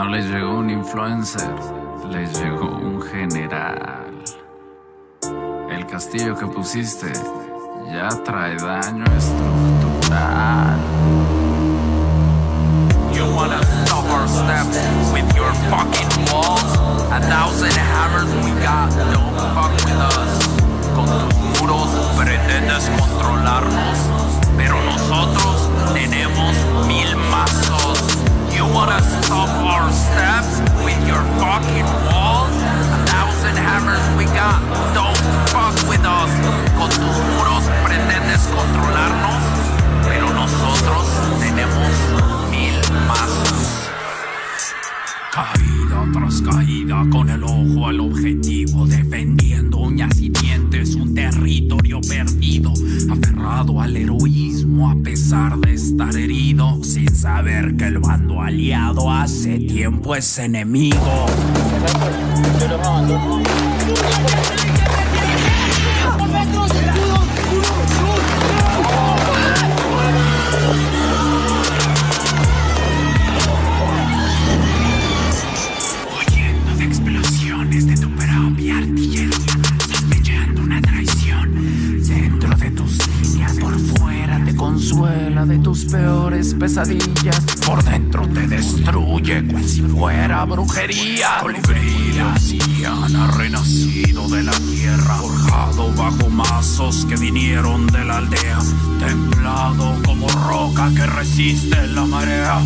No les llegó un influencer, les llegó un general. El castillo que pusiste ya trae daño estructural. You wanna stop our steps with your fucking walls? A thousand hammers we got, don't fuck with us. Con tus muros pretendes controlarnos, pero nosotros tenemos mil mazos. You wanna stop our steps with your fucking walls? A thousand hammers we got, don't fuck with us. Con tus muros pretendes controlarnos, pero nosotros tenemos mil Caída tras caída con el ojo al objetivo, defendiendo uñas y dientes un territorio perdido, aferrado al heroísmo a pesar de estar herido, sin saber que el bando aliado hace tiempo es enemigo. Por dentro te destruye cual si fuera brujería. Colibrí ha renacido de la tierra, forjado bajo mazos que vinieron de la aldea, templado como roca que resiste la marea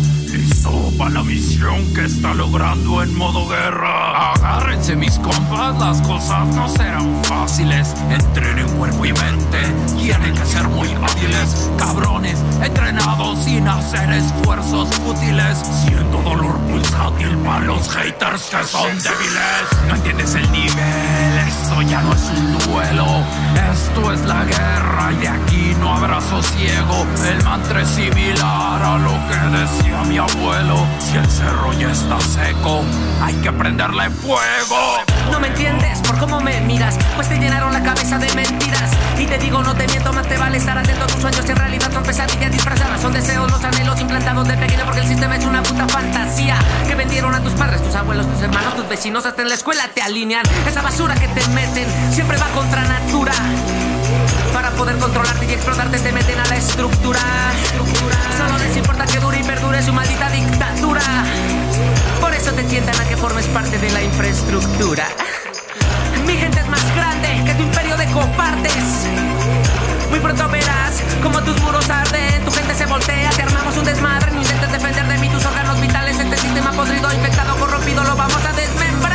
para la misión que está logrando en modo guerra. Agárrense mis compas, las cosas no serán fáciles. Entrenen cuerpo y mente, tienen que ser muy hábiles. Cabrones, entrenados sin hacer esfuerzos útiles Siento dolor pulsátil para los haters que son débiles. No entiendes el nivel, esto ya no es un duelo. Esto es la guerra y de aquí no habrá sosiego. El mantra es similar a lo que decía mi abuelo. Si el cerro ya está seco, hay que prenderle fuego. No me entiendes por cómo me miras, pues te llenaron la cabeza de mentiras. Y te digo, no te miento, más te vale estar atento a tus sueños. Si en realidad son pesadillas disfrazadas, son deseos, los anhelos implantados de pequeño, porque el sistema es una puta fantasía que vendieron a tus padres, tus abuelos, tus hermanos, tus vecinos. Hasta en la escuela te alinean. Esa basura que te meten siempre va contra natura. Para poder controlarte y explotarte te meten a la estructura. Solo les importa que dure y perdure su maldita dictadura. Por eso te tientan a que formes parte de la infraestructura. Mi gente es más grande que tu imperio de copartes Muy pronto verás como tus muros arden, tu gente se voltea, te armamos un desmadre, no intentes defender de mí tus órganos vitales, este sistema podrido, infectado, corrompido, lo vamos a desmembrar.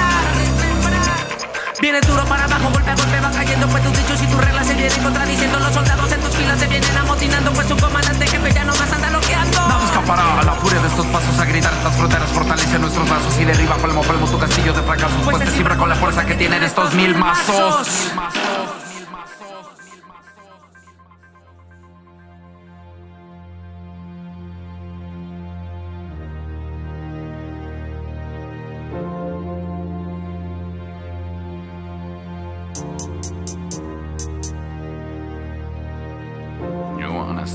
Viene duro para abajo, golpe a golpe va cayendo. Pues tus dichos y tus reglas se vienen contradiciendo. Los soldados en tus filas se vienen amotinando. Pues su comandante jefe ya no más anda loqueando. Nada escapará a la furia de estos pasos a gritar. las fronteras fortalece nuestros brazos y derriba palmo a palmo tu castillo de fracasos. Pues, pues te con la fuerza que tienen estos Mil mazos.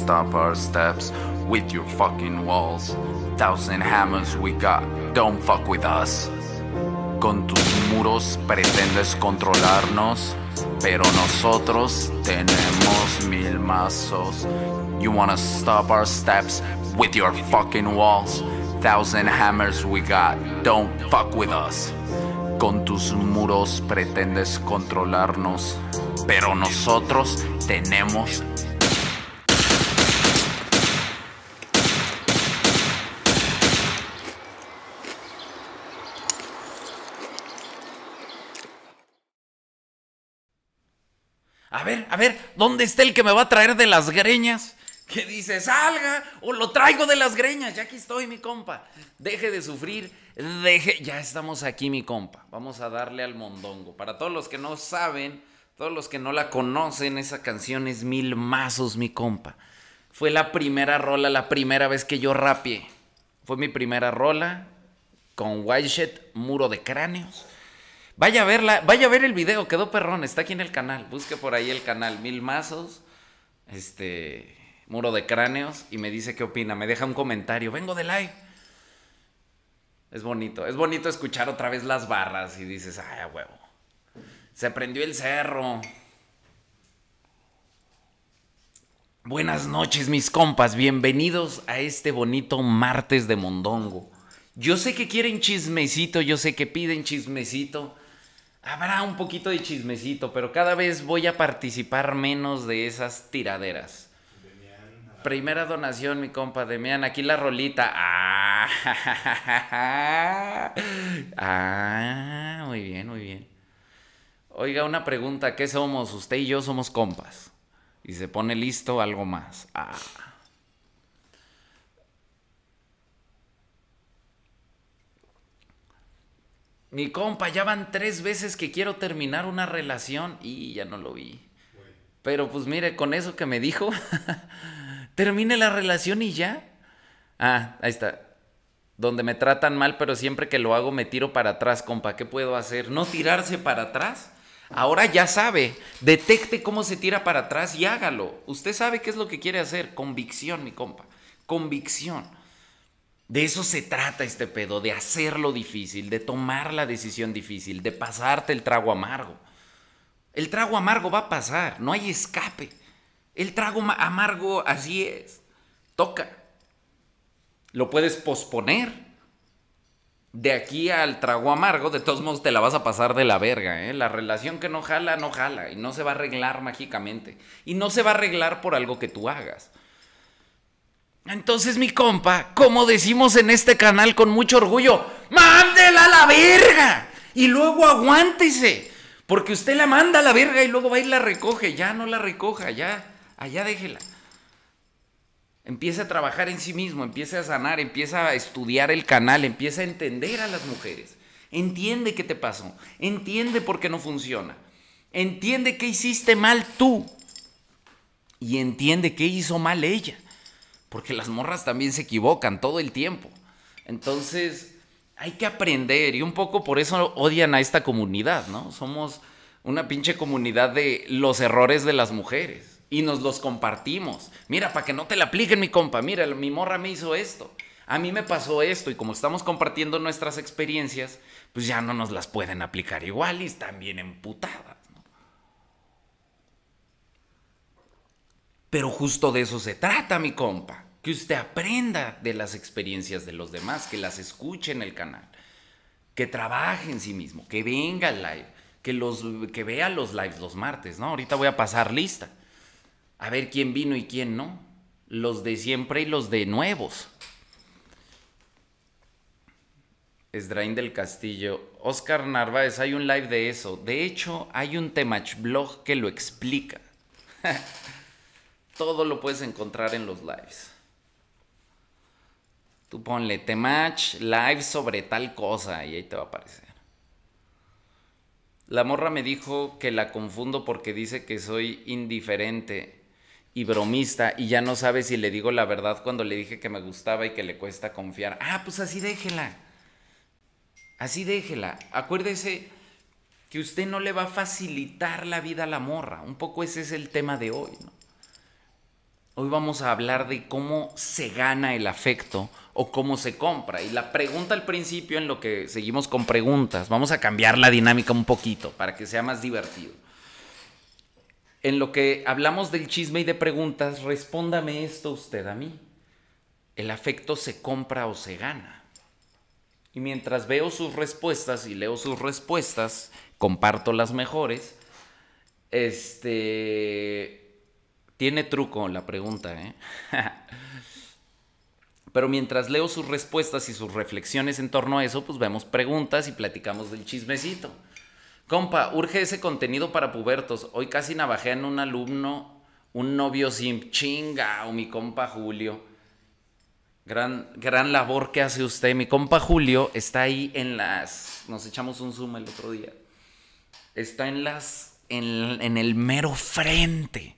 stop our steps with your fucking walls. Thousand hammers we got, don't fuck with us. Con tus muros pretendes controlarnos, pero nosotros tenemos mil mazos. You wanna stop our steps with your fucking walls. Thousand hammers we got, don't fuck with us. Con tus muros pretendes controlarnos, pero nosotros tenemos A ver, a ver, ¿dónde está el que me va a traer de las greñas? Que dice, salga o lo traigo de las greñas, ya aquí estoy mi compa. Deje de sufrir, deje, ya estamos aquí mi compa. Vamos a darle al mondongo. Para todos los que no saben, todos los que no la conocen, esa canción es Mil Mazos, mi compa. Fue la primera rola, la primera vez que yo rapié. Fue mi primera rola con White Shed, Muro de Cráneos. Vaya a verla, vaya a ver el video, quedó perrón, está aquí en el canal. Busque por ahí el canal Mil Mazos, este, Muro de Cráneos, y me dice qué opina. Me deja un comentario, vengo de live. Es bonito, es bonito escuchar otra vez las barras y dices, ay, huevo. Se prendió el cerro. Buenas noches, mis compas. Bienvenidos a este bonito martes de Mondongo. Yo sé que quieren chismecito, yo sé que piden chismecito, habrá un poquito de chismecito, pero cada vez voy a participar menos de esas tiraderas. Primera donación, mi compa Demian. Aquí la rolita. Ah, ah, muy bien, muy bien. Oiga, una pregunta. ¿Qué somos? Usted y yo somos compas. Y se pone listo algo más. Ah. Mi compa, ya van tres veces que quiero terminar una relación y ya no lo vi. Pero pues mire, con eso que me dijo, termine la relación y ya. Ah, ahí está. Donde me tratan mal, pero siempre que lo hago me tiro para atrás, compa. ¿Qué puedo hacer? ¿No tirarse para atrás? Ahora ya sabe, detecte cómo se tira para atrás y hágalo. Usted sabe qué es lo que quiere hacer. Convicción, mi compa. Convicción. De eso se trata este pedo, de hacerlo difícil, de tomar la decisión difícil, de pasarte el trago amargo. El trago amargo va a pasar, no hay escape. El trago amargo así es, toca. Lo puedes posponer. De aquí al trago amargo, de todos modos te la vas a pasar de la verga. ¿eh? La relación que no jala, no jala. Y no se va a arreglar mágicamente. Y no se va a arreglar por algo que tú hagas. Entonces, mi compa, como decimos en este canal con mucho orgullo, mándela a la verga y luego aguántese, porque usted la manda a la verga y luego va y la recoge, ya no la recoja, ya, allá déjela. Empieza a trabajar en sí mismo, empieza a sanar, empieza a estudiar el canal, empieza a entender a las mujeres. Entiende qué te pasó, entiende por qué no funciona, entiende qué hiciste mal tú y entiende qué hizo mal ella porque las morras también se equivocan todo el tiempo. Entonces, hay que aprender y un poco por eso odian a esta comunidad, ¿no? Somos una pinche comunidad de los errores de las mujeres y nos los compartimos. Mira, para que no te la apliquen mi compa, mira, mi morra me hizo esto, a mí me pasó esto y como estamos compartiendo nuestras experiencias, pues ya no nos las pueden aplicar igual y están bien emputadas. ¿no? Pero justo de eso se trata, mi compa que usted aprenda de las experiencias de los demás, que las escuche en el canal, que trabaje en sí mismo, que venga al live, que, los, que vea los lives los martes, ¿no? Ahorita voy a pasar lista, a ver quién vino y quién no, los de siempre y los de nuevos. Esdraín del Castillo. Oscar Narváez, hay un live de eso. De hecho, hay un Temach blog que lo explica. Todo lo puedes encontrar en los lives. Tú ponle te match live sobre tal cosa y ahí te va a aparecer. La morra me dijo que la confundo porque dice que soy indiferente y bromista y ya no sabe si le digo la verdad cuando le dije que me gustaba y que le cuesta confiar. Ah, pues así déjela. Así déjela. Acuérdese que usted no le va a facilitar la vida a la morra. Un poco ese es el tema de hoy. Hoy vamos a hablar de cómo se gana el afecto o cómo se compra. Y la pregunta al principio, en lo que seguimos con preguntas, vamos a cambiar la dinámica un poquito para que sea más divertido. En lo que hablamos del chisme y de preguntas, respóndame esto usted a mí. ¿El afecto se compra o se gana? Y mientras veo sus respuestas y leo sus respuestas, comparto las mejores. Este. Tiene truco la pregunta, ¿eh? pero mientras leo sus respuestas y sus reflexiones en torno a eso, pues vemos preguntas y platicamos del chismecito. Compa, urge ese contenido para pubertos. Hoy casi en un alumno, un novio sin chinga, o mi compa Julio. Gran, gran labor que hace usted. Mi compa Julio está ahí en las. Nos echamos un zoom el otro día. Está en las. En, en el mero frente.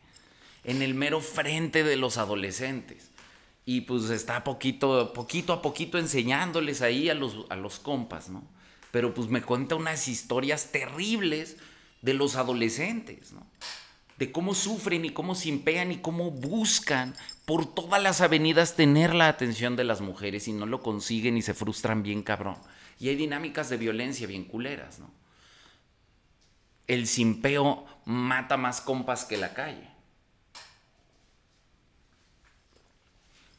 En el mero frente de los adolescentes y pues está poquito, poquito a poquito enseñándoles ahí a los, a los compas, ¿no? Pero pues me cuenta unas historias terribles de los adolescentes, ¿no? De cómo sufren y cómo simpean y cómo buscan por todas las avenidas tener la atención de las mujeres y no lo consiguen y se frustran bien cabrón. Y hay dinámicas de violencia bien culeras, ¿no? El simpeo mata más compas que la calle.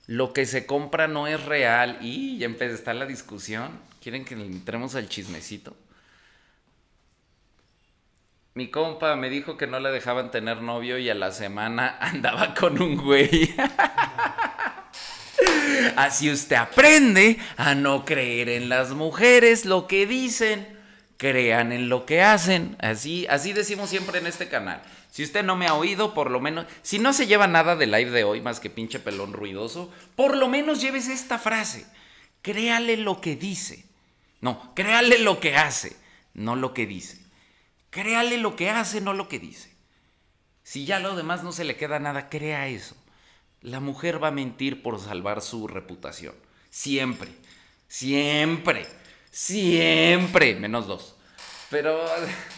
lo que se compra no es real. Y ya empezó está la discusión. ¿Quieren que entremos al chismecito? Mi compa me dijo que no le dejaban tener novio y a la semana andaba con un güey. Así usted aprende a no creer en las mujeres, lo que dicen, crean en lo que hacen. Así, así decimos siempre en este canal. Si usted no me ha oído, por lo menos, si no se lleva nada del live de hoy más que pinche pelón ruidoso, por lo menos lleves esta frase. Créale lo que dice. No, créale lo que hace, no lo que dice. Créale lo que hace, no lo que dice. Si ya lo demás no se le queda nada, crea eso. La mujer va a mentir por salvar su reputación. Siempre, siempre, siempre, menos dos. Pero...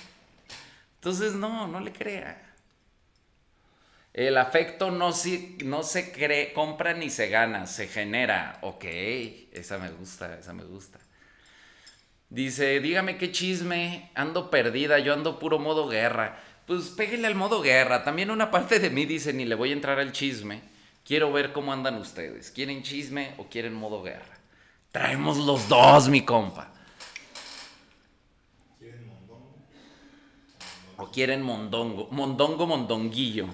Entonces, no, no le crea. El afecto no, se compra ni se gana, se genera. Ok, esa me gusta, esa me gusta. Dice, dígame qué chisme, ando perdida, yo ando puro modo guerra. Pues pégale al modo guerra. También una parte de mí dice, ni le voy a entrar al chisme. Quiero ver cómo andan ustedes. ¿Quieren chisme o quieren modo guerra? Traemos los dos, mi compa. O quieren mondongo, mondongo, mondonguillo.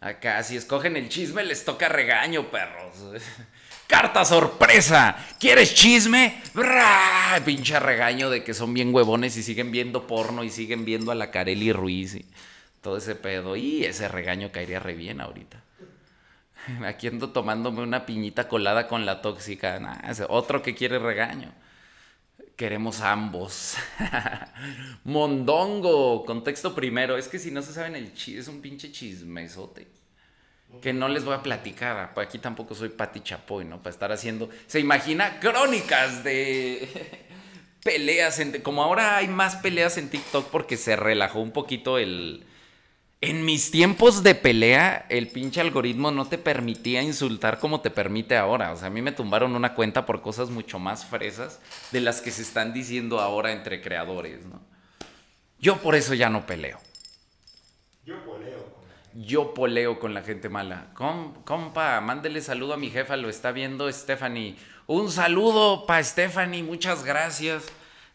Acá, si escogen el chisme, les toca regaño, perros. Carta sorpresa. ¿Quieres chisme? ¡Bra! Pinche regaño de que son bien huevones y siguen viendo porno y siguen viendo a la Careli Ruiz y todo ese pedo. Y ese regaño caería re bien ahorita. Aquí ando tomándome una piñita colada con la tóxica. otro que quiere regaño queremos ambos. Mondongo, contexto primero. Es que si no se saben el chisme, es un pinche chismesote. Que no les voy a platicar. Pues aquí tampoco soy Pati Chapoy, ¿no? Para estar haciendo. Se imagina crónicas de peleas. Como ahora hay más peleas en TikTok porque se relajó un poquito el en mis tiempos de pelea, el pinche algoritmo no te permitía insultar como te permite ahora. O sea, a mí me tumbaron una cuenta por cosas mucho más fresas de las que se están diciendo ahora entre creadores, ¿no? Yo por eso ya no peleo. Yo poleo. Yo poleo con la gente mala. compa, mándele saludo a mi jefa, lo está viendo Stephanie. Un saludo para Stephanie, muchas gracias.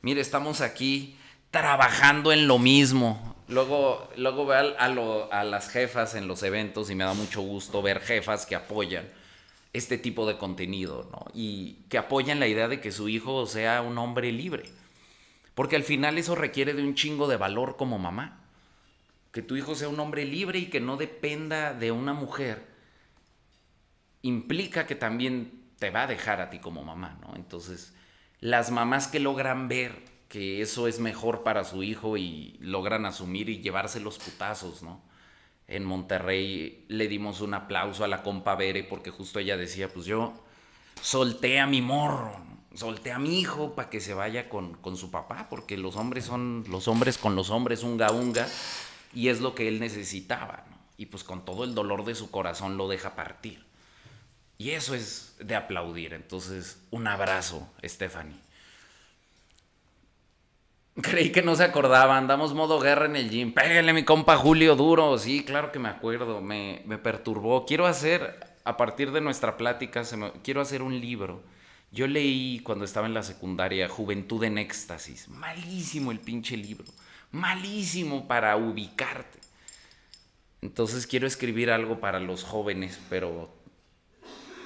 Mire, estamos aquí trabajando en lo mismo. Luego, luego a, las jefas en los eventos y me da mucho gusto ver jefas que apoyan este tipo de contenido, Y que apoyan la idea de que su hijo sea un hombre libre. Porque al final eso requiere de un chingo de valor como mamá. Que tu hijo sea un hombre libre y que no dependa de una mujer implica que también te va a dejar a ti como mamá, ¿no? Entonces, las mamás que logran ver que eso es mejor para su hijo y logran asumir y llevarse los putazos, ¿no? En Monterrey le dimos un aplauso a la compa Bere porque justo ella decía, pues yo solté a mi morro, solté a mi hijo para que se vaya con, su papá, porque los hombres son los hombres con los hombres, unga unga, y es lo que él necesitaba, Y pues con todo el dolor de su corazón lo deja partir. Y eso es de aplaudir. Entonces, un abrazo, Stephanie. Creí que no se acordaba, damos modo guerra en el gym. Pégale mi compa Julio duro. Sí, claro que me acuerdo, me, me perturbó. Quiero hacer, a partir de nuestra plática, quiero hacer un libro. Yo leí cuando estaba en la secundaria Juventud en Éxtasis. Malísimo el pinche libro. Malísimo para ubicarte. Entonces quiero escribir algo para los jóvenes, pero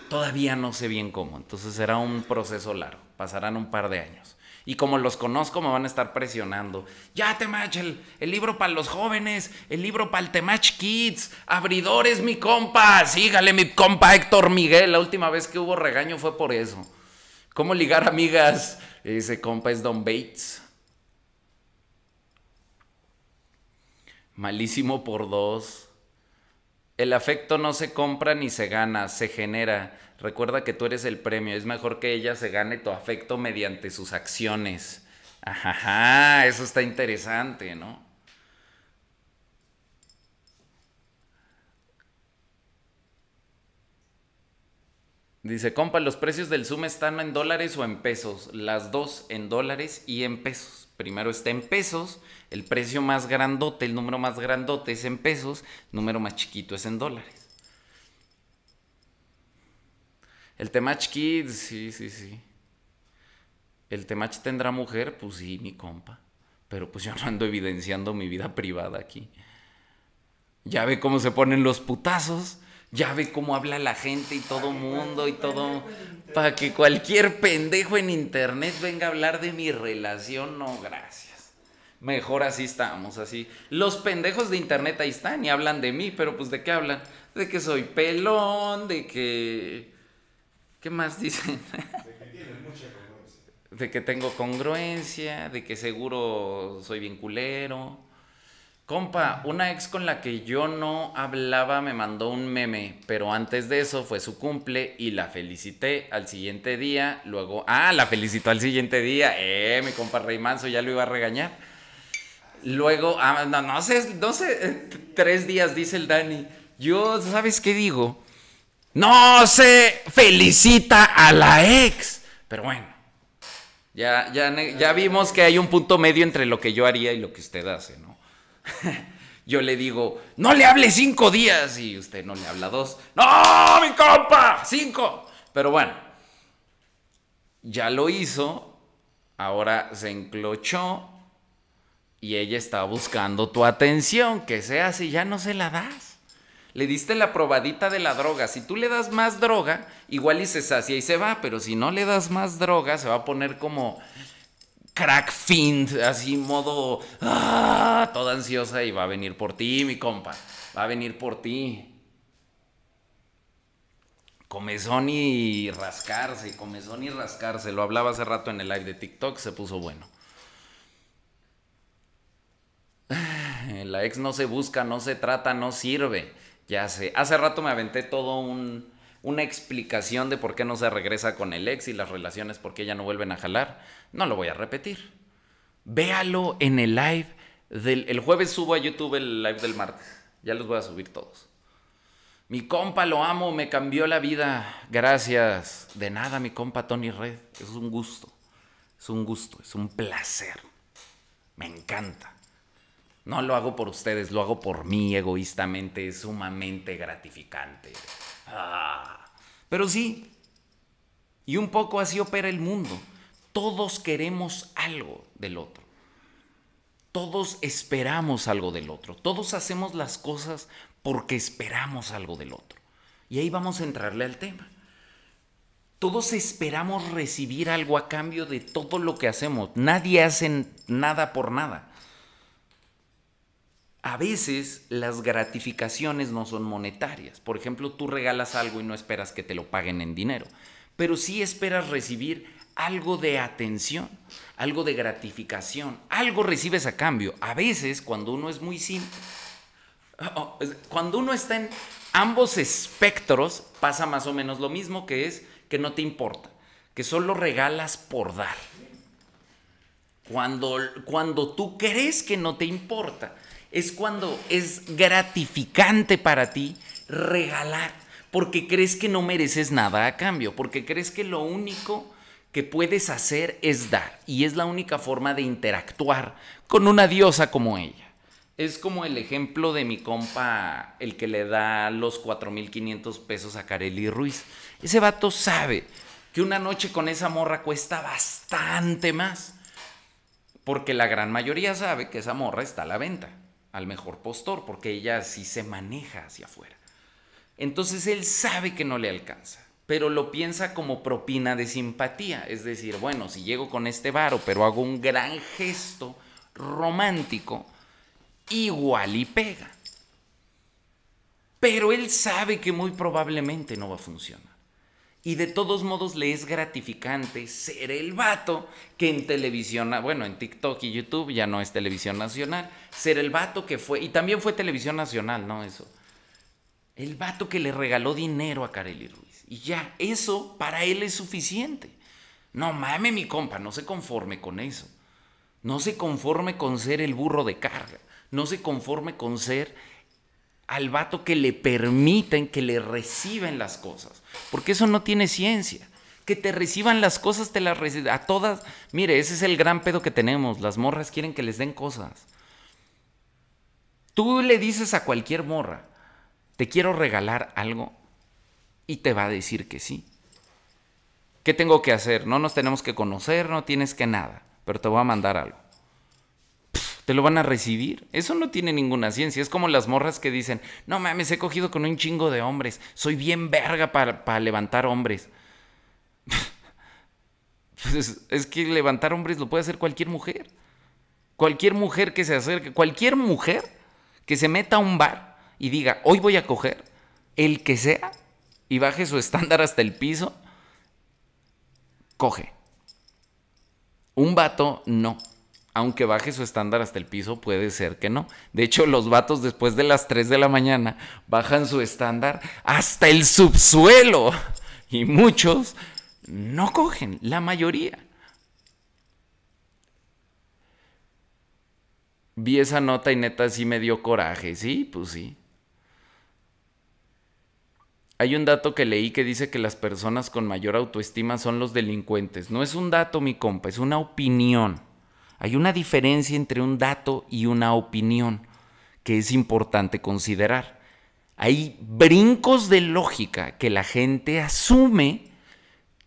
todavía no sé bien cómo. Entonces será un proceso largo. Pasarán un par de años. Y como los conozco, me van a estar presionando. Ya, Temach, el, el libro para los jóvenes, el libro para el Temach Kids, abridores, mi compa. Sígale, mi compa Héctor Miguel. La última vez que hubo regaño fue por eso. ¿Cómo ligar amigas? Ese compa es Don Bates. Malísimo por dos. El afecto no se compra ni se gana, se genera. Recuerda que tú eres el premio. Es mejor que ella se gane tu afecto mediante sus acciones. Ajá, eso está interesante, ¿no? Dice, compa, los precios del Zoom están en dólares o en pesos. Las dos en dólares y en pesos. Primero está en pesos, el precio más grandote, el número más grandote es en pesos, el número más chiquito es en dólares. El Temach kid, sí, sí, sí. El Temach tendrá mujer, pues sí, mi compa. Pero pues yo no ando evidenciando mi vida privada aquí. Ya ve cómo se ponen los putazos ya ve cómo habla la gente y todo mundo y todo. Para que cualquier pendejo en internet venga a hablar de mi relación, no, gracias. Mejor así estamos, así. Los pendejos de internet ahí están y hablan de mí, pero pues ¿de qué hablan? De que soy pelón, de que... ¿Qué más dicen? de que tengo congruencia, de que seguro soy bien culero, Compa, una ex con la que yo no hablaba me mandó un meme, pero antes de eso fue su cumple y la felicité al siguiente día. Luego, ah, la felicitó al siguiente día. Eh, mi compa Rey Manso ya lo iba a regañar. Luego, ah, no, no sé, no sé, tres días dice el Dani. Yo, ¿sabes qué digo? No se felicita a la ex. Pero bueno, ya, ya, ya vimos que hay un punto medio entre lo que yo haría y lo que usted hace, ¿no? yo le digo, no le hable cinco días y usted no le habla dos. No, mi compa, cinco. Pero bueno, ya lo hizo, ahora se enclochó y ella está buscando tu atención, que sea si ya no se la das. Le diste la probadita de la droga. Si tú le das más droga, igual y se sacia y se va, pero si no le das más droga, se va a poner como, crack así modo, ah, toda ansiosa y va a venir por ti, mi compa, va a venir por ti. Comezón y rascarse, comezón y rascarse. Lo hablaba hace rato en el live de TikTok, se puso bueno. La ex no se busca, no se trata, no sirve. Ya sé. Hace rato me aventé todo un, una explicación de por qué no se regresa con el ex y las relaciones, por qué ya no vuelven a jalar, no lo voy a repetir. Véalo en el live del... El jueves subo a YouTube el live del martes. Ya los voy a subir todos. Mi compa, lo amo, me cambió la vida. Gracias. De nada, mi compa Tony Red. Es un gusto. Es un gusto, es un placer. Me encanta. No lo hago por ustedes, lo hago por mí egoístamente. Es sumamente gratificante. Ah. pero sí, y un poco así opera el mundo. Todos queremos algo del otro. Todos esperamos algo del otro. Todos hacemos las cosas porque esperamos algo del otro. Y ahí vamos a entrarle al tema. Todos esperamos recibir algo a cambio de todo lo que hacemos. Nadie hace nada por nada a veces las gratificaciones no son monetarias. Por ejemplo, tú regalas algo y no esperas que te lo paguen en dinero, pero sí esperas recibir algo de atención, algo de gratificación, algo recibes a cambio. A veces cuando uno es muy simple, oh, oh, cuando uno está en ambos espectros, pasa más o menos lo mismo que es que no te importa, que solo regalas por dar. Cuando, cuando tú crees que no te importa, es cuando es gratificante para ti regalar, porque crees que no mereces nada a cambio, porque crees que lo único que puedes hacer es dar, y es la única forma de interactuar con una diosa como ella. Es como el ejemplo de mi compa, el que le da los 4.500 pesos a Kareli Ruiz. Ese vato sabe que una noche con esa morra cuesta bastante más, porque la gran mayoría sabe que esa morra está a la venta al mejor postor, porque ella sí se maneja hacia afuera. Entonces él sabe que no le alcanza, pero lo piensa como propina de simpatía, es decir, bueno, si llego con este varo, pero hago un gran gesto romántico, igual y pega. Pero él sabe que muy probablemente no va a funcionar y de todos modos le es gratificante ser el vato que en televisión, bueno, en TikTok y YouTube ya no es televisión nacional, ser el vato que fue, y también fue televisión nacional, ¿no? Eso. El vato que le regaló dinero a Carely Ruiz. Y ya, eso para él es suficiente. No mame mi compa, no se conforme con eso. No se conforme con ser el burro de carga. No se conforme con ser al vato que le permiten, que le reciben las cosas porque eso no tiene ciencia. Que te reciban las cosas, te las reciban. A todas. Mire, ese es el gran pedo que tenemos. Las morras quieren que les den cosas. Tú le dices a cualquier morra, te quiero regalar algo y te va a decir que sí. ¿Qué tengo que hacer? No nos tenemos que conocer, no tienes que nada, pero te voy a mandar algo te lo van a recibir. Eso no tiene ninguna ciencia. Es como las morras que dicen, no mames, he cogido con un chingo de hombres. Soy bien verga para, levantar hombres. Pues es que levantar hombres lo puede hacer cualquier mujer. Cualquier mujer que se acerque, cualquier mujer que se meta a un bar y diga, hoy voy a coger el que sea y baje su estándar hasta el piso, coge. Un vato no aunque baje su estándar hasta el piso, puede ser que no. De hecho, los vatos después de las 3 de la mañana bajan su estándar hasta el subsuelo. Y muchos no cogen, la mayoría. Vi esa nota y neta sí me dio coraje, sí, pues sí. Hay un dato que leí que dice que las personas con mayor autoestima son los delincuentes. No es un dato, mi compa, es una opinión. Hay una diferencia entre un dato y una opinión que es importante considerar. Hay brincos de lógica que la gente asume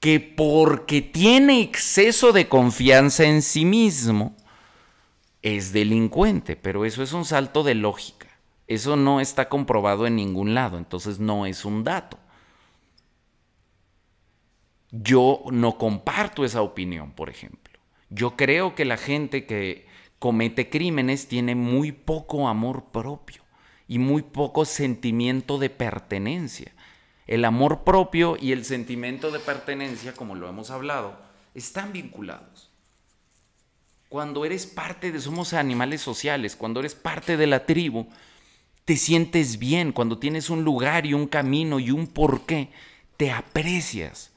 que porque tiene exceso de confianza en sí mismo, es delincuente, pero eso es un salto de lógica. Eso no está comprobado en ningún lado, entonces no es un dato. Yo no comparto esa opinión, por ejemplo. Yo creo que la gente que comete crímenes tiene muy poco amor propio y muy poco sentimiento de pertenencia. El amor propio y el sentimiento de pertenencia, como lo hemos hablado, están vinculados. Cuando eres parte de, somos animales sociales, cuando eres parte de la tribu, te sientes bien, cuando tienes un lugar y un camino y un porqué, te aprecias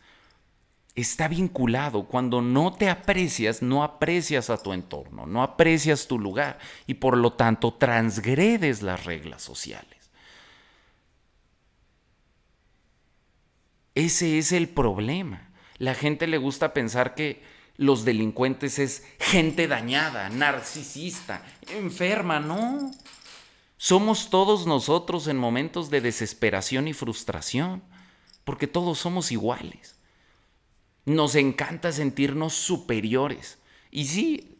está vinculado. Cuando no te aprecias, no aprecias a tu entorno, no aprecias tu lugar y por lo tanto transgredes las reglas sociales. Ese es el problema. La gente le gusta pensar que los delincuentes es gente dañada, narcisista, enferma, no. Somos todos nosotros en momentos de desesperación y frustración, porque todos somos iguales. Nos encanta sentirnos superiores. Y sí,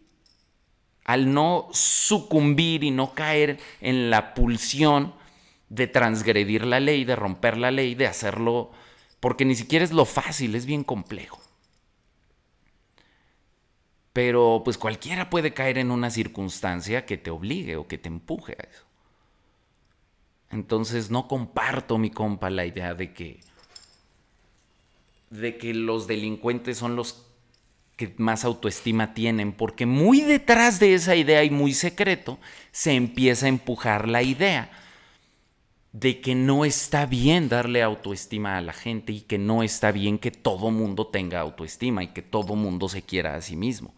al no sucumbir y no caer en la pulsión de transgredir la ley, de romper la ley, de hacerlo, porque ni siquiera es lo fácil, es bien complejo. Pero pues cualquiera puede caer en una circunstancia que te obligue o que te empuje a eso. Entonces no comparto, mi compa, la idea de que de que los delincuentes son los que más autoestima tienen, porque muy detrás de esa idea y muy secreto se empieza a empujar la idea de que no está bien darle autoestima a la gente y que no está bien que todo mundo tenga autoestima y que todo mundo se quiera a sí mismo.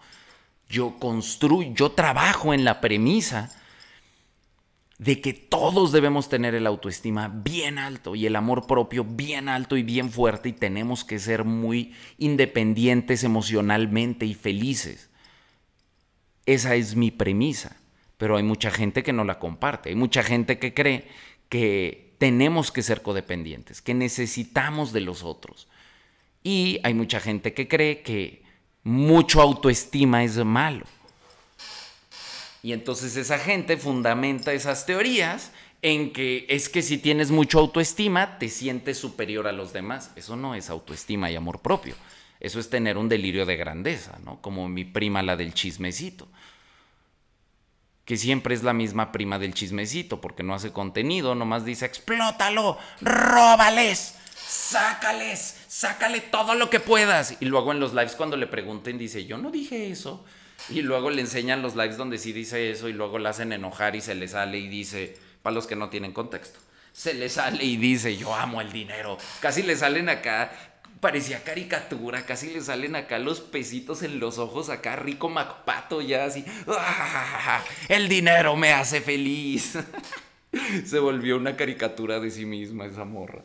Yo construyo, yo trabajo en la premisa de que todos debemos tener el autoestima bien alto y el amor propio bien alto y bien fuerte y tenemos que ser muy independientes emocionalmente y felices. Esa es mi premisa, pero hay mucha gente que no la comparte, hay mucha gente que cree que tenemos que ser codependientes, que necesitamos de los otros. Y hay mucha gente que cree que mucho autoestima es malo. Y entonces esa gente fundamenta esas teorías en que es que si tienes mucho autoestima te sientes superior a los demás. Eso no es autoestima y amor propio. Eso es tener un delirio de grandeza, ¿no? Como mi prima la del chismecito. Que siempre es la misma prima del chismecito porque no hace contenido, nomás dice explótalo, róbales, sácales, sácale todo lo que puedas. Y luego en los lives cuando le pregunten dice, yo no dije eso. Y luego le enseñan los likes donde sí dice eso y luego la hacen enojar y se le sale y dice, para los que no tienen contexto, se le sale y dice, yo amo el dinero. Casi le salen acá, parecía caricatura, casi le salen acá los pesitos en los ojos, acá rico Macpato ya así, ah, el dinero me hace feliz. se volvió una caricatura de sí misma esa morra.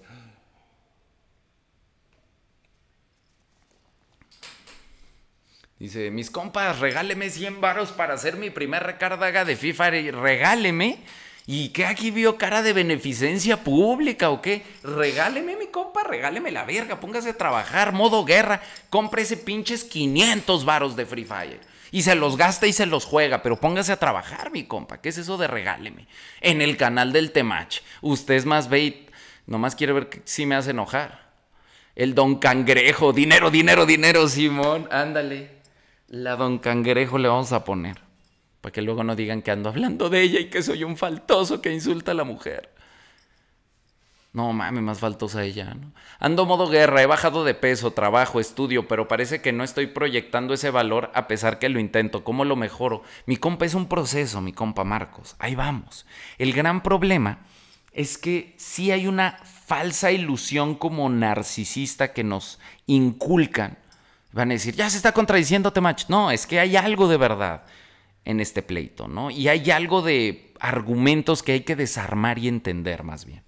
Dice, mis compas, regáleme 100 varos para hacer mi primer recardaga de FIFA, regáleme. ¿Y qué aquí vio cara de beneficencia pública o qué? Regáleme, mi compa, regáleme la verga, póngase a trabajar, modo guerra, ese pinches 500 varos de Free Fire. Y se los gasta y se los juega, pero póngase a trabajar, mi compa. ¿Qué es eso de regáleme? En el canal del Temach. Usted es más bait. Nomás quiere ver si me hace enojar. El don cangrejo. Dinero, dinero, dinero, Simón. Ándale. La don cangrejo le vamos a poner. Para que luego no digan que ando hablando de ella y que soy un faltoso que insulta a la mujer. No mames, más faltosa ella, ¿no? Ando modo guerra, he bajado de peso, trabajo, estudio, pero parece que no estoy proyectando ese valor a pesar que lo intento. ¿Cómo lo mejoro? Mi compa es un proceso, mi compa Marcos. Ahí vamos. El gran problema es que sí hay una falsa ilusión como narcisista que nos inculcan Van a decir, ya se está contradiciendo Temach. No, es que hay algo de verdad en este pleito, ¿no? Y hay algo de argumentos que hay que desarmar y entender más bien.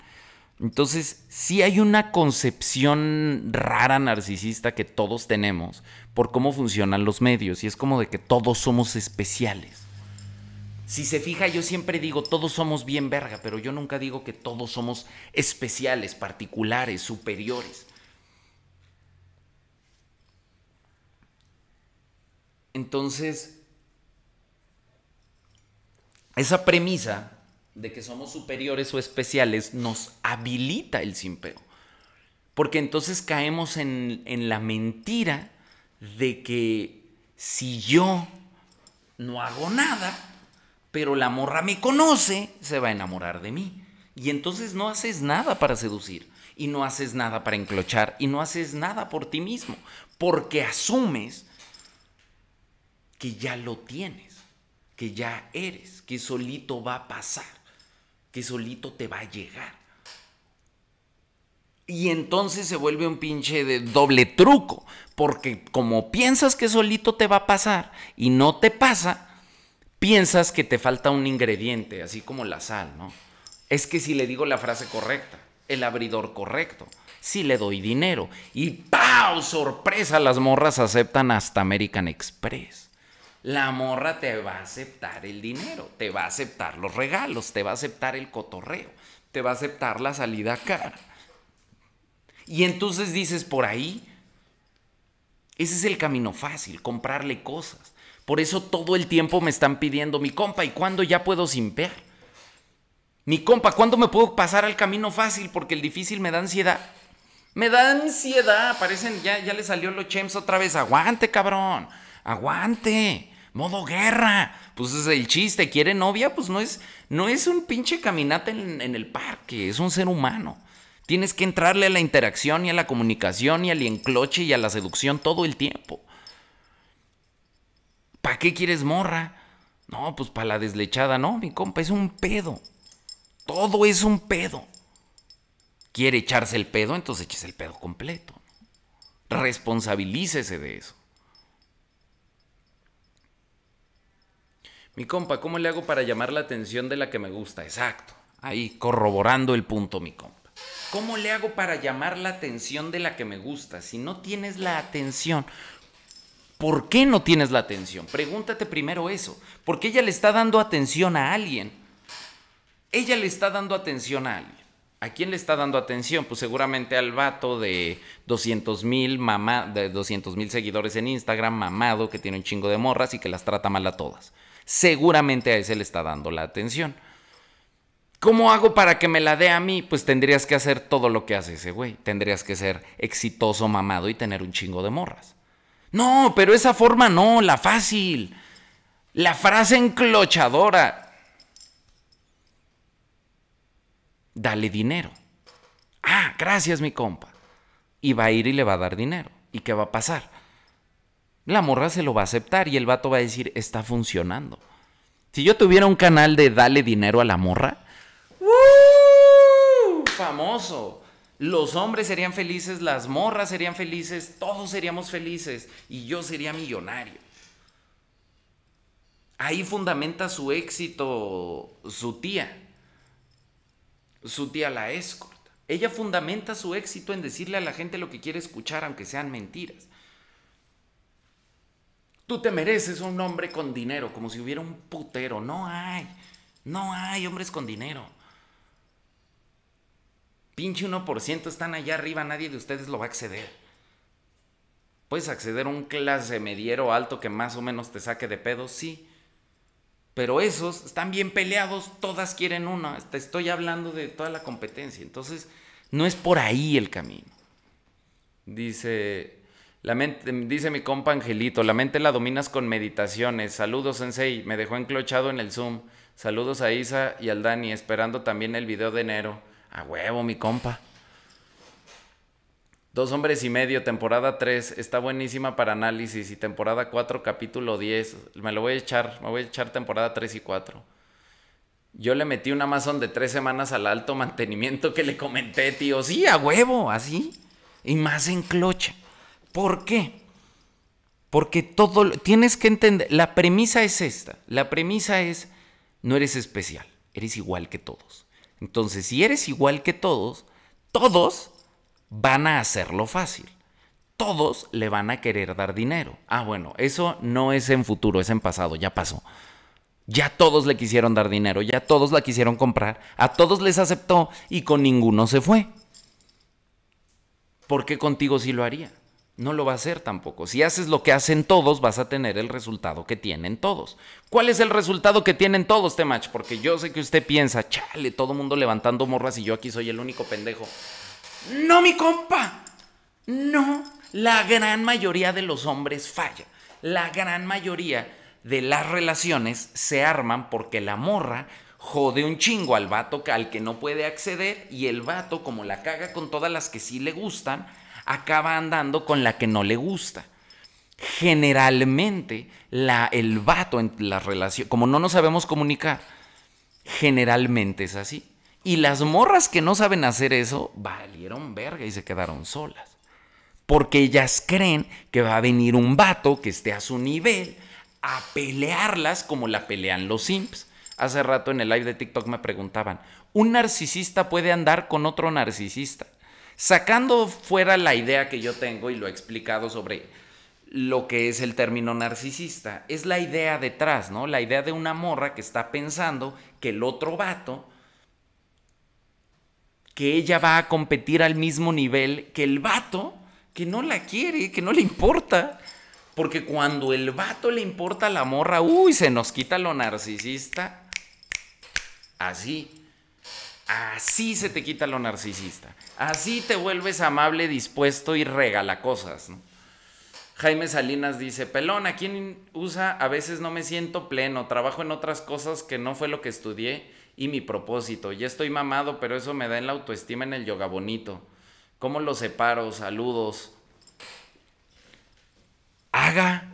Entonces, sí hay una concepción rara narcisista que todos tenemos por cómo funcionan los medios y es como de que todos somos especiales. Si se fija, yo siempre digo todos somos bien verga, pero yo nunca digo que todos somos especiales, particulares, superiores. Entonces, esa premisa de que somos superiores o especiales nos habilita el simpeo. Porque entonces caemos en, en la mentira de que si yo no hago nada, pero la morra me conoce, se va a enamorar de mí. Y entonces no haces nada para seducir, y no haces nada para enclochar, y no haces nada por ti mismo, porque asumes que ya lo tienes, que ya eres, que solito va a pasar, que solito te va a llegar. Y entonces se vuelve un pinche de doble truco, porque como piensas que solito te va a pasar y no te pasa, piensas que te falta un ingrediente, así como la sal, ¿no? Es que si le digo la frase correcta, el abridor correcto, si le doy dinero y ¡pau! Sorpresa, las morras aceptan hasta American Express la morra te va a aceptar el dinero, te va a aceptar los regalos, te va a aceptar el cotorreo, te va a aceptar la salida cara. Y entonces dices, por ahí, ese es el camino fácil, comprarle cosas. Por eso todo el tiempo me están pidiendo, mi compa, ¿y cuándo ya puedo simpear? Mi compa, ¿cuándo me puedo pasar al camino fácil? Porque el difícil me da ansiedad. Me da ansiedad, parecen, ya, ya le salió los chems otra vez. Aguante, cabrón, aguante modo guerra. Pues es el chiste, quiere novia, pues no es, no es un pinche caminata en, en el parque, es un ser humano. Tienes que entrarle a la interacción y a la comunicación y al encloche y a la seducción todo el tiempo. ¿Para qué quieres morra? No, pues para la deslechada, no, mi compa, es un pedo. Todo es un pedo. Quiere echarse el pedo, entonces eches el pedo completo. Responsabilícese de eso. Mi compa, ¿cómo le hago para llamar la atención de la que me gusta? Exacto. Ahí, corroborando el punto, mi compa. ¿Cómo le hago para llamar la atención de la que me gusta? Si no tienes la atención, ¿por qué no tienes la atención? Pregúntate primero eso. ¿Por qué ella le está dando atención a alguien. Ella le está dando atención a alguien. ¿A quién le está dando atención? Pues seguramente al vato de de 200 mil seguidores en Instagram, mamado, que tiene un chingo de morras y que las trata mal a todas seguramente a ese le está dando la atención. ¿Cómo hago para que me la dé a mí? Pues tendrías que hacer todo lo que hace ese güey. Tendrías que ser exitoso, mamado y tener un chingo de morras. No, pero esa forma no, la fácil. La frase enclochadora. Dale dinero. Ah, gracias mi compa. Y va a ir y le va a dar dinero. ¿Y qué va a pasar? la morra se lo va a aceptar y el vato va a decir, está funcionando. Si yo tuviera un canal de dale dinero a la morra, famoso. Los hombres serían felices, las morras serían felices, todos seríamos felices y yo sería millonario. Ahí fundamenta su éxito su tía, su tía la escort. Ella fundamenta su éxito en decirle a la gente lo que quiere escuchar, aunque sean mentiras. Tú te mereces un hombre con dinero, como si hubiera un putero. No hay. No hay hombres con dinero. Pinche 1% están allá arriba, nadie de ustedes lo va a acceder. ¿Puedes acceder a un clase mediero alto que más o menos te saque de pedo? Sí. Pero esos están bien peleados, todas quieren uno. Te estoy hablando de toda la competencia. Entonces, no es por ahí el camino. Dice dice mi compa Angelito, la mente la dominas con meditaciones. Saludos, Sensei. Me dejó enclochado en el Zoom. Saludos a Isa y al Dani, esperando también el video de enero. A huevo, mi compa. Dos hombres y medio, temporada 3. Está buenísima para análisis. Y temporada 4, capítulo 10. Me lo voy a echar. Me voy a echar temporada 3 y 4. Yo le metí una Amazon de tres semanas al alto mantenimiento que le comenté, tío. Sí, a huevo, así. Y más enclocha ¿Por qué? Porque todo, tienes que entender, la premisa es esta, la premisa es, no eres especial, eres igual que todos. Entonces, si eres igual que todos, todos van a hacerlo fácil. Todos le van a querer dar dinero. Ah, bueno, eso no es en futuro, es en pasado, ya pasó. Ya todos le quisieron dar dinero, ya todos la quisieron comprar, a todos les aceptó y con ninguno se fue. ¿Por qué contigo sí lo haría? No lo va a hacer tampoco. Si haces lo que hacen todos, vas a tener el resultado que tienen todos. ¿Cuál es el resultado que tienen todos, Temach? Porque yo sé que usted piensa, chale, todo mundo levantando morras y yo aquí soy el único pendejo. No, mi compa. No, la gran mayoría de los hombres falla. La gran mayoría de las relaciones se arman porque la morra jode un chingo al vato al que no puede acceder y el vato, como la caga con todas las que sí le gustan, acaba andando con la que no le gusta. Generalmente, la, el vato en la relación, como no nos sabemos comunicar, generalmente es así. Y las morras que no saben hacer eso, valieron verga y se quedaron solas. Porque ellas creen que va a venir un vato que esté a su nivel a pelearlas como la pelean los simps. Hace rato en el live de TikTok me preguntaban, ¿un narcisista puede andar con otro narcisista? Sacando fuera la idea que yo tengo y lo he explicado sobre lo que es el término narcisista, es la idea detrás, ¿no? La idea de una morra que está pensando que el otro vato, que ella va a competir al mismo nivel que el vato, que no la quiere, que no le importa. Porque cuando el vato le importa a la morra, uy, se nos quita lo narcisista. Así. Así se te quita lo narcisista. Así te vuelves amable, dispuesto y regala cosas. Jaime Salinas dice, pelón, ¿a quién usa? A veces no me siento pleno, trabajo en otras cosas que no fue lo que estudié y mi propósito. Ya estoy mamado, pero eso me da en la autoestima en el yoga bonito. ¿Cómo lo separo? Saludos. Haga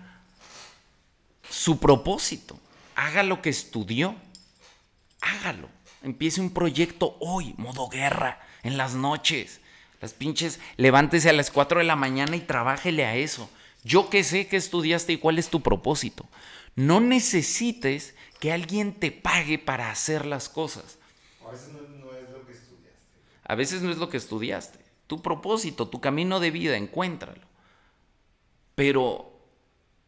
su propósito, haga lo que estudió, hágalo. Empiece un proyecto hoy, modo guerra, en las noches. Las pinches, levántese a las 4 de la mañana y trabájele a eso. Yo que sé que estudiaste y cuál es tu propósito. No necesites que alguien te pague para hacer las cosas. A veces no, es lo que estudiaste. A veces no es lo que estudiaste. Tu propósito, tu camino de vida, encuéntralo. Pero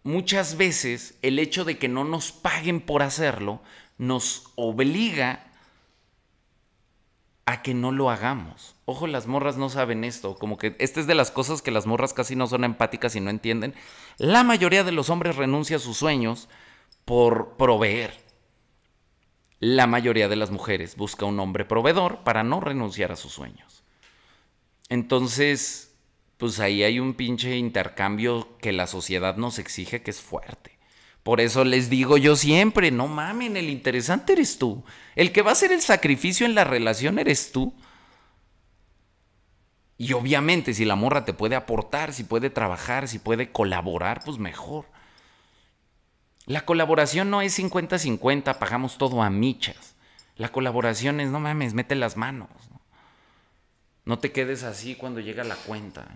muchas veces el hecho de que no nos paguen por hacerlo nos obliga a que no lo hagamos. Ojo, las morras no saben esto, como que esta es de las cosas que las morras casi no son empáticas y no entienden. La mayoría de los hombres renuncia a sus sueños por proveer. La mayoría de las mujeres busca un hombre proveedor para no renunciar a sus sueños. Entonces, pues ahí hay un pinche intercambio que la sociedad nos exige que es fuerte. Por eso les digo yo siempre, no mamen, el interesante eres tú. El que va a hacer el sacrificio en la relación eres tú. Y obviamente si la morra te puede aportar, si puede trabajar, si puede colaborar, pues mejor. La colaboración no es 50-50, pagamos todo a michas. La colaboración es, no mames, mete las manos. No te quedes así cuando llega la cuenta.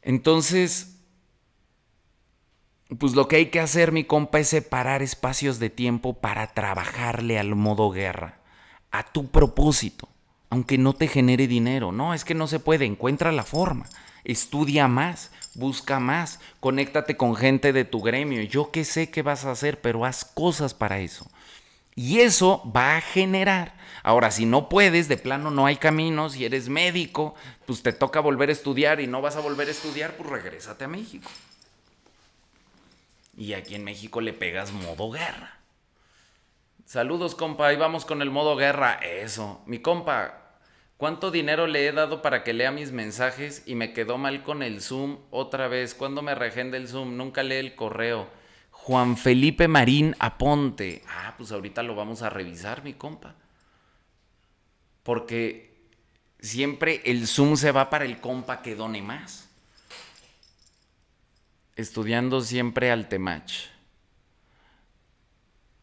Entonces, pues lo que hay que hacer, mi compa, es separar espacios de tiempo para trabajarle al modo guerra, a tu propósito, aunque no te genere dinero. No, es que no se puede, encuentra la forma, estudia más, busca más, conéctate con gente de tu gremio. Yo qué sé qué vas a hacer, pero haz cosas para eso. Y eso va a generar. Ahora, si no puedes, de plano no hay camino, si eres médico, pues te toca volver a estudiar y no vas a volver a estudiar, pues regrésate a México. Y aquí en México le pegas modo guerra. Saludos, compa. Ahí vamos con el modo guerra. Eso. Mi compa, ¿cuánto dinero le he dado para que lea mis mensajes y me quedó mal con el Zoom otra vez? ¿Cuándo me regende el Zoom? Nunca lee el correo. Juan Felipe Marín Aponte. Ah, pues ahorita lo vamos a revisar, mi compa. Porque siempre el Zoom se va para el compa que done más estudiando siempre al temach.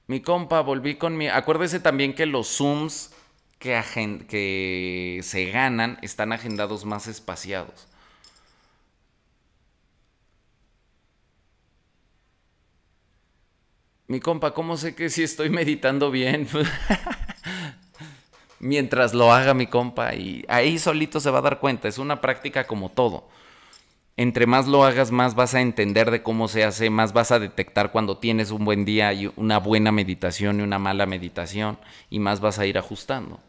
Mi compa, volví con mi... Acuérdese también que los Zooms que, se ganan están agendados más espaciados. Mi compa, ¿cómo sé que si estoy meditando bien? Mientras lo haga mi compa y ahí solito se va a dar cuenta. Es una práctica como todo entre más lo hagas, más vas a entender de cómo se hace, más vas a detectar cuando tienes un buen día y una buena meditación y una mala meditación, y más vas a ir ajustando.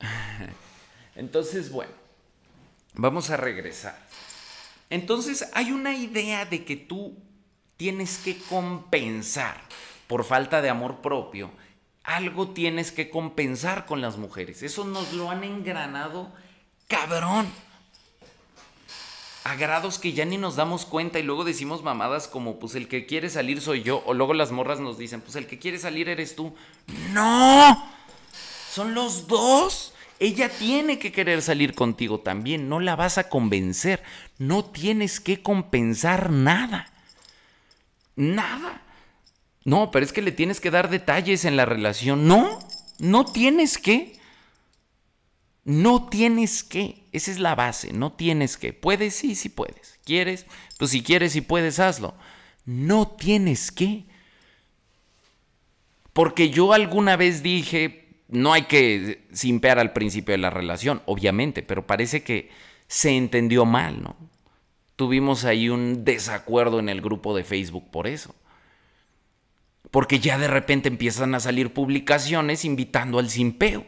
Entonces, bueno, vamos a regresar. Entonces, hay una idea de que tú tienes que compensar por falta de amor propio algo tienes que compensar con las mujeres. Eso nos lo han engranado cabrón. A grados que ya ni nos damos cuenta y luego decimos mamadas como, pues el que quiere salir soy yo. O luego las morras nos dicen, pues el que quiere salir eres tú. No. Son los dos. Ella tiene que querer salir contigo también. No la vas a convencer. No tienes que compensar nada. Nada. No, pero es que le tienes que dar detalles en la relación. No, no tienes que. No tienes que. Esa es la base. No tienes que. Puedes, sí, sí puedes. ¿Quieres? tú pues si quieres y puedes, hazlo. No tienes que. Porque yo alguna vez dije, no hay que simpear al principio de la relación, obviamente, pero parece que se entendió mal, ¿no? Tuvimos ahí un desacuerdo en el grupo de Facebook por eso porque ya de repente empiezan a salir publicaciones invitando al simpeo.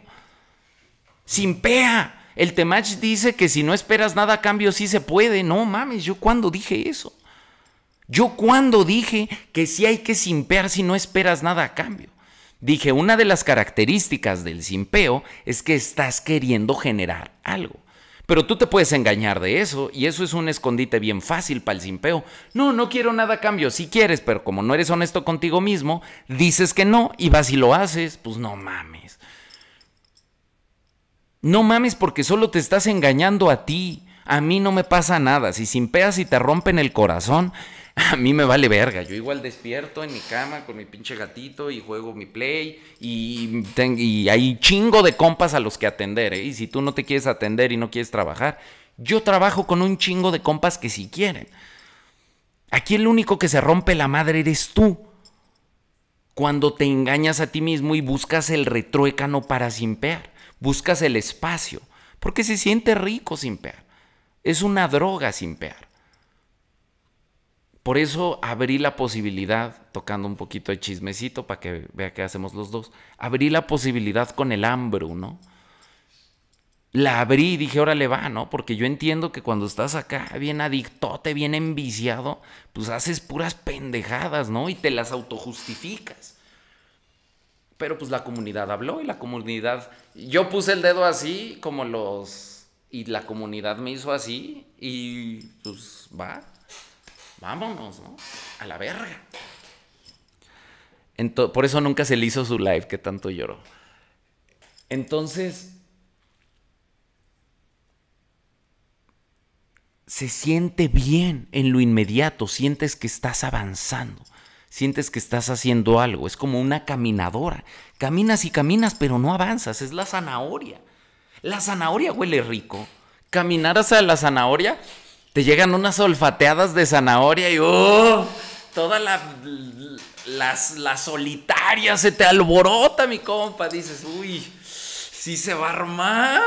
¡Simpea! El Temach dice que si no esperas nada a cambio sí se puede. No mames, yo cuando dije eso. Yo cuando dije que sí hay que simpear si no esperas nada a cambio. Dije, una de las características del simpeo es que estás queriendo generar algo. Pero tú te puedes engañar de eso y eso es un escondite bien fácil para el simpeo. No, no quiero nada a cambio, si quieres, pero como no eres honesto contigo mismo, dices que no y vas y lo haces, pues no mames. No mames porque solo te estás engañando a ti. A mí no me pasa nada. Si simpeas y te rompen el corazón, a mí me vale verga. Yo igual despierto en mi cama con mi pinche gatito y juego mi play y, hay chingo de compas a los que atender. ¿eh? Y si tú no te quieres atender y no quieres trabajar, yo trabajo con un chingo de compas que si quieren. Aquí el único que se rompe la madre eres tú. Cuando te engañas a ti mismo y buscas el retruécano para simpear, buscas el espacio, porque se siente rico simpear. Es una droga simpear. Por eso abrí la posibilidad, tocando un poquito de chismecito para que vea qué hacemos los dos, abrí la posibilidad con el hambre, ¿no? La abrí y dije, órale va, ¿no? Porque yo entiendo que cuando estás acá bien adictote, bien enviciado, pues haces puras pendejadas, ¿no? Y te las autojustificas. Pero pues la comunidad habló y la comunidad... Yo puse el dedo así como los... Y la comunidad me hizo así y pues va, vámonos, ¿no? A la verga. por eso nunca se le hizo su live que tanto lloró. Entonces, se siente bien en lo inmediato, sientes que estás avanzando, sientes que estás haciendo algo, es como una caminadora. Caminas y caminas, pero no avanzas, es la zanahoria. La zanahoria huele rico. Caminar a la zanahoria, te llegan unas olfateadas de zanahoria y ¡oh! Toda la, la, solitaria se te alborota, mi compa. Dices, uy, sí se va a armar.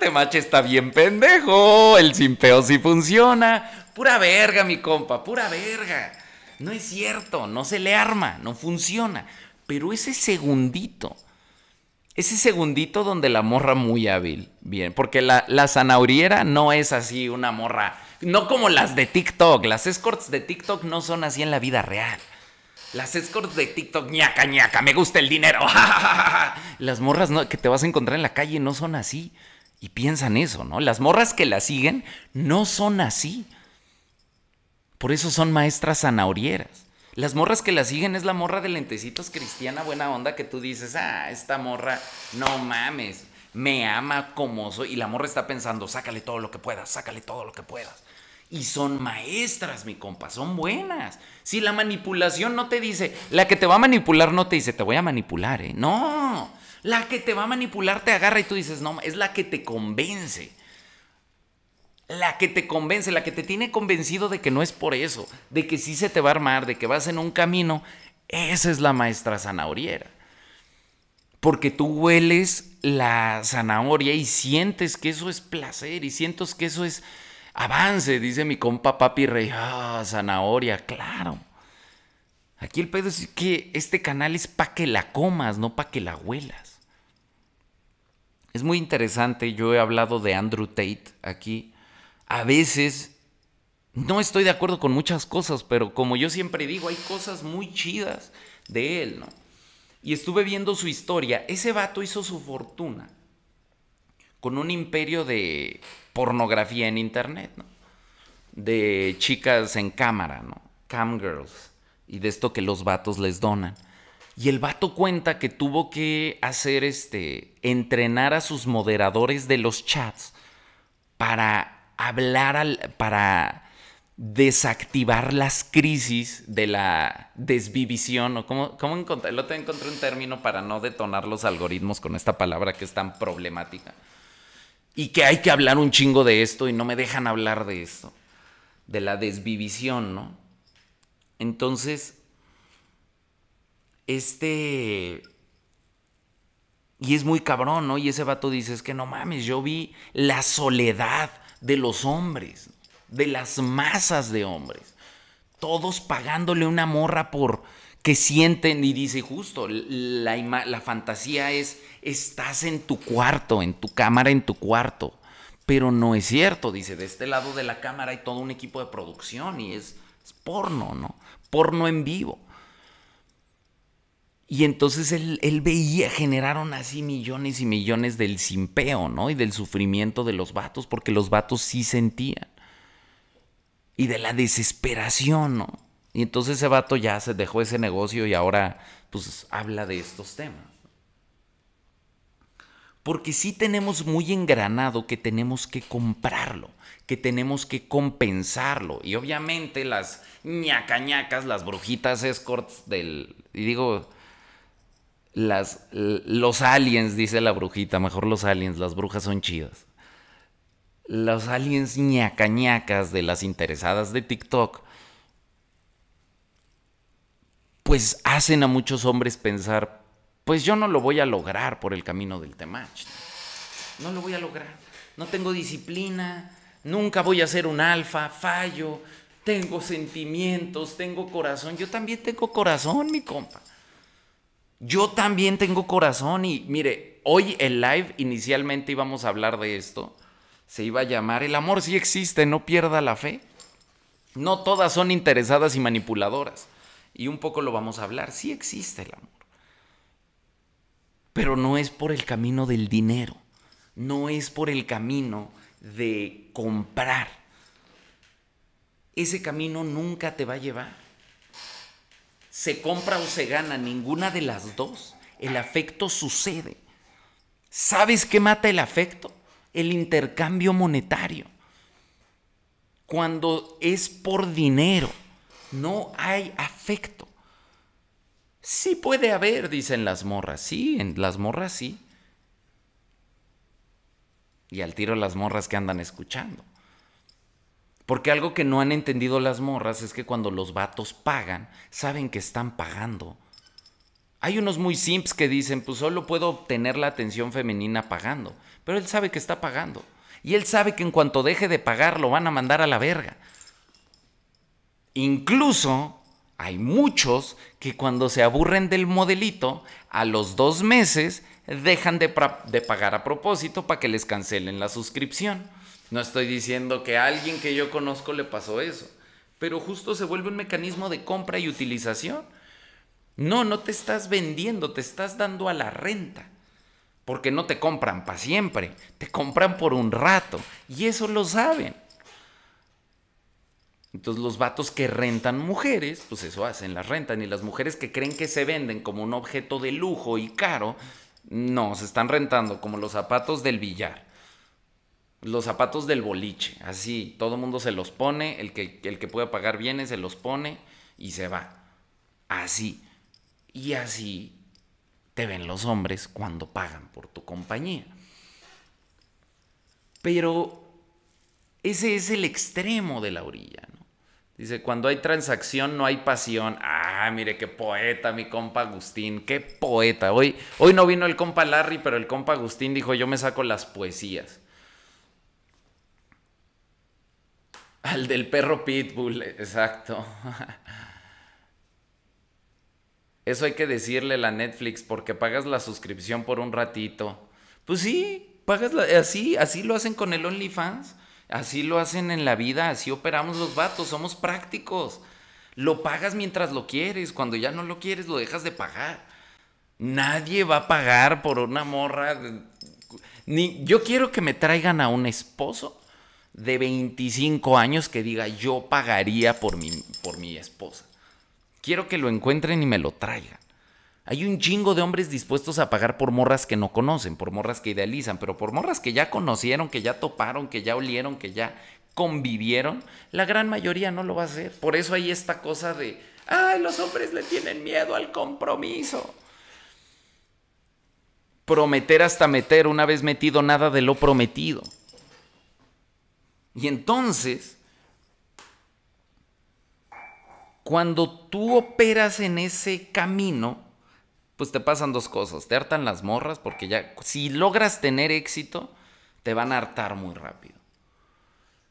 te Temache está bien pendejo. El simpeo sí funciona. Pura verga, mi compa, pura verga. No es cierto, no se le arma, no funciona. Pero ese segundito, ese segundito donde la morra muy hábil, bien, porque la, la zanahoriera no es así una morra no como las de TikTok. Las escorts de TikTok no son así en la vida real. Las escorts de TikTok, ñaca, ñaca, me gusta el dinero. las morras que te vas a encontrar en la calle no son así. Y piensan eso, ¿no? Las morras que la siguen no son así. Por eso son maestras zanahorieras. Las morras que la siguen es la morra de lentecitos cristiana buena onda que tú dices, ah, esta morra, no mames, me ama como soy. Y la morra está pensando, sácale todo lo que puedas, sácale todo lo que puedas. Y son maestras, mi compa, son buenas. Si la manipulación no te dice, la que te va a manipular no te dice, te voy a manipular, ¿eh? No, la que te va a manipular te agarra y tú dices, no, es la que te convence. La que te convence, la que te tiene convencido de que no es por eso, de que sí se te va a armar, de que vas en un camino, esa es la maestra zanahoriera. Porque tú hueles la zanahoria y sientes que eso es placer y sientes que eso es Avance, dice mi compa Papi Rey. Ah, zanahoria, claro. Aquí el pedo es que este canal es pa' que la comas, no para que la huelas. Es muy interesante, yo he hablado de Andrew Tate aquí. A veces no estoy de acuerdo con muchas cosas, pero como yo siempre digo, hay cosas muy chidas de él, ¿no? Y estuve viendo su historia. Ese vato hizo su fortuna con un imperio de pornografía en internet, ¿no? De chicas en cámara, ¿no? Cam Y de esto que los vatos les donan. Y el vato cuenta que tuvo que hacer este. entrenar a sus moderadores de los chats para hablar para desactivar las crisis de la desvivisión o cómo, cómo encontré, el otro encontré un término para no detonar los algoritmos con esta palabra que es tan problemática y que hay que hablar un chingo de esto y no me dejan hablar de esto, de la desvivisión, ¿no? Entonces, este... Y es muy cabrón, ¿no? Y ese vato dice, es que no mames, yo vi la soledad de los hombres, de las masas de hombres, todos pagándole una morra por que sienten y dice justo, la, fantasía es, estás en tu cuarto, en tu cámara, en tu cuarto. Pero no es cierto, dice, de este lado de la cámara hay todo un equipo de producción y es, porno, ¿no? Porno en vivo. Y entonces él, él, veía, generaron así millones y millones del simpeo, ¿no? Y del sufrimiento de los vatos, porque los vatos sí sentían. Y de la desesperación, ¿no? Y entonces ese vato ya se dejó ese negocio y ahora pues habla de estos temas. Porque sí tenemos muy engranado que tenemos que comprarlo, que tenemos que compensarlo. Y obviamente las ñacañacas, las brujitas escorts del... Y digo, las, los aliens, dice la brujita, mejor los aliens, las brujas son chidas. Los aliens ñacañacas de las interesadas de TikTok pues hacen a muchos hombres pensar, pues yo no lo voy a lograr por el camino del temach. No lo voy a lograr. No tengo disciplina, nunca voy a ser un alfa, fallo, tengo sentimientos, tengo corazón. Yo también tengo corazón, mi compa. Yo también tengo corazón y mire, hoy el live inicialmente íbamos a hablar de esto. Se iba a llamar El amor sí existe, no pierda la fe. No todas son interesadas y manipuladoras y un poco lo vamos a hablar, sí existe el amor. Pero no es por el camino del dinero, no es por el camino de comprar. Ese camino nunca te va a llevar. Se compra o se gana, ninguna de las dos. El afecto sucede. ¿Sabes qué mata el afecto? El intercambio monetario. Cuando es por dinero no hay afecto. Sí puede haber, dicen las morras. Sí, en las morras sí. Y al tiro las morras que andan escuchando. Porque algo que no han entendido las morras es que cuando los vatos pagan, saben que están pagando. Hay unos muy simps que dicen, pues solo puedo obtener la atención femenina pagando. Pero él sabe que está pagando. Y él sabe que en cuanto deje de pagar lo van a mandar a la verga. Incluso hay muchos que cuando se aburren del modelito, a los dos meses dejan de, pagar a propósito para que les cancelen la suscripción. No estoy diciendo que a alguien que yo conozco le pasó eso, pero justo se vuelve un mecanismo de compra y utilización. No, no te estás vendiendo, te estás dando a la renta. Porque no te compran para siempre, te compran por un rato. Y eso lo saben. Entonces los vatos que rentan mujeres, pues eso hacen, las rentan. Y las mujeres que creen que se venden como un objeto de lujo y caro, no, se están rentando como los zapatos del billar. Los zapatos del boliche, así, todo el mundo se los pone, el que, el que pagar bienes se los pone y se va. Así. Y así te ven los hombres cuando pagan por tu compañía. Pero ese es el extremo de la orilla. Dice, cuando hay transacción no hay pasión. Ah, mire qué poeta, mi compa Agustín, qué poeta. Hoy, hoy no vino el compa Larry, pero el compa Agustín dijo, yo me saco las poesías. Al del perro Pitbull, exacto. Eso hay que decirle a la Netflix porque pagas la suscripción por un ratito. Pues sí, pagas así, así lo hacen con el OnlyFans. Así lo hacen en la vida, así operamos los vatos, somos prácticos. Lo pagas mientras lo quieres, cuando ya no lo quieres lo dejas de pagar. Nadie va a pagar por una morra. Ni, yo quiero que me traigan a un esposo de 25 años que diga yo pagaría por mi, por mi esposa. Quiero que lo encuentren y me lo traigan. Hay un chingo de hombres dispuestos a pagar por morras que no conocen, por morras que idealizan, pero por morras que ya conocieron, que ya toparon, que ya olieron, que ya convivieron, la gran mayoría no lo va a hacer. Por eso hay esta cosa de, ay, los hombres le tienen miedo al compromiso. Prometer hasta meter, una vez metido nada de lo prometido. Y entonces, cuando tú operas en ese camino, pues te pasan dos cosas. Te hartan las morras porque ya, si logras tener éxito, te van a hartar muy rápido.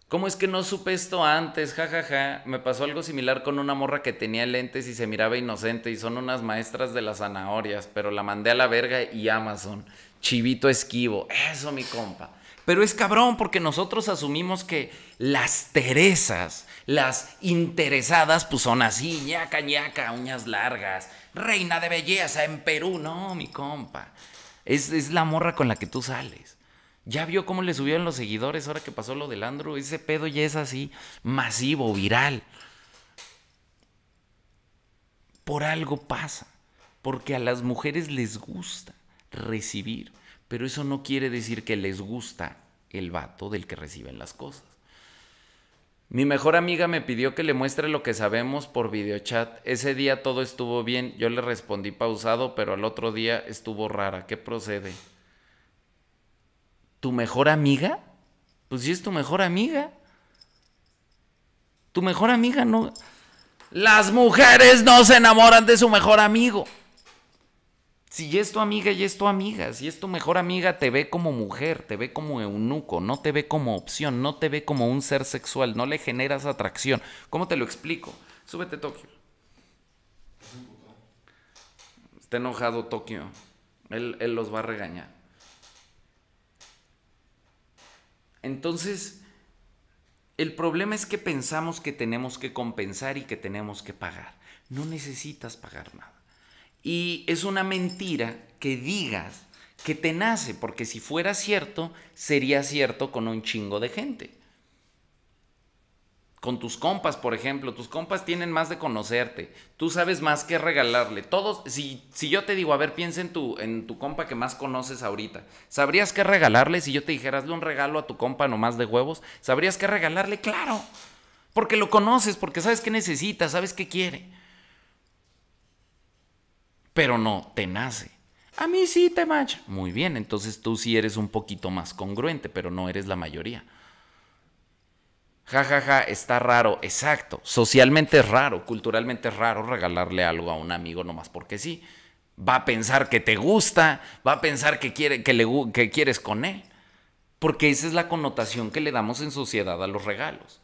¿Cómo es que no supe esto antes? Ja, ja, ja. Me pasó algo similar con una morra que tenía lentes y se miraba inocente y son unas maestras de las zanahorias, pero la mandé a la verga y Amazon. Chivito esquivo. Eso, mi compa. Pero es cabrón porque nosotros asumimos que las teresas, las interesadas, pues son así, ñaca, ñaca, uñas largas, reina de belleza en Perú. No, mi compa. Es, la morra con la que tú sales. Ya vio cómo le subieron los seguidores ahora que pasó lo del andro Ese pedo ya es así, masivo, viral. Por algo pasa. Porque a las mujeres les gusta recibir. Pero eso no quiere decir que les gusta el vato del que reciben las cosas. Mi mejor amiga me pidió que le muestre lo que sabemos por videochat. Ese día todo estuvo bien, yo le respondí pausado, pero al otro día estuvo rara. ¿Qué procede? ¿Tu mejor amiga? Pues sí es tu mejor amiga. Tu mejor amiga no... Las mujeres no se enamoran de su mejor amigo. Si es tu amiga y es tu amiga, si es tu mejor amiga, te ve como mujer, te ve como eunuco, no te ve como opción, no te ve como un ser sexual, no le generas atracción. ¿Cómo te lo explico? Súbete Tokio. Está enojado Tokio. Él, él los va a regañar. Entonces, el problema es que pensamos que tenemos que compensar y que tenemos que pagar. No necesitas pagar nada. Y es una mentira que digas que te nace, porque si fuera cierto, sería cierto con un chingo de gente. Con tus compas, por ejemplo, tus compas tienen más de conocerte, tú sabes más que regalarle. Todos, si, si yo te digo, a ver, piensa en tu, en tu compa que más conoces ahorita, ¿sabrías qué regalarle si yo te dijeras hazle un regalo a tu compa nomás de huevos? ¿Sabrías qué regalarle? Claro, porque lo conoces, porque sabes qué necesita, sabes qué quiere pero no te nace. A mí sí te macha. Muy bien, entonces tú sí eres un poquito más congruente, pero no eres la mayoría. Ja, ja, ja, está raro, exacto. Socialmente es raro, culturalmente es raro regalarle algo a un amigo nomás porque sí. Va a pensar que te gusta, va a pensar que, quiere, que, le, que quieres con él. Porque esa es la connotación que le damos en sociedad a los regalos.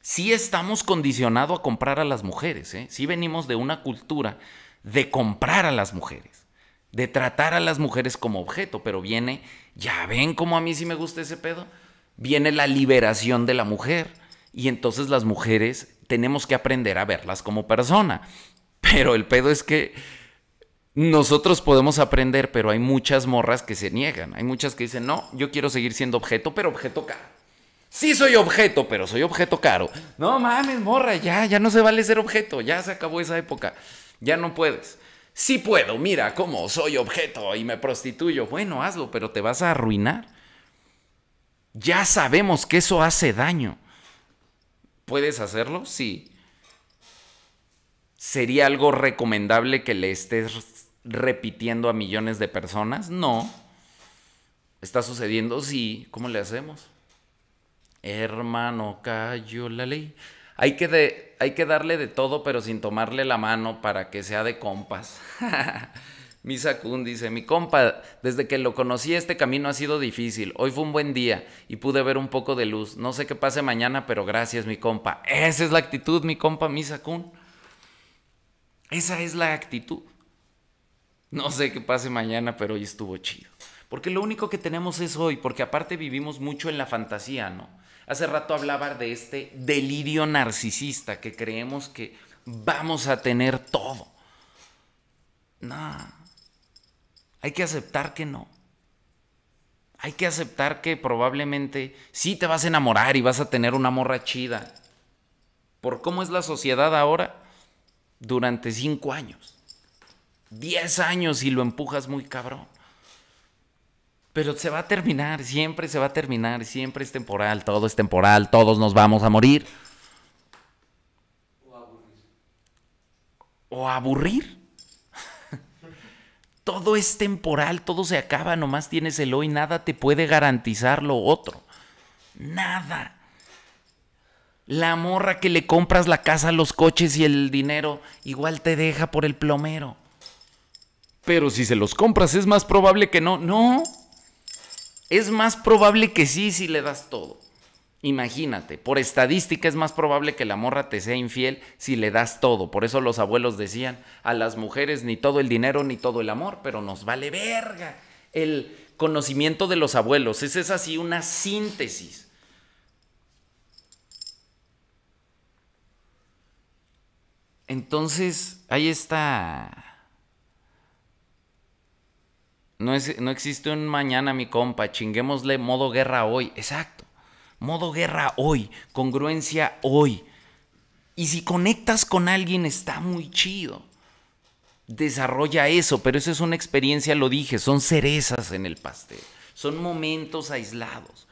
Sí estamos condicionados a comprar a las mujeres, ¿eh? sí venimos de una cultura de comprar a las mujeres, de tratar a las mujeres como objeto, pero viene, ya ven cómo a mí sí me gusta ese pedo, viene la liberación de la mujer y entonces las mujeres tenemos que aprender a verlas como persona. Pero el pedo es que nosotros podemos aprender, pero hay muchas morras que se niegan, hay muchas que dicen, no, yo quiero seguir siendo objeto, pero objeto caro. Sí soy objeto, pero soy objeto caro. No mames, morra, ya, ya no se vale ser objeto, ya se acabó esa época. Ya no puedes. Sí puedo, mira cómo soy objeto y me prostituyo. Bueno, hazlo, pero te vas a arruinar. Ya sabemos que eso hace daño. ¿Puedes hacerlo? Sí. ¿Sería algo recomendable que le estés repitiendo a millones de personas? No. ¿Está sucediendo? Sí. ¿Cómo le hacemos? Hermano, cayó la ley hay que, de, hay que darle de todo, pero sin tomarle la mano para que sea de compas. Misa dice, mi compa, desde que lo conocí este camino ha sido difícil. Hoy fue un buen día y pude ver un poco de luz. No sé qué pase mañana, pero gracias, mi compa. Esa es la actitud, mi compa Misa Esa es la actitud. No sé qué pase mañana, pero hoy estuvo chido. Porque lo único que tenemos es hoy, porque aparte vivimos mucho en la fantasía, ¿no? Hace rato hablaba de este delirio narcisista que creemos que vamos a tener todo. No, hay que aceptar que no. Hay que aceptar que probablemente sí te vas a enamorar y vas a tener una morra chida. Por cómo es la sociedad ahora, durante cinco años, diez años y lo empujas muy cabrón. Pero se va a terminar, siempre se va a terminar, siempre es temporal, todo es temporal, todos nos vamos a morir. O aburrir. O aburrir. todo es temporal, todo se acaba, nomás tienes el hoy, nada te puede garantizar lo otro. Nada. La morra que le compras la casa, los coches y el dinero, igual te deja por el plomero. Pero si se los compras es más probable que no. No. Es más probable que sí si le das todo. Imagínate, por estadística es más probable que la morra te sea infiel si le das todo. Por eso los abuelos decían, a las mujeres ni todo el dinero ni todo el amor, pero nos vale verga. El conocimiento de los abuelos, esa es así una síntesis. Entonces, ahí está no, existe un mañana, mi compa. Chinguémosle modo guerra hoy. Exacto. Modo guerra hoy. Congruencia hoy. Y si conectas con alguien, está muy chido. Desarrolla eso, pero eso es una experiencia, lo dije, son cerezas en el pastel. Son momentos aislados.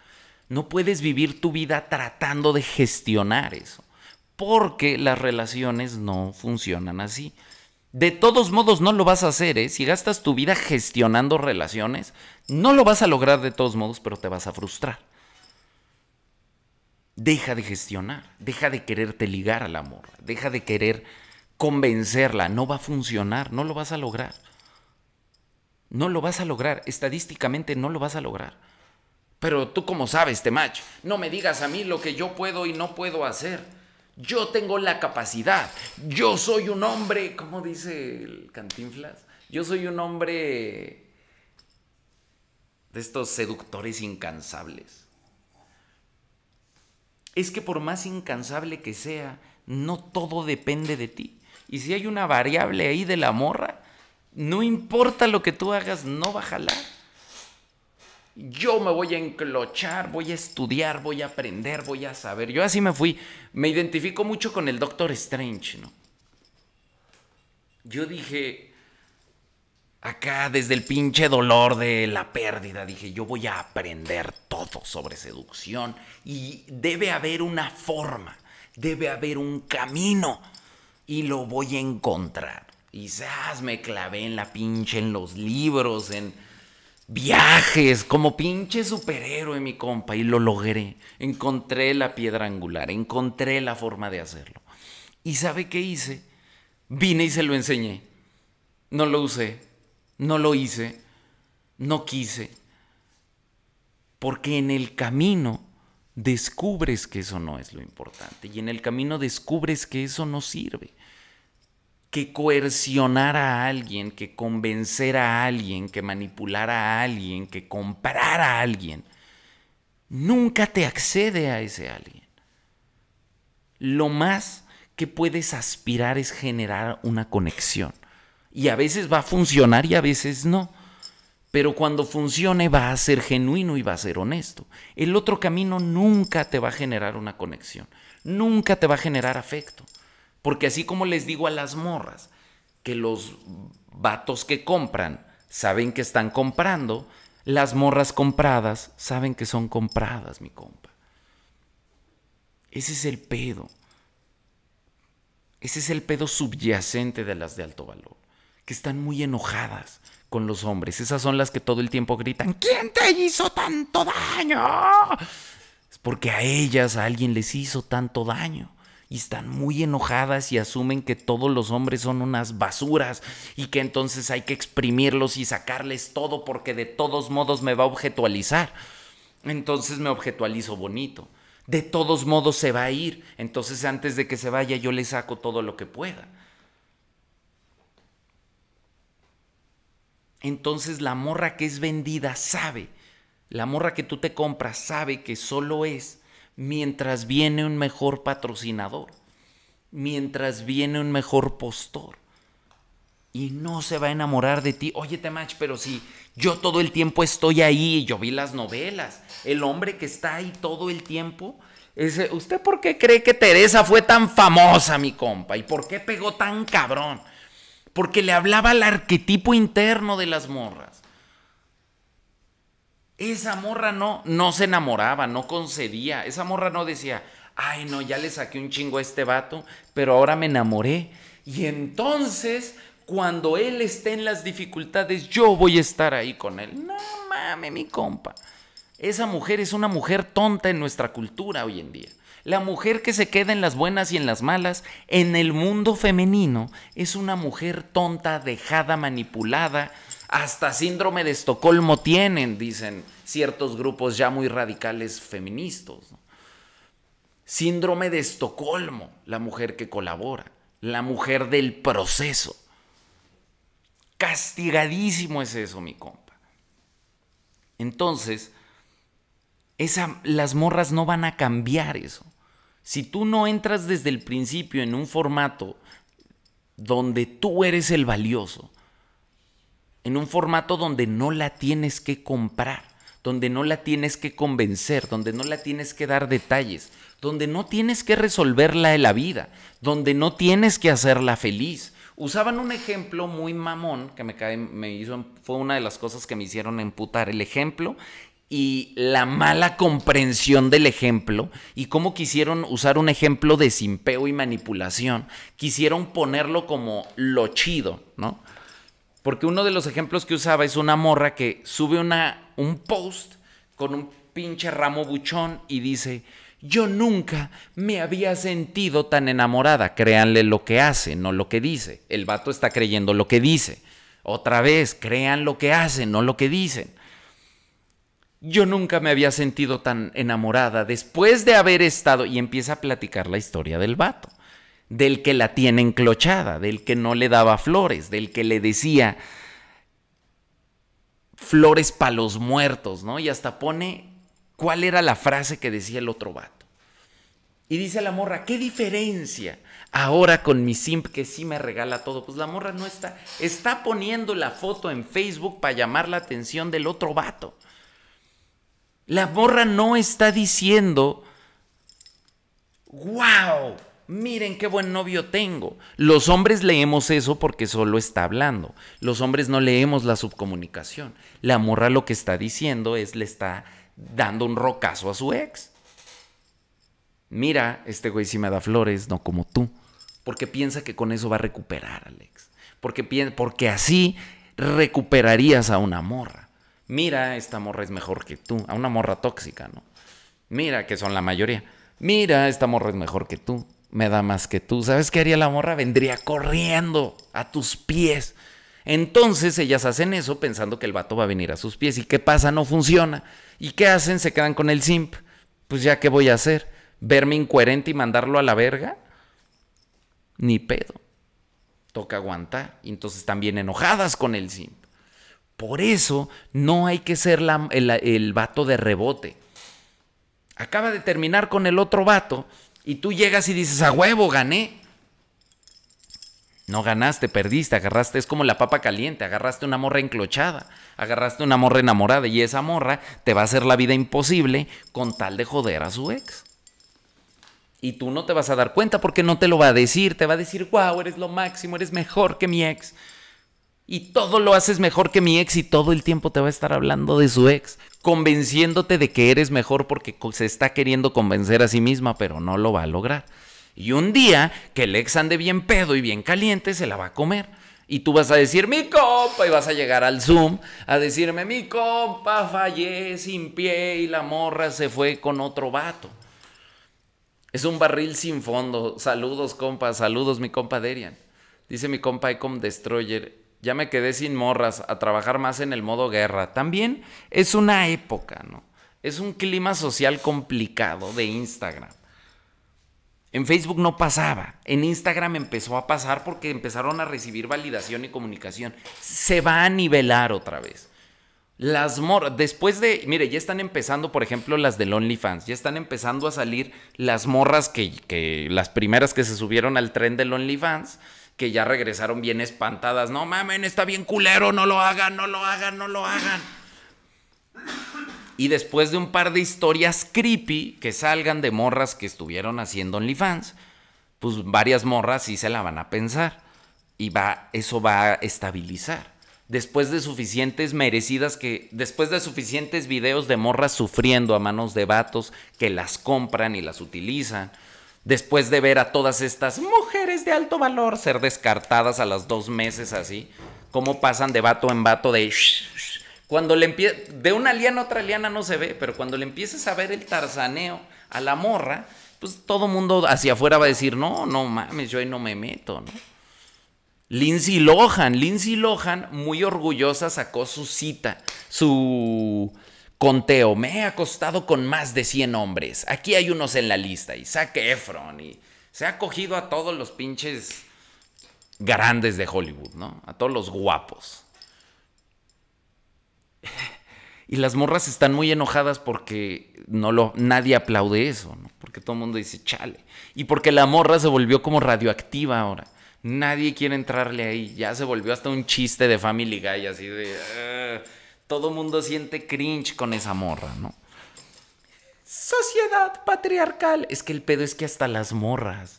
No puedes vivir tu vida tratando de gestionar eso, porque las relaciones no funcionan así. De todos modos no lo vas a hacer, ¿eh? Si gastas tu vida gestionando relaciones, no lo vas a lograr de todos modos, pero te vas a frustrar. Deja de gestionar, deja de quererte ligar al amor, deja de querer convencerla, no va a funcionar, no lo vas a lograr. No lo vas a lograr, estadísticamente no lo vas a lograr. Pero tú como sabes, te macho, no me digas a mí lo que yo puedo y no puedo hacer. Yo tengo la capacidad. Yo soy un hombre, ¿cómo dice el Cantinflas? Yo soy un hombre de estos seductores incansables. Es que por más incansable que sea, no todo depende de ti. Y si hay una variable ahí de la morra, no importa lo que tú hagas, no va yo me voy a enclochar, voy a estudiar, voy a aprender, voy a saber. Yo así me fui. Me identifico mucho con el Doctor Strange, ¿no? Yo dije, acá desde el pinche dolor de la pérdida, dije, yo voy a aprender todo sobre seducción y debe haber una forma, debe haber un camino y lo voy a encontrar. Quizás me clavé en la pinche, en los libros, en viajes como pinche superhéroe, mi compa, y lo logré. Encontré la piedra angular, encontré la forma de hacerlo. ¿Y sabe qué hice? Vine y se lo enseñé. No lo usé, no lo hice, no quise. Porque en el camino descubres que eso no es lo importante y en el camino descubres que eso no sirve que coercionar a alguien, que convencer a alguien, que manipular a alguien, que comprar a alguien. Nunca te accede a ese alguien. Lo más que puedes aspirar es generar una conexión. Y a veces va a funcionar y a veces no. Pero cuando funcione va a ser genuino y va a ser honesto. El otro camino nunca te va a generar una conexión. Nunca te va a generar afecto porque así como les digo a las morras, que los vatos que compran saben que están comprando, las morras compradas saben que son compradas, mi compa. Ese es el pedo. Ese es el pedo subyacente de las de alto valor, que están muy enojadas con los hombres. Esas son las que todo el tiempo gritan, ¿quién te hizo tanto daño? Es porque a ellas, a alguien les hizo tanto daño y están muy enojadas y asumen que todos los hombres son unas basuras y que entonces hay que exprimirlos y sacarles todo porque de todos modos me va a objetualizar. Entonces me objetualizo bonito. De todos modos se va a ir. Entonces antes de que se vaya yo le saco todo lo que pueda. Entonces la morra que es vendida sabe, la morra que tú te compras sabe que solo es mientras viene un mejor patrocinador, mientras viene un mejor postor. Y no se va a enamorar de ti. Oye, Temach, pero si yo todo el tiempo estoy ahí, y yo vi las novelas, el hombre que está ahí todo el tiempo, ese, ¿usted por qué cree que Teresa fue tan famosa, mi compa? ¿Y por qué pegó tan cabrón? Porque le hablaba al arquetipo interno de las morras. Esa morra no, no se enamoraba, no concedía. Esa morra no decía, ay no, ya le saqué un chingo a este vato, pero ahora me enamoré. Y entonces, cuando él esté en las dificultades, yo voy a estar ahí con él. No mames, mi compa. Esa mujer es una mujer tonta en nuestra cultura hoy en día. La mujer que se queda en las buenas y en las malas, en el mundo femenino, es una mujer tonta, dejada, manipulada, hasta síndrome de Estocolmo tienen, dicen ciertos grupos ya muy radicales feministas. Síndrome de Estocolmo, la mujer que colabora, la mujer del proceso. Castigadísimo es eso, mi compa. Entonces, esa, las morras no van a cambiar eso. Si tú no entras desde el principio en un formato donde tú eres el valioso, en un formato donde no la tienes que comprar, donde no la tienes que convencer, donde no la tienes que dar detalles, donde no tienes que resolverla de la vida, donde no tienes que hacerla feliz. Usaban un ejemplo muy mamón que me, cae, me hizo, fue una de las cosas que me hicieron emputar, el ejemplo y la mala comprensión del ejemplo y cómo quisieron usar un ejemplo de simpeo y manipulación, quisieron ponerlo como lo chido, ¿no? Porque uno de los ejemplos que usaba es una morra que sube una, un post con un pinche ramo buchón y dice, yo nunca me había sentido tan enamorada. Créanle lo que hace, no lo que dice. El vato está creyendo lo que dice. Otra vez, crean lo que hacen, no lo que dicen. Yo nunca me había sentido tan enamorada después de haber estado y empieza a platicar la historia del vato del que la tiene enclochada, del que no le daba flores, del que le decía flores para los muertos, ¿no? Y hasta pone cuál era la frase que decía el otro vato. Y dice la morra, ¿qué diferencia ahora con mi simp que sí me regala todo? Pues la morra no está, está poniendo la foto en Facebook para llamar la atención del otro vato. La morra no está diciendo, wow, miren qué buen novio tengo. Los hombres leemos eso porque solo está hablando. Los hombres no leemos la subcomunicación. La morra lo que está diciendo es le está dando un rocazo a su ex. Mira, este güey sí me da flores, no como tú. Porque piensa que con eso va a recuperar al ex. Porque, porque así recuperarías a una morra. Mira, esta morra es mejor que tú. A una morra tóxica, ¿no? Mira, que son la mayoría. Mira, esta morra es mejor que tú me da más que tú. ¿Sabes qué haría la morra? Vendría corriendo a tus pies. Entonces ellas hacen eso pensando que el vato va a venir a sus pies. ¿Y qué pasa? No funciona. ¿Y qué hacen? Se quedan con el simp. Pues ya, ¿qué voy a hacer? ¿Verme incoherente y mandarlo a la verga? Ni pedo. Toca aguantar. Y entonces están bien enojadas con el simp. Por eso no hay que ser el, el vato de rebote. Acaba de terminar con el otro vato y tú llegas y dices, a huevo, gané. No ganaste, perdiste, agarraste, es como la papa caliente, agarraste una morra enclochada, agarraste una morra enamorada y esa morra te va a hacer la vida imposible con tal de joder a su ex. Y tú no te vas a dar cuenta porque no te lo va a decir, te va a decir, wow, eres lo máximo, eres mejor que mi ex. Y todo lo haces mejor que mi ex y todo el tiempo te va a estar hablando de su ex convenciéndote de que eres mejor porque se está queriendo convencer a sí misma, pero no lo va a lograr. Y un día que el ex ande bien pedo y bien caliente, se la va a comer. Y tú vas a decir, mi compa, y vas a llegar al Zoom a decirme, mi compa, fallé sin pie y la morra se fue con otro vato. Es un barril sin fondo. Saludos, compa, saludos, mi compa Derian. Dice mi compa Icom Destroyer, ya me quedé sin morras, a trabajar más en el modo guerra. También es una época, ¿no? Es un clima social complicado de Instagram. En Facebook no pasaba, en Instagram empezó a pasar porque empezaron a recibir validación y comunicación. Se va a nivelar otra vez. Las morras, después de, mire, ya están empezando, por ejemplo, las del OnlyFans, ya están empezando a salir las morras que, las primeras que se subieron al tren del OnlyFans, que ya regresaron bien espantadas. No mamen, está bien culero, no lo hagan, no lo hagan, no lo hagan. Y después de un par de historias creepy que salgan de morras que estuvieron haciendo OnlyFans, pues varias morras sí se la van a pensar. Y va, eso va a estabilizar. Después de suficientes merecidas que. Después de suficientes videos de morras sufriendo a manos de vatos que las compran y las utilizan después de ver a todas estas mujeres de alto valor ser descartadas a los dos meses así, cómo pasan de vato en vato de... Cuando le de una liana a otra liana no se ve, pero cuando le empieces a ver el tarzaneo a la morra, pues todo mundo hacia afuera va a decir, no, no mames, yo ahí no me meto, ¿no? Lindsay Lohan, Lindsay Lohan muy orgullosa sacó su cita, su conteo, me he acostado con más de 100 hombres, aquí hay unos en la lista, y saque Efron, y se ha cogido a todos los pinches grandes de Hollywood, ¿no? A todos los guapos. Y las morras están muy enojadas porque no lo, nadie aplaude eso, ¿no? Porque todo el mundo dice, chale. Y porque la morra se volvió como radioactiva ahora. Nadie quiere entrarle ahí. Ya se volvió hasta un chiste de Family Guy, así de... Ah" todo mundo siente cringe con esa morra, ¿no? Sociedad patriarcal. Es que el pedo es que hasta las morras.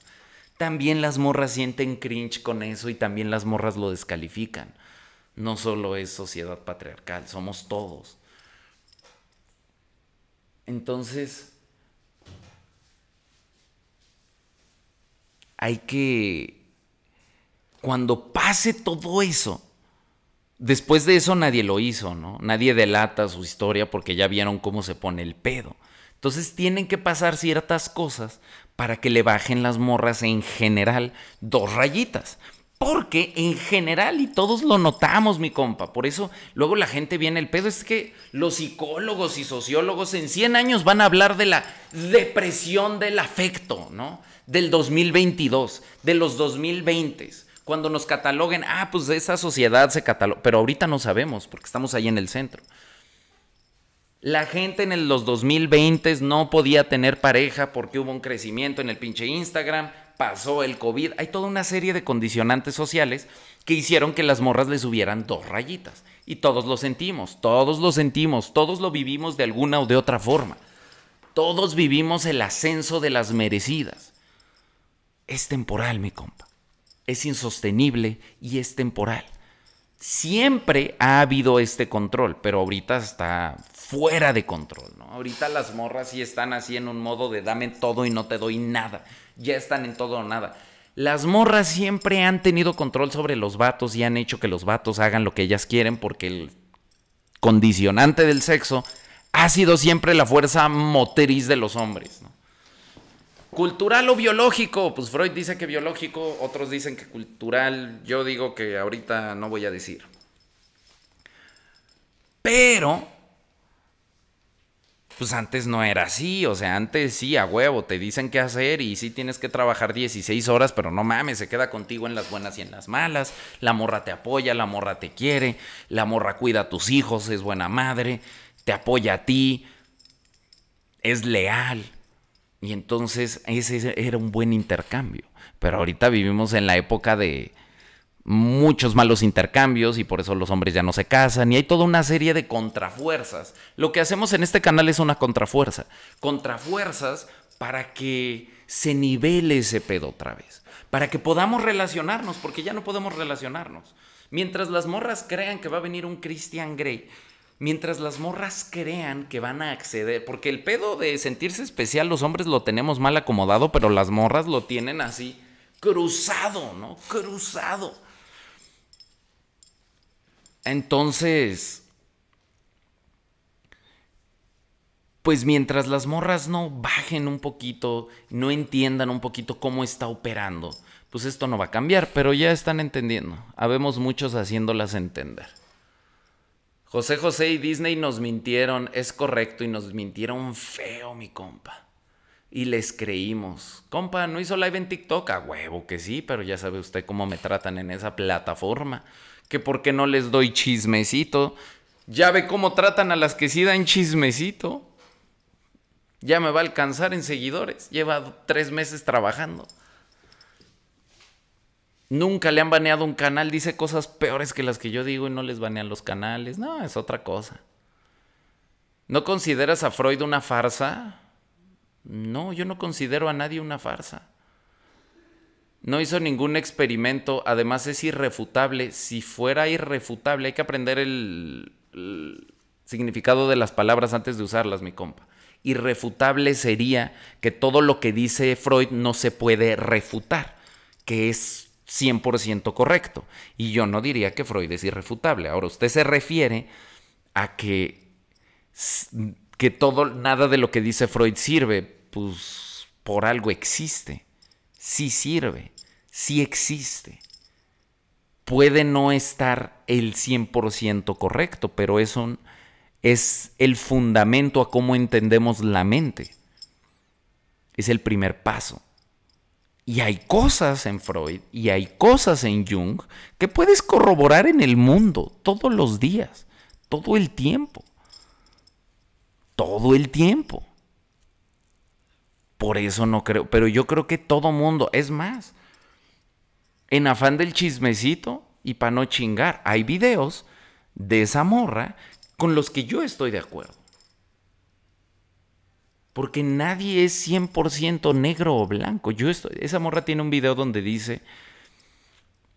También las morras sienten cringe con eso y también las morras lo descalifican. No solo es sociedad patriarcal, somos todos. Entonces, hay que, cuando pase todo eso, Después de eso nadie lo hizo, ¿no? Nadie delata su historia porque ya vieron cómo se pone el pedo. Entonces tienen que pasar ciertas cosas para que le bajen las morras en general dos rayitas. Porque en general, y todos lo notamos, mi compa, por eso luego la gente viene el pedo, es que los psicólogos y sociólogos en 100 años van a hablar de la depresión del afecto, ¿no? Del 2022, de los 2020s. Cuando nos cataloguen, ah, pues esa sociedad se cataloga, pero ahorita no sabemos porque estamos ahí en el centro. La gente en los 2020 no podía tener pareja porque hubo un crecimiento en el pinche Instagram, pasó el COVID, hay toda una serie de condicionantes sociales que hicieron que las morras les subieran dos rayitas. Y todos lo sentimos, todos lo sentimos, todos lo vivimos de alguna o de otra forma. Todos vivimos el ascenso de las merecidas. Es temporal, mi compa es insostenible y es temporal. Siempre ha habido este control, pero ahorita está fuera de control, ¿no? Ahorita las morras sí están así en un modo de dame todo y no te doy nada. Ya están en todo o nada. Las morras siempre han tenido control sobre los vatos y han hecho que los vatos hagan lo que ellas quieren porque el condicionante del sexo ha sido siempre la fuerza motriz de los hombres, ¿no? Cultural o biológico, pues Freud dice que biológico, otros dicen que cultural, yo digo que ahorita no voy a decir. Pero, pues antes no era así, o sea, antes sí, a huevo, te dicen qué hacer y sí tienes que trabajar 16 horas, pero no mames, se queda contigo en las buenas y en las malas, la morra te apoya, la morra te quiere, la morra cuida a tus hijos, es buena madre, te apoya a ti, es leal y entonces ese era un buen intercambio. Pero ahorita vivimos en la época de muchos malos intercambios y por eso los hombres ya no se casan y hay toda una serie de contrafuerzas. Lo que hacemos en este canal es una contrafuerza. Contrafuerzas para que se nivele ese pedo otra vez. Para que podamos relacionarnos, porque ya no podemos relacionarnos. Mientras las morras crean que va a venir un Christian Grey mientras las morras crean que van a acceder, porque el pedo de sentirse especial los hombres lo tenemos mal acomodado, pero las morras lo tienen así cruzado, ¿no? Cruzado. Entonces, pues mientras las morras no bajen un poquito, no entiendan un poquito cómo está operando, pues esto no va a cambiar, pero ya están entendiendo. Habemos muchos haciéndolas entender. José José y Disney nos mintieron, es correcto, y nos mintieron feo, mi compa. Y les creímos. Compa, ¿no hizo live en TikTok? A huevo que sí, pero ya sabe usted cómo me tratan en esa plataforma. Que por qué no les doy chismecito. Ya ve cómo tratan a las que sí dan chismecito. Ya me va a alcanzar en seguidores. Lleva tres meses trabajando. Nunca le han baneado un canal, dice cosas peores que las que yo digo y no les banean los canales. No, es otra cosa. ¿No consideras a Freud una farsa? No, yo no considero a nadie una farsa. No hizo ningún experimento, además es irrefutable. Si fuera irrefutable, hay que aprender el, significado de las palabras antes de usarlas, mi compa. Irrefutable sería que todo lo que dice Freud no se puede refutar, que es 100% correcto. Y yo no diría que Freud es irrefutable. Ahora, usted se refiere a que, que todo, nada de lo que dice Freud sirve, pues por algo existe. Sí sirve, sí existe. Puede no estar el 100% correcto, pero eso es el fundamento a cómo entendemos la mente. Es el primer paso. Y hay cosas en Freud y hay cosas en Jung que puedes corroborar en el mundo todos los días, todo el tiempo. Todo el tiempo. Por eso no creo, pero yo creo que todo mundo, es más, en afán del chismecito y para no chingar, hay videos de esa morra con los que yo estoy de acuerdo. Porque nadie es 100% negro o blanco. Yo estoy, esa morra tiene un video donde dice,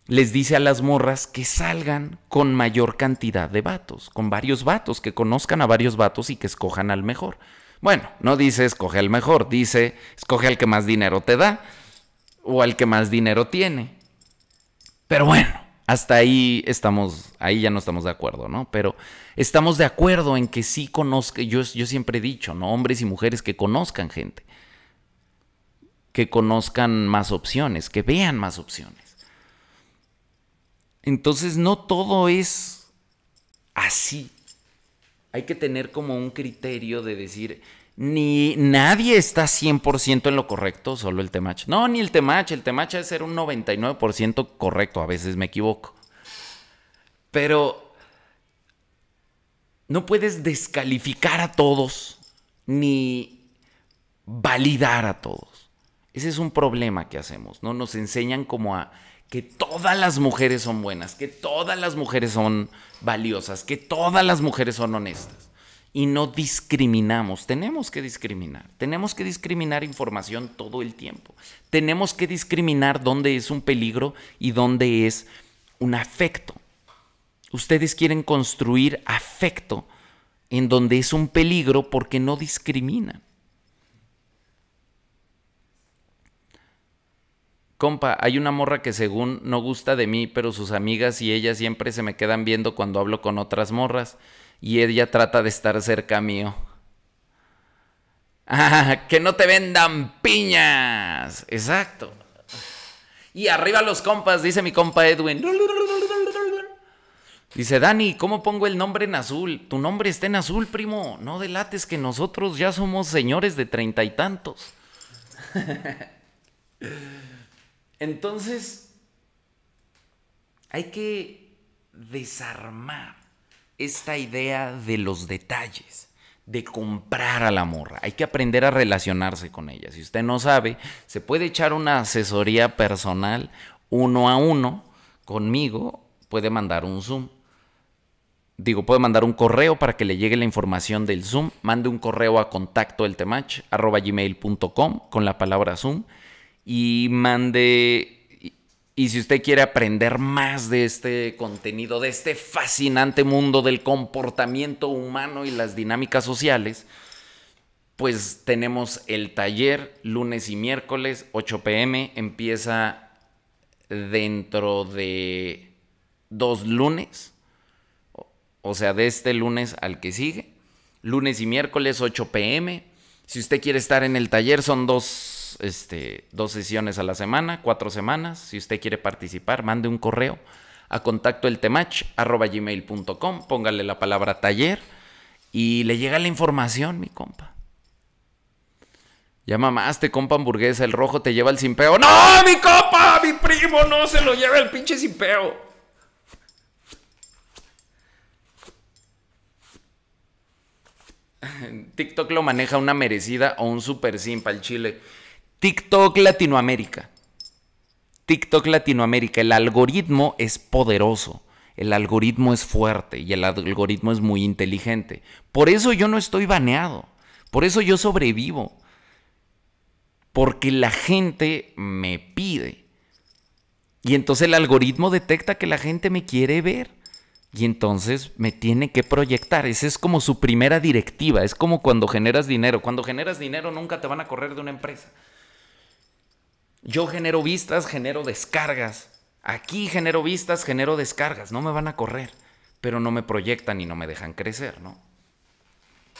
les dice a las morras que salgan con mayor cantidad de vatos, con varios vatos, que conozcan a varios vatos y que escojan al mejor. Bueno, no dice escoge al mejor, dice escoge al que más dinero te da o al que más dinero tiene. Pero bueno, hasta ahí estamos, ahí ya no estamos de acuerdo, ¿no? Pero estamos de acuerdo en que sí conozca, yo, yo siempre he dicho, ¿no? Hombres y mujeres que conozcan gente, que conozcan más opciones, que vean más opciones. Entonces no todo es así. Hay que tener como un criterio de decir, ni nadie está 100% en lo correcto, solo el Temach. No, ni el Temach, el Temach debe ser un 99% correcto, a veces me equivoco. Pero no puedes descalificar a todos ni validar a todos. Ese es un problema que hacemos, ¿no? Nos enseñan como a que todas las mujeres son buenas, que todas las mujeres son valiosas, que todas las mujeres son honestas y no discriminamos. Tenemos que discriminar. Tenemos que discriminar información todo el tiempo. Tenemos que discriminar dónde es un peligro y dónde es un afecto. Ustedes quieren construir afecto en donde es un peligro porque no discrimina. Compa, hay una morra que según no gusta de mí, pero sus amigas y ella siempre se me quedan viendo cuando hablo con otras morras y ella trata de estar cerca mío. Ah, que no te vendan piñas. Exacto. Y arriba los compas, dice mi compa Edwin. Dice, Dani, ¿cómo pongo el nombre en azul? Tu nombre está en azul, primo. No delates que nosotros ya somos señores de treinta y tantos. Entonces, hay que desarmar esta idea de los detalles, de comprar a la morra. Hay que aprender a relacionarse con ella. Si usted no sabe, se puede echar una asesoría personal uno a uno conmigo, puede mandar un Zoom. Digo, puede mandar un correo para que le llegue la información del Zoom. Mande un correo a contacto con la palabra Zoom y mande y si usted quiere aprender más de este contenido, de este fascinante mundo del comportamiento humano y las dinámicas sociales, pues tenemos el taller lunes y miércoles, 8 pm, empieza dentro de dos lunes, o sea, de este lunes al que sigue, lunes y miércoles 8 pm. Si usted quiere estar en el taller, son dos este, dos, sesiones a la semana, cuatro semanas. Si usted quiere participar, mande un correo a contacto el póngale la palabra taller y le llega la información, mi compa. Ya te compa hamburguesa, el rojo te lleva el simpeo. ¡No, mi compa! ¡Mi primo! ¡No se lo lleva el pinche simpeo! TikTok lo maneja una merecida o un super simpa el chile. TikTok Latinoamérica. TikTok Latinoamérica, el algoritmo es poderoso, el algoritmo es fuerte y el algoritmo es muy inteligente. Por eso yo no estoy baneado, por eso yo sobrevivo, porque la gente me pide. Y entonces el algoritmo detecta que la gente me quiere ver. Y entonces me tiene que proyectar. Esa es como su primera directiva. Es como cuando generas dinero. Cuando generas dinero nunca te van a correr de una empresa. Yo genero vistas, genero descargas. Aquí genero vistas, genero descargas. No me van a correr, pero no me proyectan y no me dejan crecer, ¿no?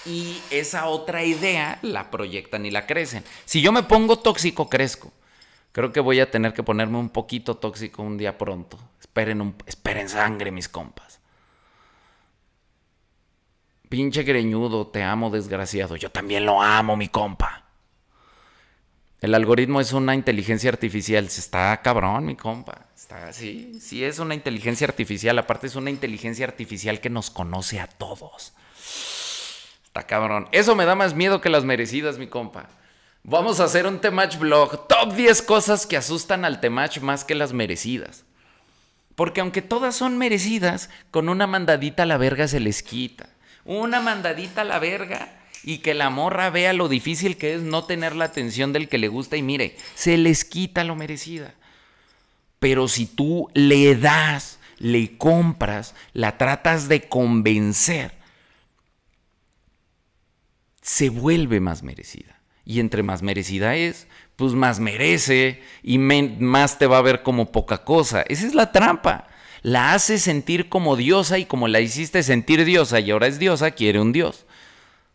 Y esa otra idea la proyectan y la crecen. Si yo me pongo tóxico, crezco. Creo que voy a tener que ponerme un poquito tóxico un día pronto. Esperen, un, esperen sangre, mis compas. Pinche greñudo, te amo, desgraciado. Yo también lo amo, mi compa. El algoritmo es una inteligencia artificial. Está cabrón, mi compa. Está así. Sí, es una inteligencia artificial. Aparte, es una inteligencia artificial que nos conoce a todos. Está cabrón. Eso me da más miedo que las merecidas, mi compa. Vamos a hacer un Temach blog. Top 10 cosas que asustan al Temach más que las merecidas. Porque aunque todas son merecidas, con una mandadita a la verga se les quita. Una mandadita a la verga y que la morra vea lo difícil que es no tener la atención del que le gusta y mire, se les quita lo merecida. Pero si tú le das, le compras, la tratas de convencer, se vuelve más merecida. Y entre más merecida es, pues más merece y más te va a ver como poca cosa. Esa es la trampa. La hace sentir como diosa y como la hiciste sentir diosa y ahora es diosa, quiere un dios.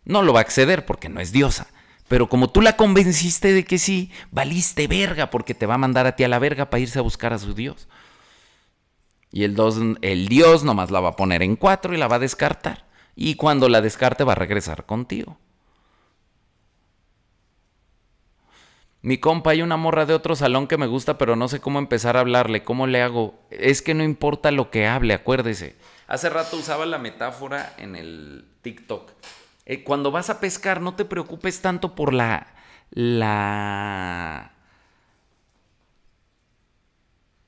No lo va a acceder porque no es diosa. Pero como tú la convenciste de que sí, valiste verga porque te va a mandar a ti a la verga para irse a buscar a su dios. Y el, dos, el dios nomás la va a poner en cuatro y la va a descartar. Y cuando la descarte va a regresar contigo. Mi compa, hay una morra de otro salón que me gusta, pero no sé cómo empezar a hablarle, cómo le hago. Es que no importa lo que hable, acuérdese. Hace rato usaba la metáfora en el TikTok eh, cuando vas a pescar, no te preocupes tanto por la. la.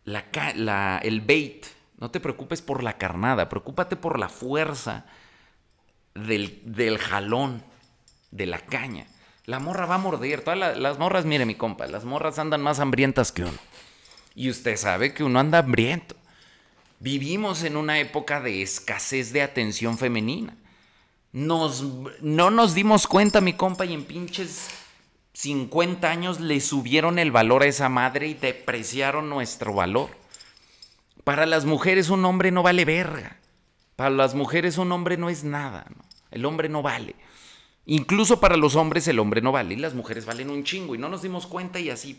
la, el bait. No te preocupes por la carnada. Preocúpate por la fuerza del, jalón, de la caña. La morra va a morder. Todas las morras, mire mi compa, las morras andan más hambrientas que uno. Y usted sabe que uno anda hambriento. Vivimos en una época de escasez de atención femenina. Nos, no nos dimos cuenta, mi compa, y en pinches 50 años le subieron el valor a esa madre y depreciaron nuestro valor. Para las mujeres un hombre no vale verga. Para las mujeres un hombre no es nada. El hombre no vale. Incluso para los hombres el hombre no vale y las mujeres valen un chingo y no nos dimos cuenta y así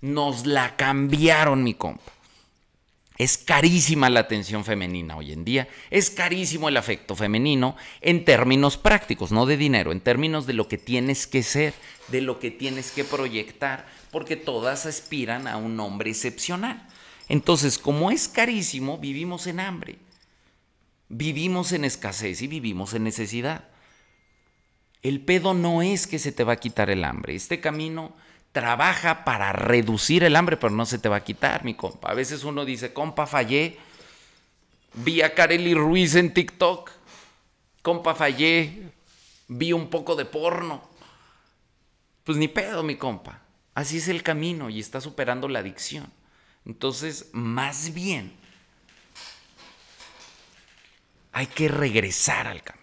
nos la cambiaron, mi compa. Es carísima la atención femenina hoy en día, es carísimo el afecto femenino en términos prácticos, no de dinero, en términos de lo que tienes que ser, de lo que tienes que proyectar, porque todas aspiran a un hombre excepcional. Entonces, como es carísimo, vivimos en hambre, vivimos en escasez y vivimos en necesidad. El pedo no es que se te va a quitar el hambre, este camino trabaja para reducir el hambre, pero no se te va a quitar, mi compa. A veces uno dice, compa, fallé. Vi a Kareli Ruiz en TikTok. Compa, fallé. Vi un poco de porno. Pues ni pedo, mi compa. Así es el camino y está superando la adicción. Entonces, más bien, hay que regresar al camino.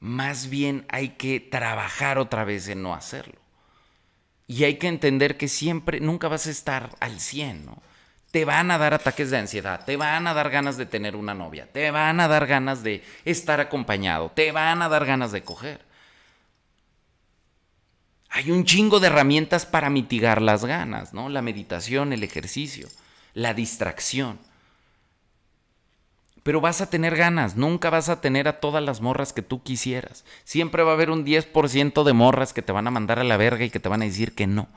Más bien hay que trabajar otra vez en no hacerlo. Y hay que entender que siempre, nunca vas a estar al 100, ¿no? Te van a dar ataques de ansiedad, te van a dar ganas de tener una novia, te van a dar ganas de estar acompañado, te van a dar ganas de coger. Hay un chingo de herramientas para mitigar las ganas, ¿no? La meditación, el ejercicio, la distracción pero vas a tener ganas, nunca vas a tener a todas las morras que tú quisieras. Siempre va a haber un 10% de morras que te van a mandar a la verga y que te van a decir que no.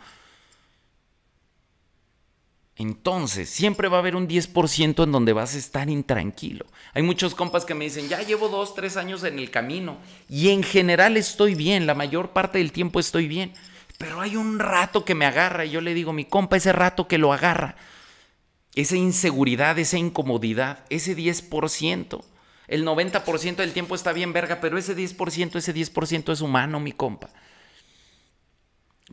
Entonces, siempre va a haber un 10% en donde vas a estar intranquilo. Hay muchos compas que me dicen, ya llevo dos, tres años en el camino y en general estoy bien, la mayor parte del tiempo estoy bien, pero hay un rato que me agarra y yo le digo, mi compa, ese rato que lo agarra, esa inseguridad, esa incomodidad, ese 10%. El 90% del tiempo está bien verga, pero ese 10%, ese 10% es humano, mi compa.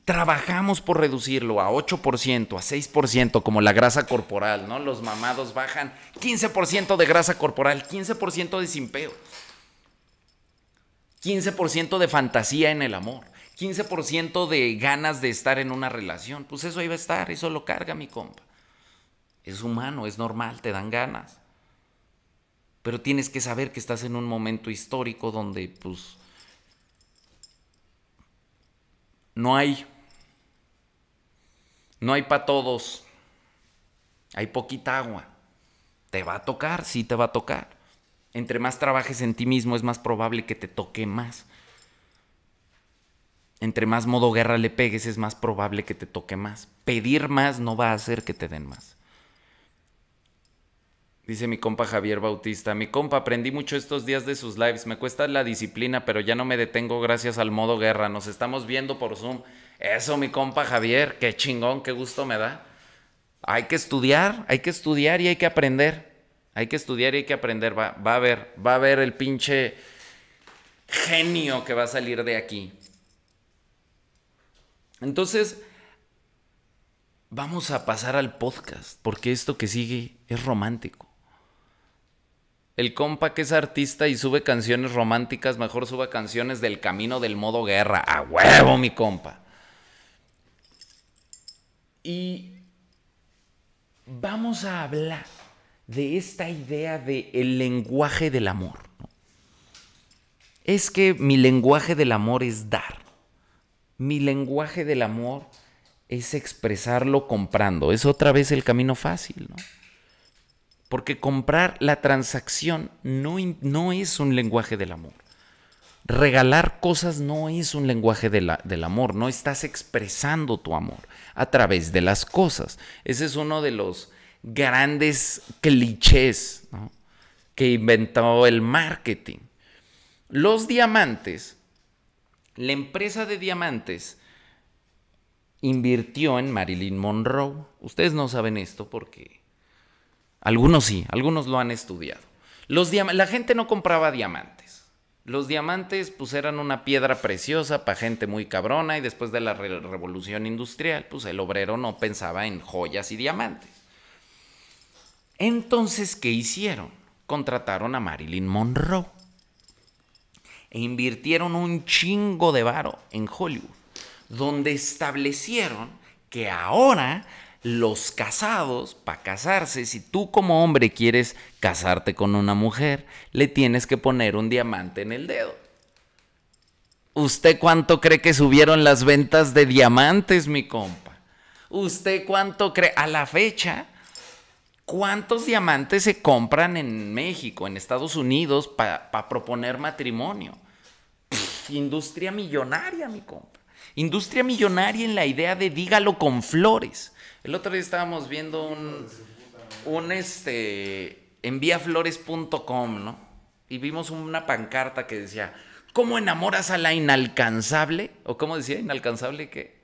Trabajamos por reducirlo a 8%, a 6%, como la grasa corporal, ¿no? Los mamados bajan 15% de grasa corporal, 15% de simpeo, 15% de fantasía en el amor, 15% de ganas de estar en una relación. Pues eso iba a estar, eso lo carga mi compa. Es humano, es normal, te dan ganas. Pero tienes que saber que estás en un momento histórico donde pues no hay no hay para todos. Hay poquita agua. Te va a tocar, sí te va a tocar. Entre más trabajes en ti mismo es más probable que te toque más. Entre más modo guerra le pegues es más probable que te toque más. Pedir más no va a hacer que te den más. Dice mi compa Javier Bautista, mi compa, aprendí mucho estos días de sus lives, me cuesta la disciplina, pero ya no me detengo gracias al modo guerra, nos estamos viendo por Zoom. Eso, mi compa Javier, qué chingón, qué gusto me da. Hay que estudiar, hay que estudiar y hay que aprender. Hay que estudiar y hay que aprender. Va, a ver, va a haber el pinche genio que va a salir de aquí. Entonces, vamos a pasar al podcast, porque esto que sigue es romántico el compa que es artista y sube canciones románticas, mejor suba canciones del camino del modo guerra. A huevo, mi compa. Y vamos a hablar de esta idea de lenguaje del amor. Es que mi lenguaje del amor es dar. Mi lenguaje del amor es expresarlo comprando. Es otra vez el camino fácil, ¿no? Porque comprar la transacción no, no es un lenguaje del amor. Regalar cosas no es un lenguaje del amor, no estás expresando tu amor a través de las cosas. Ese es uno de los grandes clichés que inventó el marketing. Los diamantes, la empresa de diamantes invirtió en Marilyn Monroe. Ustedes no saben esto porque algunos sí, algunos lo han estudiado. la gente no compraba diamantes. Los diamantes pues eran una piedra preciosa para gente muy cabrona y después de la revolución industrial pues el obrero no pensaba en joyas y diamantes. Entonces, ¿qué hicieron? Contrataron a Marilyn Monroe e invirtieron un chingo de varo en Hollywood, donde establecieron que ahora los casados, para casarse, si tú como hombre quieres casarte con una mujer, le tienes que poner un diamante en el dedo. ¿Usted cuánto cree que subieron las ventas de diamantes, mi compa? ¿Usted cuánto cree? A la fecha, ¿cuántos diamantes se compran en México, en Estados Unidos, para proponer matrimonio? industria millonaria, mi compa. Industria millonaria en la idea de dígalo con flores. El otro día estábamos viendo un, un este, enviaflores.com, ¿no? Y vimos una pancarta que decía, ¿cómo enamoras a la inalcanzable? ¿O cómo decía? ¿Inalcanzable qué?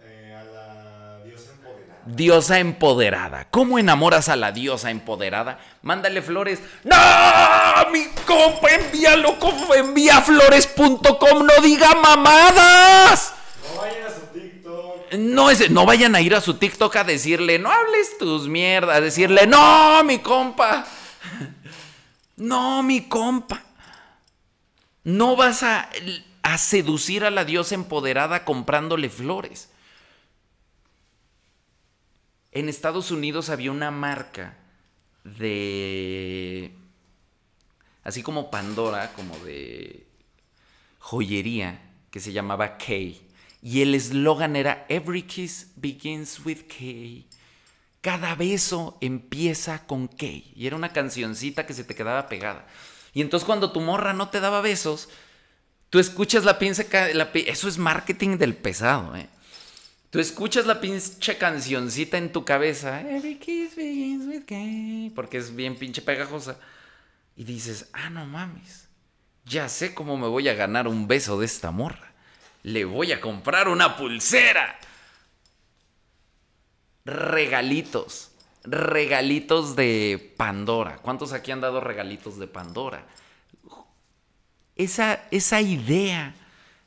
Eh, a la diosa empoderada. Diosa empoderada. ¿Cómo enamoras a la diosa empoderada? Mándale flores. ¡No! Mi compa, envíalo, enviaflores.com, no diga mamadas. No no, vayan a ir a su TikTok a decirle, no hables tus mierdas, a decirle, no, mi compa, no, mi compa. No vas a, seducir a la diosa empoderada comprándole flores. En Estados Unidos había una marca de... Así como Pandora, como de joyería, que se llamaba Kay y el eslogan era Every kiss begins with K. Cada beso empieza con K. Y era una cancioncita que se te quedaba pegada. Y entonces cuando tu morra no te daba besos, tú escuchas la pinche... La, eso es marketing del pesado, ¿eh? Tú escuchas la pinche cancioncita en tu cabeza, Every kiss begins with K, porque es bien pinche pegajosa. Y dices, ah, no mames, ya sé cómo me voy a ganar un beso de esta morra le voy a comprar una pulsera. Regalitos, regalitos de Pandora. ¿Cuántos aquí han dado regalitos de Pandora? Esa, esa idea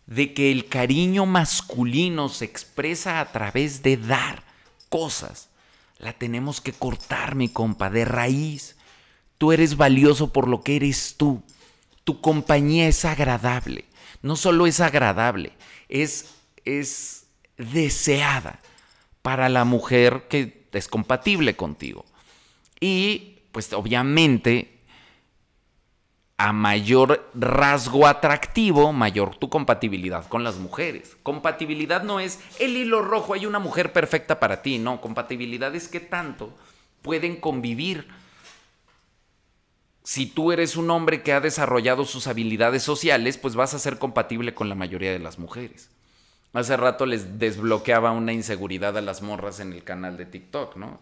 de que el cariño masculino se expresa a través de dar cosas, la tenemos que cortar, mi compa, de raíz. Tú eres valioso por lo que eres tú. Tu compañía es agradable no solo es agradable, es, es deseada para la mujer que es compatible contigo. Y pues obviamente a mayor rasgo atractivo, mayor tu compatibilidad con las mujeres. Compatibilidad no es el hilo rojo, hay una mujer perfecta para ti, no, compatibilidad es que tanto pueden convivir si tú eres un hombre que ha desarrollado sus habilidades sociales, pues vas a ser compatible con la mayoría de las mujeres. Hace rato les desbloqueaba una inseguridad a las morras en el canal de TikTok, ¿no?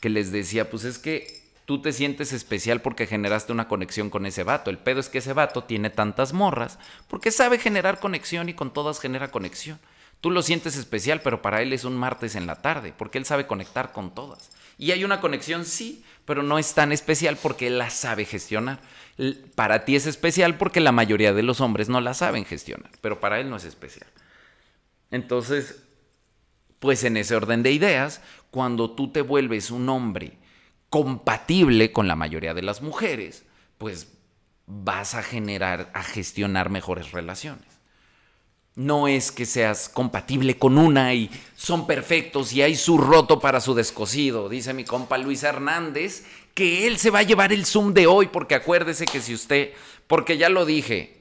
Que les decía, pues es que tú te sientes especial porque generaste una conexión con ese vato. El pedo es que ese vato tiene tantas morras porque sabe generar conexión y con todas genera conexión. Tú lo sientes especial, pero para él es un martes en la tarde porque él sabe conectar con todas. Y hay una conexión, sí, pero no es tan especial porque él la sabe gestionar. Para ti es especial porque la mayoría de los hombres no la saben gestionar, pero para él no es especial. Entonces, pues en ese orden de ideas, cuando tú te vuelves un hombre compatible con la mayoría de las mujeres, pues vas a generar, a gestionar mejores relaciones no es que seas compatible con una y son perfectos y hay su roto para su descosido, dice mi compa Luis Hernández, que él se va a llevar el Zoom de hoy, porque acuérdese que si usted, porque ya lo dije,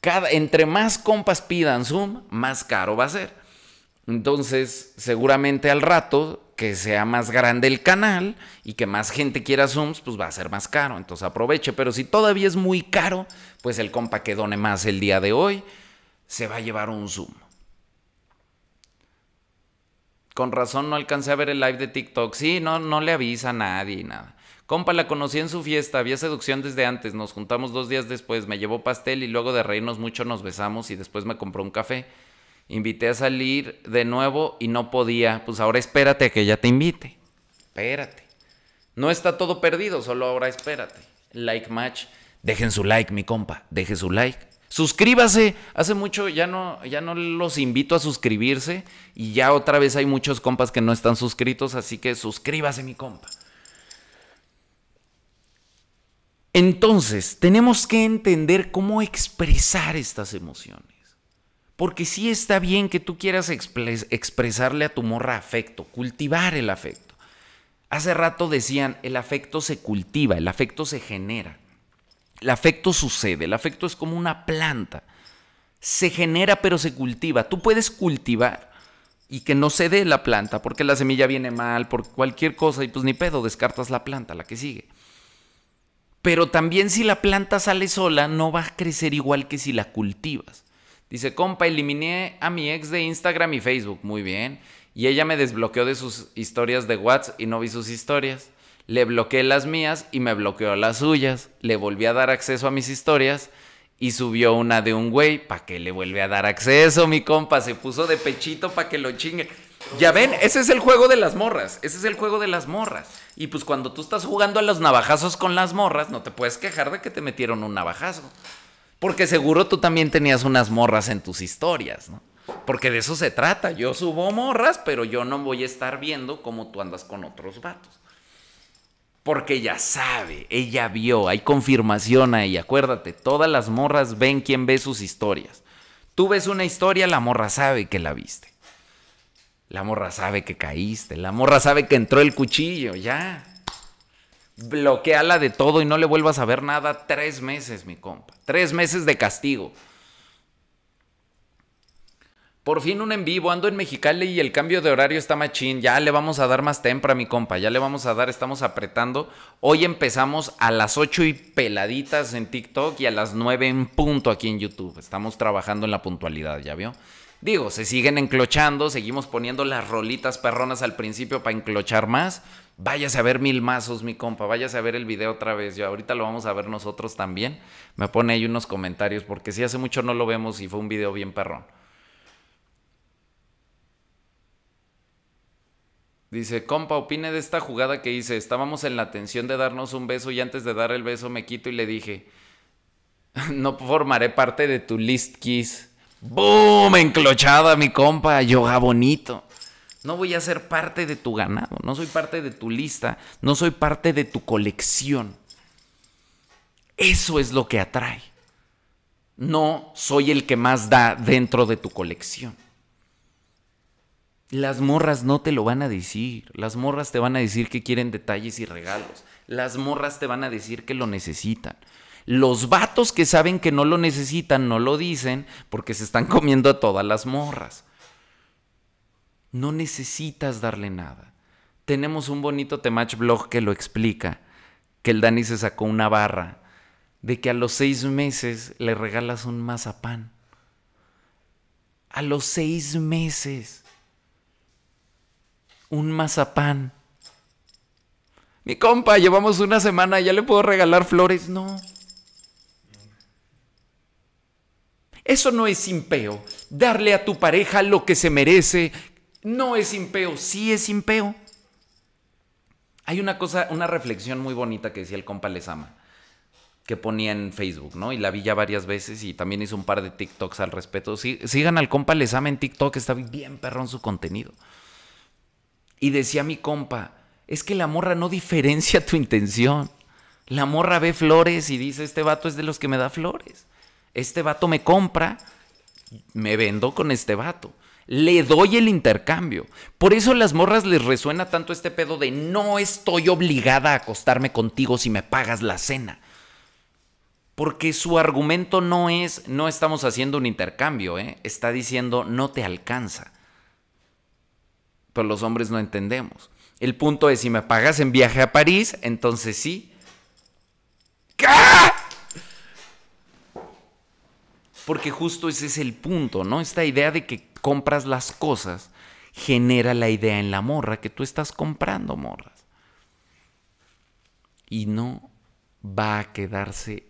cada, entre más compas pidan Zoom, más caro va a ser. Entonces, seguramente al rato que sea más grande el canal y que más gente quiera Zooms, pues va a ser más caro. Entonces aproveche, pero si todavía es muy caro, pues el compa que done más el día de hoy se va a llevar un Zoom. Con razón no alcancé a ver el live de TikTok. Sí, no, no le avisa a nadie nada. Compa, la conocí en su fiesta, había seducción desde antes, nos juntamos dos días después, me llevó pastel y luego de reírnos mucho nos besamos y después me compró un café. Invité a salir de nuevo y no podía. Pues ahora espérate a que ella te invite. Espérate. No está todo perdido, solo ahora espérate. Like match. Dejen su like, mi compa. Deje su like. Suscríbase. Hace mucho ya no, ya no los invito a suscribirse y ya otra vez hay muchos compas que no están suscritos, así que suscríbase mi compa. Entonces, tenemos que entender cómo expresar estas emociones. Porque sí está bien que tú quieras expresarle a tu morra afecto, cultivar el afecto. Hace rato decían, el afecto se cultiva, el afecto se genera. El afecto sucede, el afecto es como una planta. Se genera pero se cultiva. Tú puedes cultivar y que no se dé la planta porque la semilla viene mal, por cualquier cosa y pues ni pedo, descartas la planta, la que sigue. Pero también si la planta sale sola no va a crecer igual que si la cultivas. Dice, compa, eliminé a mi ex de Instagram y Facebook. Muy bien. Y ella me desbloqueó de sus historias de WhatsApp y no vi sus historias le bloqueé las mías y me bloqueó las suyas. Le volví a dar acceso a mis historias y subió una de un güey. ¿Para qué le vuelve a dar acceso, mi compa? Se puso de pechito para que lo chingue. Ya ven, ese es el juego de las morras. Ese es el juego de las morras. Y pues cuando tú estás jugando a los navajazos con las morras, no te puedes quejar de que te metieron un navajazo. Porque seguro tú también tenías unas morras en tus historias, ¿no? Porque de eso se trata. Yo subo morras, pero yo no voy a estar viendo cómo tú andas con otros vatos. Porque ella sabe, ella vio, hay confirmación ahí, acuérdate, todas las morras ven quien ve sus historias. Tú ves una historia, la morra sabe que la viste. La morra sabe que caíste, la morra sabe que entró el cuchillo, ya. Bloqueala de todo y no le vuelvas a ver nada tres meses, mi compa. Tres meses de castigo. Por fin un en vivo, ando en Mexicali y el cambio de horario está machín. Ya le vamos a dar más temprano, mi compa. Ya le vamos a dar, estamos apretando. Hoy empezamos a las 8 y peladitas en TikTok y a las 9 en punto aquí en YouTube. Estamos trabajando en la puntualidad, ¿ya vio? Digo, se siguen enclochando, seguimos poniendo las rolitas perronas al principio para enclochar más. Váyase a ver mil mazos, mi compa. Váyase a ver el video otra vez. Yo ahorita lo vamos a ver nosotros también. Me pone ahí unos comentarios porque si hace mucho no lo vemos y fue un video bien perrón. Dice, compa, opine de esta jugada que hice. Estábamos en la tensión de darnos un beso y antes de dar el beso me quito y le dije, no formaré parte de tu list kiss. ¡Boom! Enclochada, mi compa, yoga bonito. No voy a ser parte de tu ganado, no soy parte de tu lista, no soy parte de tu colección. Eso es lo que atrae. No soy el que más da dentro de tu colección. Las morras no te lo van a decir. Las morras te van a decir que quieren detalles y regalos. Las morras te van a decir que lo necesitan. Los vatos que saben que no lo necesitan no lo dicen porque se están comiendo a todas las morras. No necesitas darle nada. Tenemos un bonito Temach blog que lo explica, que el Dani se sacó una barra de que a los seis meses le regalas un mazapán. A los seis meses un mazapán. Mi compa, llevamos una semana, ya le puedo regalar flores. No. Eso no es impeo. Darle a tu pareja lo que se merece no es impeo, sí es impeo. Hay una cosa, una reflexión muy bonita que decía el compa Lesama. que ponía en Facebook, ¿no? Y la vi ya varias veces y también hizo un par de TikToks al respecto. Sí, sigan al compa Lesama en TikTok, está bien perrón su contenido. Y decía mi compa, es que la morra no diferencia tu intención. La morra ve flores y dice, este vato es de los que me da flores. Este vato me compra, me vendo con este vato. Le doy el intercambio. Por eso a las morras les resuena tanto este pedo de no estoy obligada a acostarme contigo si me pagas la cena. Porque su argumento no es no estamos haciendo un intercambio, ¿eh? está diciendo no te alcanza pero los hombres no entendemos. El punto es, si me pagas en viaje a París, entonces sí. ¿Qué? Porque justo ese es el punto, ¿no? Esta idea de que compras las cosas genera la idea en la morra que tú estás comprando morras. Y no va a quedarse.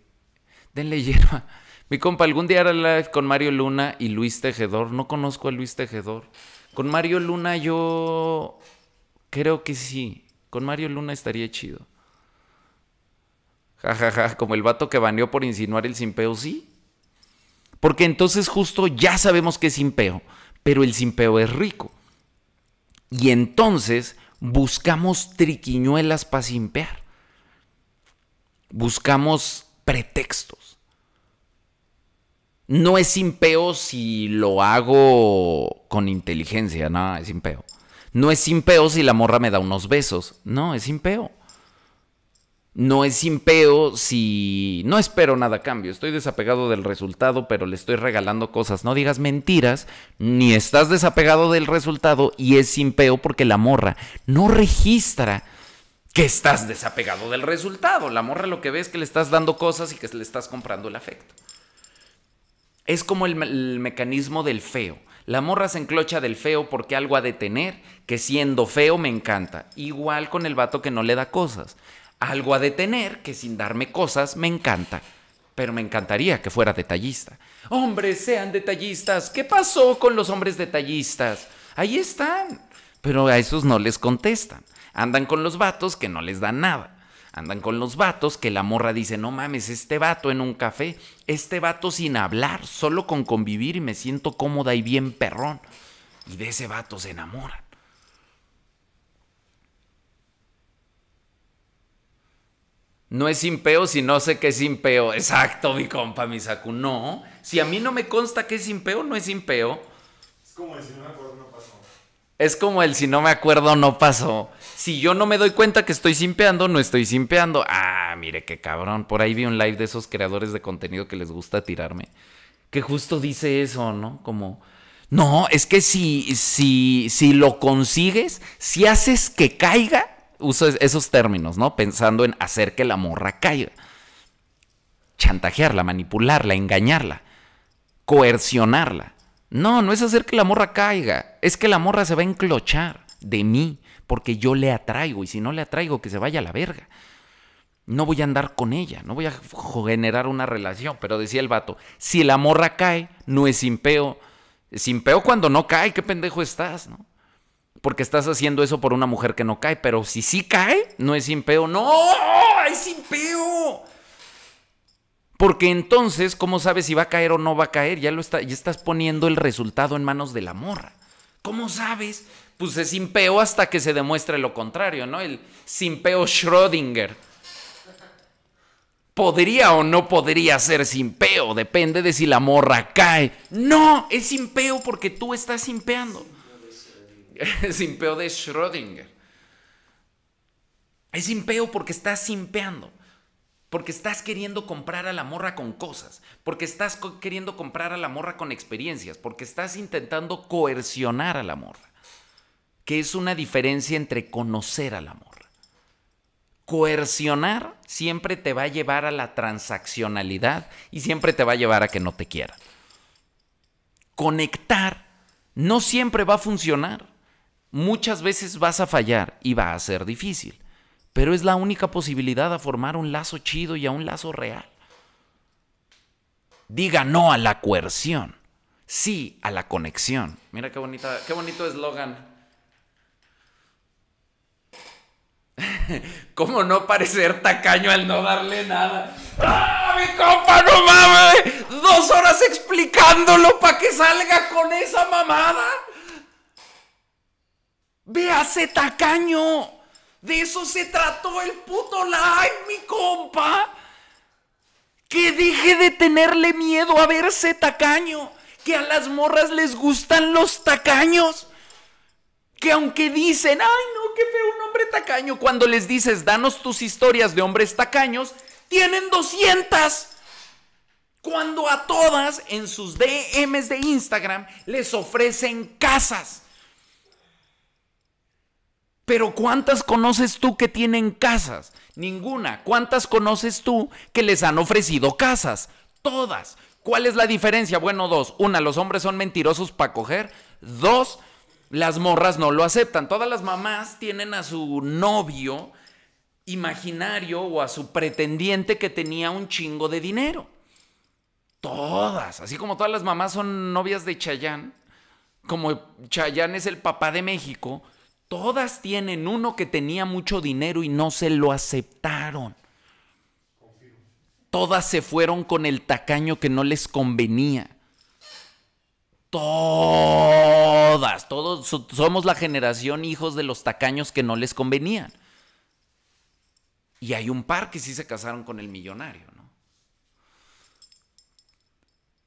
Denle hierba. Mi compa, algún día hará live con Mario Luna y Luis Tejedor. No conozco a Luis Tejedor. Con Mario Luna yo creo que sí. Con Mario Luna estaría chido. Ja, ja, ja. como el vato que baneó por insinuar el simpeo, sí. Porque entonces justo ya sabemos que es simpeo, pero el simpeo es rico. Y entonces buscamos triquiñuelas para simpear. Buscamos pretexto. No es impeo si lo hago con inteligencia, no, es impeo. No es impeo si la morra me da unos besos, no, es impeo. No es impeo si no espero nada a cambio, estoy desapegado del resultado, pero le estoy regalando cosas. No digas mentiras, ni estás desapegado del resultado y es impeo porque la morra no registra que estás desapegado del resultado. La morra lo que ve es que le estás dando cosas y que le estás comprando el afecto. Es como el, mecanismo del feo. La morra se enclocha del feo porque algo ha de tener, que siendo feo me encanta. Igual con el vato que no le da cosas. Algo ha de tener, que sin darme cosas me encanta. Pero me encantaría que fuera detallista. Hombres, sean detallistas. ¿Qué pasó con los hombres detallistas? Ahí están. Pero a esos no les contestan. Andan con los vatos que no les dan nada. Andan con los vatos que la morra dice, no mames, este vato en un café, este vato sin hablar, solo con convivir y me siento cómoda y bien perrón. Y de ese vato se enamoran. No es peo si no sé qué es peo. Exacto, mi compa, mi No, si a mí no me consta que es peo, no es peo. Es como el si no me acuerdo no pasó. Es como el si no me acuerdo no pasó. Si yo no me doy cuenta que estoy simpeando, no estoy simpeando. Ah, mire qué cabrón. Por ahí vi un live de esos creadores de contenido que les gusta tirarme. Que justo dice eso, ¿no? Como, no, es que si, si, si lo consigues, si haces que caiga, uso esos términos, ¿no? Pensando en hacer que la morra caiga. Chantajearla, manipularla, engañarla, coercionarla. No, no es hacer que la morra caiga, es que la morra se va a enclochar de mí porque yo le atraigo y si no le atraigo que se vaya a la verga. No voy a andar con ella, no voy a generar una relación, pero decía el vato, si la morra cae, no es sin peo. Sin peo cuando no cae, qué pendejo estás, ¿no? Porque estás haciendo eso por una mujer que no cae, pero si sí cae, no es sin peo. No, es sin peo. Porque entonces, ¿cómo sabes si va a caer o no va a caer? Ya lo está, ya estás poniendo el resultado en manos de la morra. ¿Cómo sabes pues es impeo hasta que se demuestre lo contrario, ¿no? El simpeo Schrödinger. Podría o no podría ser simpeo, depende de si la morra cae. No, es simpeo porque tú estás simpeando. Es simpeo de Schrödinger. Es simpeo porque estás simpeando. Porque estás queriendo comprar a la morra con cosas, porque estás queriendo comprar a la morra con experiencias, porque estás intentando coercionar a la morra que es una diferencia entre conocer al amor. Coercionar siempre te va a llevar a la transaccionalidad y siempre te va a llevar a que no te quieran. Conectar no siempre va a funcionar. Muchas veces vas a fallar y va a ser difícil, pero es la única posibilidad a formar un lazo chido y a un lazo real. Diga no a la coerción, sí a la conexión. Mira qué bonita, qué bonito eslogan ¿Cómo no parecer tacaño al no darle nada? ¡Ah, mi compa, no mames! Dos horas explicándolo para que salga con esa mamada. Véase tacaño. De eso se trató el puto live, mi compa. Que deje de tenerle miedo a verse tacaño. Que a las morras les gustan los tacaños. Que aunque dicen, ay, que fue un hombre tacaño. Cuando les dices, danos tus historias de hombres tacaños, tienen 200. Cuando a todas en sus DMs de Instagram les ofrecen casas. Pero ¿cuántas conoces tú que tienen casas? Ninguna. ¿Cuántas conoces tú que les han ofrecido casas? Todas. ¿Cuál es la diferencia? Bueno, dos. Una, los hombres son mentirosos para coger. Dos, las morras no lo aceptan. Todas las mamás tienen a su novio imaginario o a su pretendiente que tenía un chingo de dinero. Todas, así como todas las mamás son novias de Chayán, como Chayán es el papá de México, todas tienen uno que tenía mucho dinero y no se lo aceptaron. Todas se fueron con el tacaño que no les convenía todas, todos somos la generación hijos de los tacaños que no les convenían. Y hay un par que sí se casaron con el millonario, ¿no?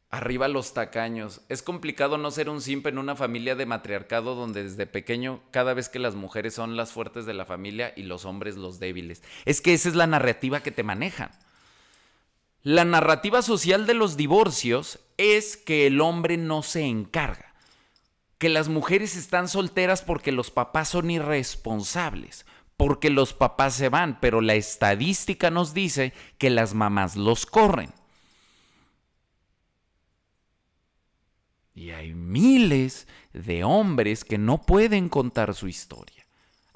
Arriba los tacaños. Es complicado no ser un simple en una familia de matriarcado donde desde pequeño cada vez que las mujeres son las fuertes de la familia y los hombres los débiles. Es que esa es la narrativa que te manejan. La narrativa social de los divorcios es que el hombre no se encarga, que las mujeres están solteras porque los papás son irresponsables, porque los papás se van, pero la estadística nos dice que las mamás los corren. Y hay miles de hombres que no pueden contar su historia.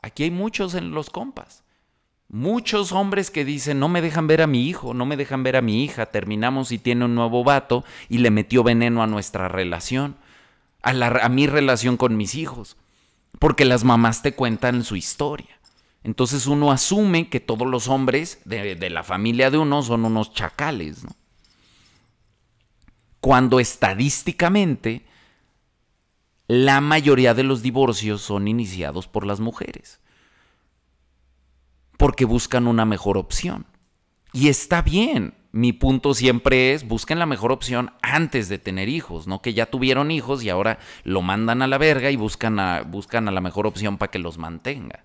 Aquí hay muchos en los compas. Muchos hombres que dicen, no me dejan ver a mi hijo, no me dejan ver a mi hija, terminamos y tiene un nuevo vato y le metió veneno a nuestra relación, a, mi relación con mis hijos, porque las mamás te cuentan su historia. Entonces uno asume que todos los hombres de, la familia de uno son unos chacales, Cuando estadísticamente la mayoría de los divorcios son iniciados por las mujeres porque buscan una mejor opción. Y está bien, mi punto siempre es, busquen la mejor opción antes de tener hijos, no que ya tuvieron hijos y ahora lo mandan a la verga y buscan a, buscan a la mejor opción para que los mantenga.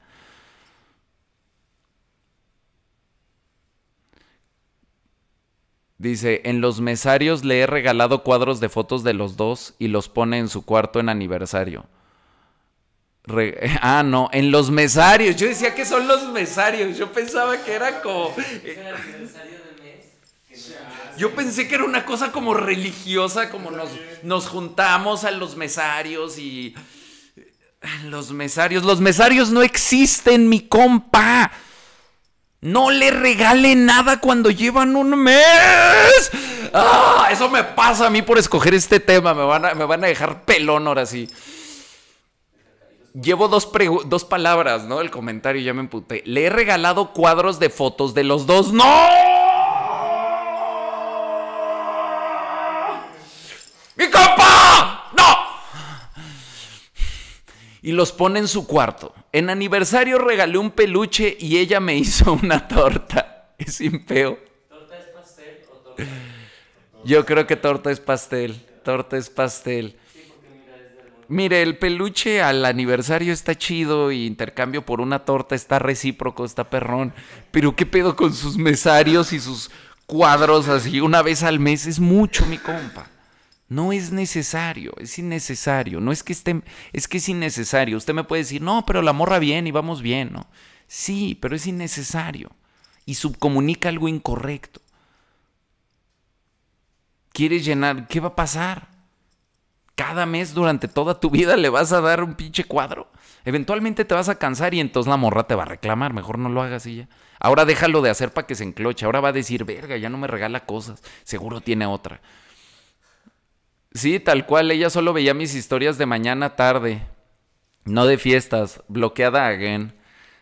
Dice, en los mesarios le he regalado cuadros de fotos de los dos y los pone en su cuarto en aniversario. ah, no, en los mesarios. Yo decía que son los mesarios. Yo pensaba que era como. Eh, yo pensé que era una cosa como religiosa, como nos, nos juntamos a los mesarios y. Eh, los mesarios. Los mesarios no existen, mi compa. No le regale nada cuando llevan un mes. ¡Ah! Eso me pasa a mí por escoger este tema. Me van me van a dejar pelón ahora sí llevo dos, dos palabras, ¿no? El comentario ya me emputé. Le he regalado cuadros de fotos de los dos. ¡No! ¡Mi compa! ¡No! Y los pone en su cuarto. En aniversario regalé un peluche y ella me hizo una torta. Es impeo. ¿Torta es pastel o torta? Yo creo que torta es pastel. Torta es pastel. Mire, el peluche al aniversario está chido y intercambio por una torta está recíproco, está perrón. Pero qué pedo con sus mesarios y sus cuadros así una vez al mes es mucho, mi compa. No es necesario, es innecesario. No es que esté, es que es innecesario. Usted me puede decir, no, pero la morra bien y vamos bien, ¿no? Sí, pero es innecesario. Y subcomunica algo incorrecto. Quieres llenar, ¿qué va a pasar? cada mes durante toda tu vida le vas a dar un pinche cuadro. Eventualmente te vas a cansar y entonces la morra te va a reclamar. Mejor no lo hagas y ya. Ahora déjalo de hacer para que se encloche. Ahora va a decir, verga, ya no me regala cosas. Seguro tiene otra. Sí, tal cual. Ella solo veía mis historias de mañana tarde. No de fiestas. Bloqueada again.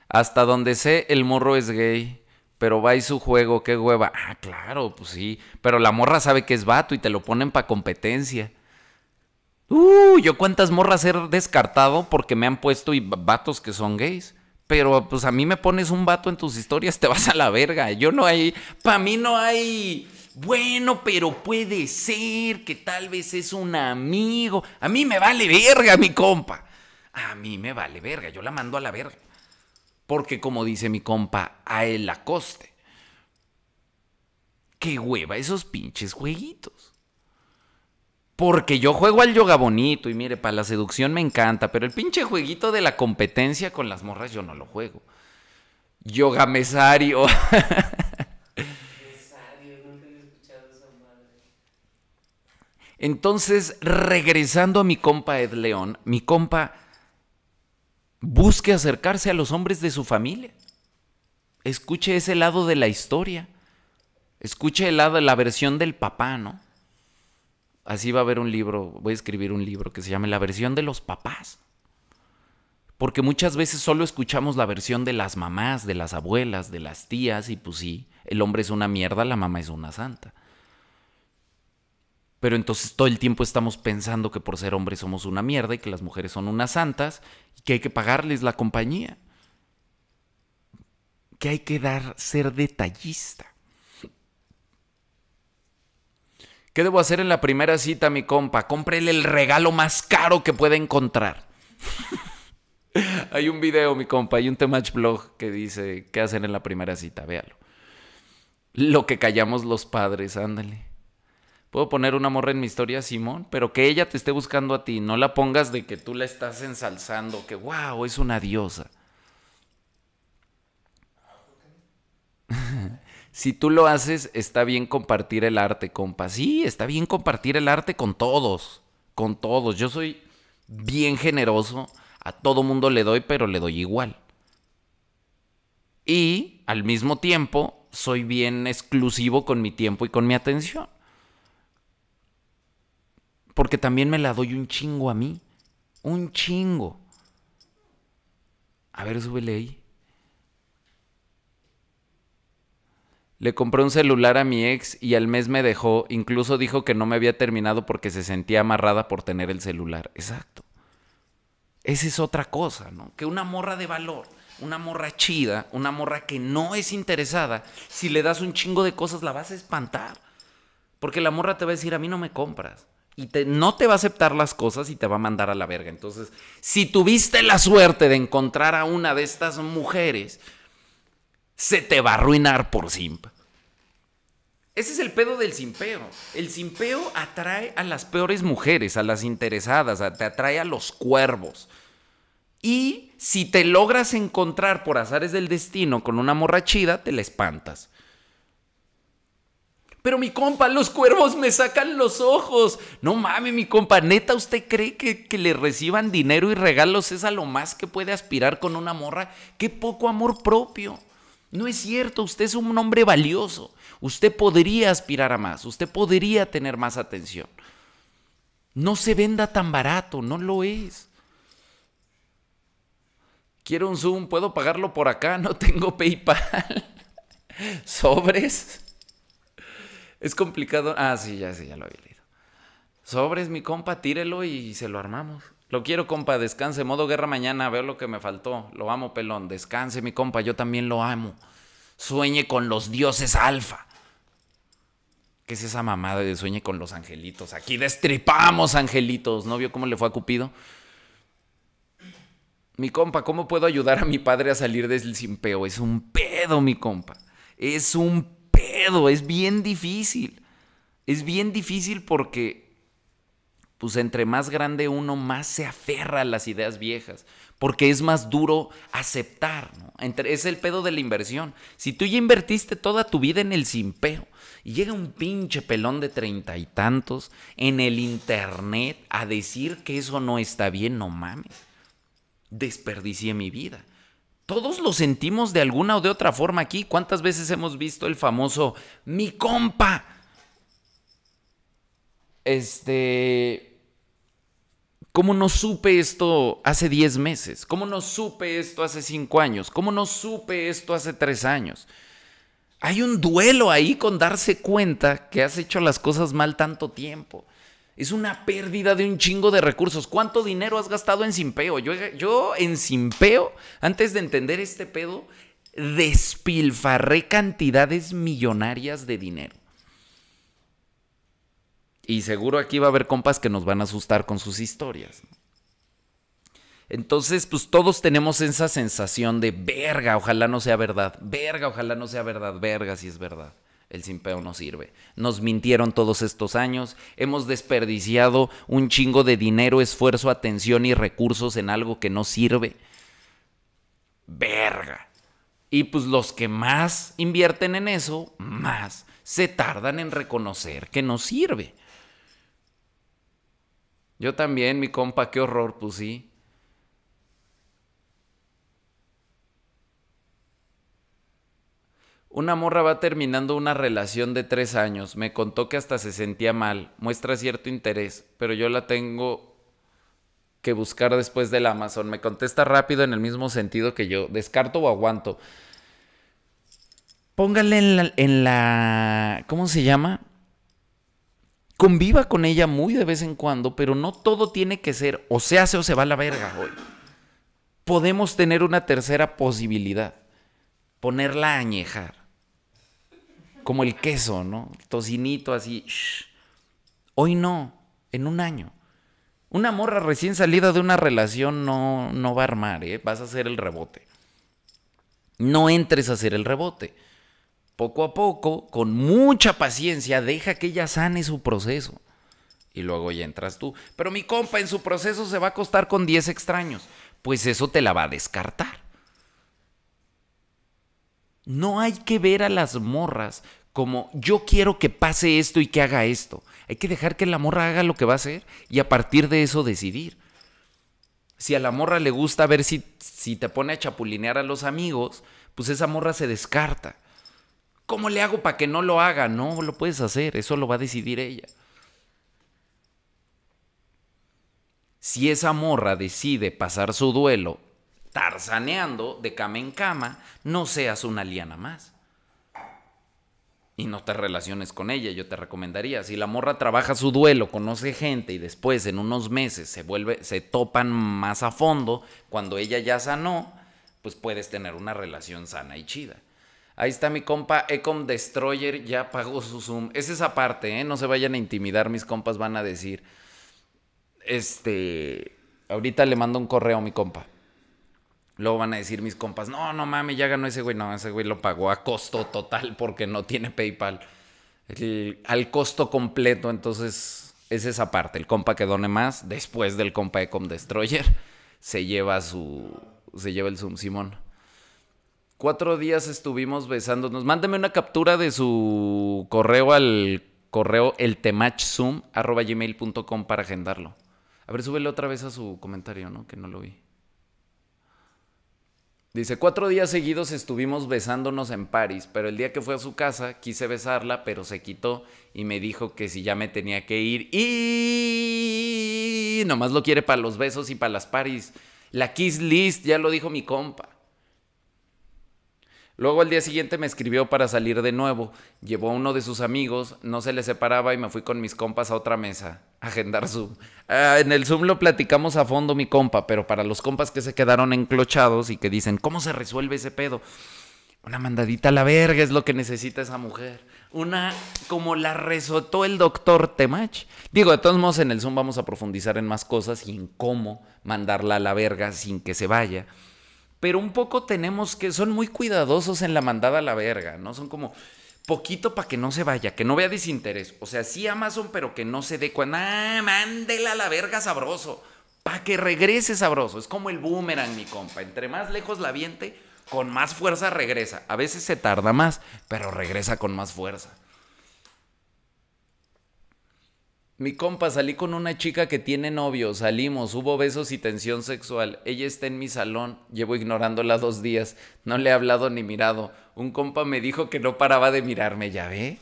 Hasta donde sé, el morro es gay. Pero va y su juego, qué hueva. Ah, claro, pues sí. Pero la morra sabe que es vato y te lo ponen para competencia. Uh, yo cuántas morras he descartado porque me han puesto y vatos que son gays. Pero pues a mí me pones un vato en tus historias, te vas a la verga. Yo no hay. Para mí no hay. Bueno, pero puede ser que tal vez es un amigo. A mí me vale verga, mi compa. A mí me vale verga. Yo la mando a la verga. Porque como dice mi compa, a él la coste. Qué hueva esos pinches jueguitos. Porque yo juego al yoga bonito y mire, para la seducción me encanta, pero el pinche jueguito de la competencia con las morras yo no lo juego. Yoga mesario. Entonces, regresando a mi compa Ed León, mi compa busque acercarse a los hombres de su familia. Escuche ese lado de la historia. Escuche el lado, la versión del papá, ¿no? así va a haber un libro, voy a escribir un libro que se llame La versión de los papás. Porque muchas veces solo escuchamos la versión de las mamás, de las abuelas, de las tías, y pues sí, el hombre es una mierda, la mamá es una santa. Pero entonces todo el tiempo estamos pensando que por ser hombres somos una mierda y que las mujeres son unas santas y que hay que pagarles la compañía. Que hay que dar, ser detallista. ¿Qué debo hacer en la primera cita, mi compa? Cómprele el regalo más caro que pueda encontrar. hay un video, mi compa, hay un Temach blog que dice qué hacer en la primera cita, véalo. Lo que callamos los padres, ándale. Puedo poner una morra en mi historia, Simón, pero que ella te esté buscando a ti, no la pongas de que tú la estás ensalzando, que wow, es una diosa. si tú lo haces, está bien compartir el arte, compa. Sí, está bien compartir el arte con todos, con todos. Yo soy bien generoso, a todo mundo le doy, pero le doy igual. Y al mismo tiempo, soy bien exclusivo con mi tiempo y con mi atención. Porque también me la doy un chingo a mí. Un chingo. A ver, súbele ahí. Le compré un celular a mi ex y al mes me dejó. Incluso dijo que no me había terminado porque se sentía amarrada por tener el celular. Exacto. Esa es otra cosa, ¿no? Que una morra de valor, una morra chida, una morra que no es interesada, si le das un chingo de cosas la vas a espantar. Porque la morra te va a decir, a mí no me compras. Y te, no te va a aceptar las cosas y te va a mandar a la verga. Entonces, si tuviste la suerte de encontrar a una de estas mujeres, se te va a arruinar por simp. Ese es el pedo del simpeo. El simpeo atrae a las peores mujeres, a las interesadas, te atrae a los cuervos. Y si te logras encontrar por azares del destino con una chida, te la espantas. Pero mi compa, los cuervos me sacan los ojos. No mames, mi compa, neta, ¿usted cree que, que le reciban dinero y regalos es a lo más que puede aspirar con una morra? Qué poco amor propio. No es cierto, usted es un hombre valioso. Usted podría aspirar a más, usted podría tener más atención. No se venda tan barato, no lo es. Quiero un Zoom, puedo pagarlo por acá, no tengo PayPal. Sobres. Es complicado. Ah, sí, ya, sí, ya lo había leído. Sobres, mi compa, tírelo y se lo armamos. Lo quiero, compa, descanse, modo guerra mañana, ver lo que me faltó. Lo amo, pelón, descanse, mi compa, yo también lo amo. Sueñe con los dioses alfa. ¿Qué es esa mamada de sueñe con los angelitos? Aquí destripamos angelitos. ¿No vio cómo le fue a Cupido? Mi compa, ¿cómo puedo ayudar a mi padre a salir del simpeo? Es un pedo, mi compa. Es un pedo, es bien difícil. Es bien difícil porque pues entre más grande uno, más se aferra a las ideas viejas, porque es más duro aceptar. ¿no? es el pedo de la inversión. Si tú ya invertiste toda tu vida en el simpeo y llega un pinche pelón de treinta y tantos en el internet a decir que eso no está bien, no mames. Desperdicié mi vida. Todos lo sentimos de alguna o de otra forma aquí. ¿Cuántas veces hemos visto el famoso mi compa? Este ¿Cómo no supe esto hace 10 meses? ¿Cómo no supe esto hace 5 años? ¿Cómo no supe esto hace 3 años? Hay un duelo ahí con darse cuenta que has hecho las cosas mal tanto tiempo. Es una pérdida de un chingo de recursos. ¿Cuánto dinero has gastado en simpeo? Yo, yo en simpeo, antes de entender este pedo, despilfarré cantidades millonarias de dinero. Y seguro aquí va a haber compas que nos van a asustar con sus historias. Entonces, pues todos tenemos esa sensación de verga, ojalá no sea verdad, verga, ojalá no sea verdad, verga si es verdad. El simpeo no sirve. Nos mintieron todos estos años, hemos desperdiciado un chingo de dinero, esfuerzo, atención y recursos en algo que no sirve. Verga. Y pues los que más invierten en eso, más se tardan en reconocer que no sirve. Yo también, mi compa, qué horror, pues Una morra va terminando una relación de tres años. Me contó que hasta se sentía mal. Muestra cierto interés, pero yo la tengo que buscar después del Amazon. Me contesta rápido en el mismo sentido que yo. Descarto o aguanto. Póngale en la, en la ¿Cómo se llama? conviva con ella muy de vez en cuando, pero no todo tiene que ser o se hace o se va a la verga hoy. Podemos tener una tercera posibilidad, ponerla a añejar, como el queso, ¿no? tocinito así. Hoy no, en un año. Una morra recién salida de una relación no, no va a armar, ¿eh? vas a hacer el rebote. No entres a hacer el rebote poco a poco, con mucha paciencia, deja que ella sane su proceso. Y luego ya entras tú. Pero mi compa en su proceso se va a costar con 10 extraños. Pues eso te la va a descartar. No hay que ver a las morras como yo quiero que pase esto y que haga esto. Hay que dejar que la morra haga lo que va a hacer y a partir de eso decidir. Si a la morra le gusta ver si, si te pone a chapulinear a los amigos, pues esa morra se descarta ¿cómo le hago para que no lo haga? No lo puedes hacer, eso lo va a decidir ella. Si esa morra decide pasar su duelo tarzaneando de cama en cama, no seas una liana más. Y no te relaciones con ella, yo te recomendaría. Si la morra trabaja su duelo, conoce gente y después en unos meses se vuelve, se topan más a fondo, cuando ella ya sanó, pues puedes tener una relación sana y chida. Ahí está mi compa Ecom Destroyer, ya pagó su Zoom. Es esa parte, ¿eh? No se vayan a intimidar, mis compas van a decir. Este. Ahorita le mando un correo a mi compa. Luego van a decir mis compas, no, no mames, ya ganó ese güey. No, ese güey lo pagó a costo total porque no tiene PayPal. al costo completo, entonces es esa parte. El compa que done más, después del compa Ecom Destroyer, se lleva su. se lleva el Zoom Simón. Cuatro días estuvimos besándonos. Mándeme una captura de su correo al correo eltemachzoom.com para agendarlo. A ver, súbele otra vez a su comentario, ¿no? Que no lo vi. Dice, cuatro días seguidos estuvimos besándonos en París, pero el día que fue a su casa quise besarla, pero se quitó y me dijo que si ya me tenía que ir y nomás lo quiere para los besos y para las París. La Kiss List, ya lo dijo mi compa. Luego al día siguiente me escribió para salir de nuevo. Llevó a uno de sus amigos, no se le separaba y me fui con mis compas a otra mesa. agendar Zoom. Ah, en el Zoom lo platicamos a fondo mi compa, pero para los compas que se quedaron enclochados y que dicen, ¿cómo se resuelve ese pedo? Una mandadita a la verga es lo que necesita esa mujer. Una como la resotó el doctor Temach. Digo, de todos modos en el Zoom vamos a profundizar en más cosas y en cómo mandarla a la verga sin que se vaya pero un poco tenemos que, son muy cuidadosos en la mandada a la verga, ¿no? Son como poquito para que no se vaya, que no vea desinterés. O sea, sí Amazon, pero que no se dé cuenta, ah, mándela a la verga sabroso, para que regrese sabroso. Es como el boomerang, mi compa. Entre más lejos la viente, con más fuerza regresa. A veces se tarda más, pero regresa con más fuerza. Mi compa, salí con una chica que tiene novio, salimos, hubo besos y tensión sexual. Ella está en mi salón, llevo ignorándola dos días, no le he hablado ni mirado. Un compa me dijo que no paraba de mirarme, ya ve,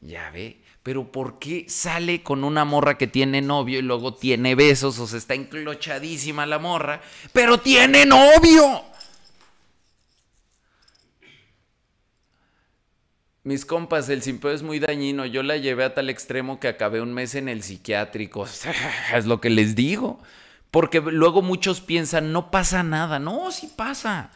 ya ve. Pero ¿por qué sale con una morra que tiene novio y luego tiene besos? O se está enclochadísima la morra, pero tiene novio. mis compas, el simple es muy dañino. Yo la llevé a tal extremo que acabé un mes en el psiquiátrico. Es lo que les digo. Porque luego muchos piensan, no pasa nada. No, sí pasa.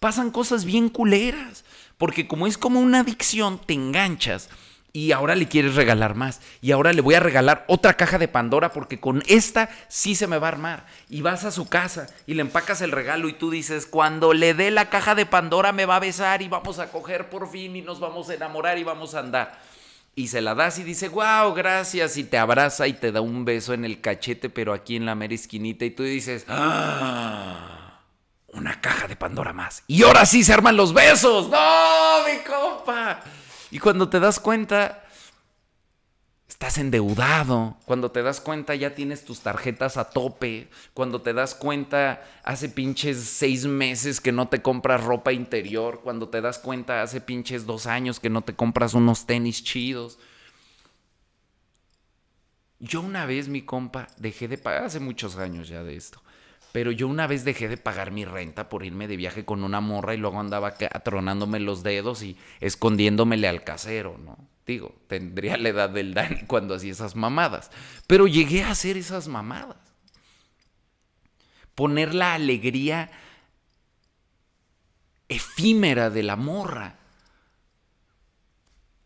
Pasan cosas bien culeras. Porque como es como una adicción, te enganchas y ahora le quieres regalar más. Y ahora le voy a regalar otra caja de Pandora porque con esta sí se me va a armar. Y vas a su casa y le empacas el regalo y tú dices, cuando le dé la caja de Pandora me va a besar y vamos a coger por fin y nos vamos a enamorar y vamos a andar. Y se la das y dice, wow, gracias. Y te abraza y te da un beso en el cachete, pero aquí en la mera esquinita. Y tú dices, ah, una caja de Pandora más. Y ahora sí se arman los besos. No, mi compa. Y cuando te das cuenta, estás endeudado. Cuando te das cuenta, ya tienes tus tarjetas a tope. Cuando te das cuenta, hace pinches seis meses que no te compras ropa interior. Cuando te das cuenta, hace pinches dos años que no te compras unos tenis chidos. Yo una vez, mi compa, dejé de pagar, hace muchos años ya de esto, pero yo una vez dejé de pagar mi renta por irme de viaje con una morra y luego andaba atronándome los dedos y escondiéndomele al casero, ¿no? Digo, tendría la edad del Dani cuando hacía esas mamadas, pero llegué a hacer esas mamadas. Poner la alegría efímera de la morra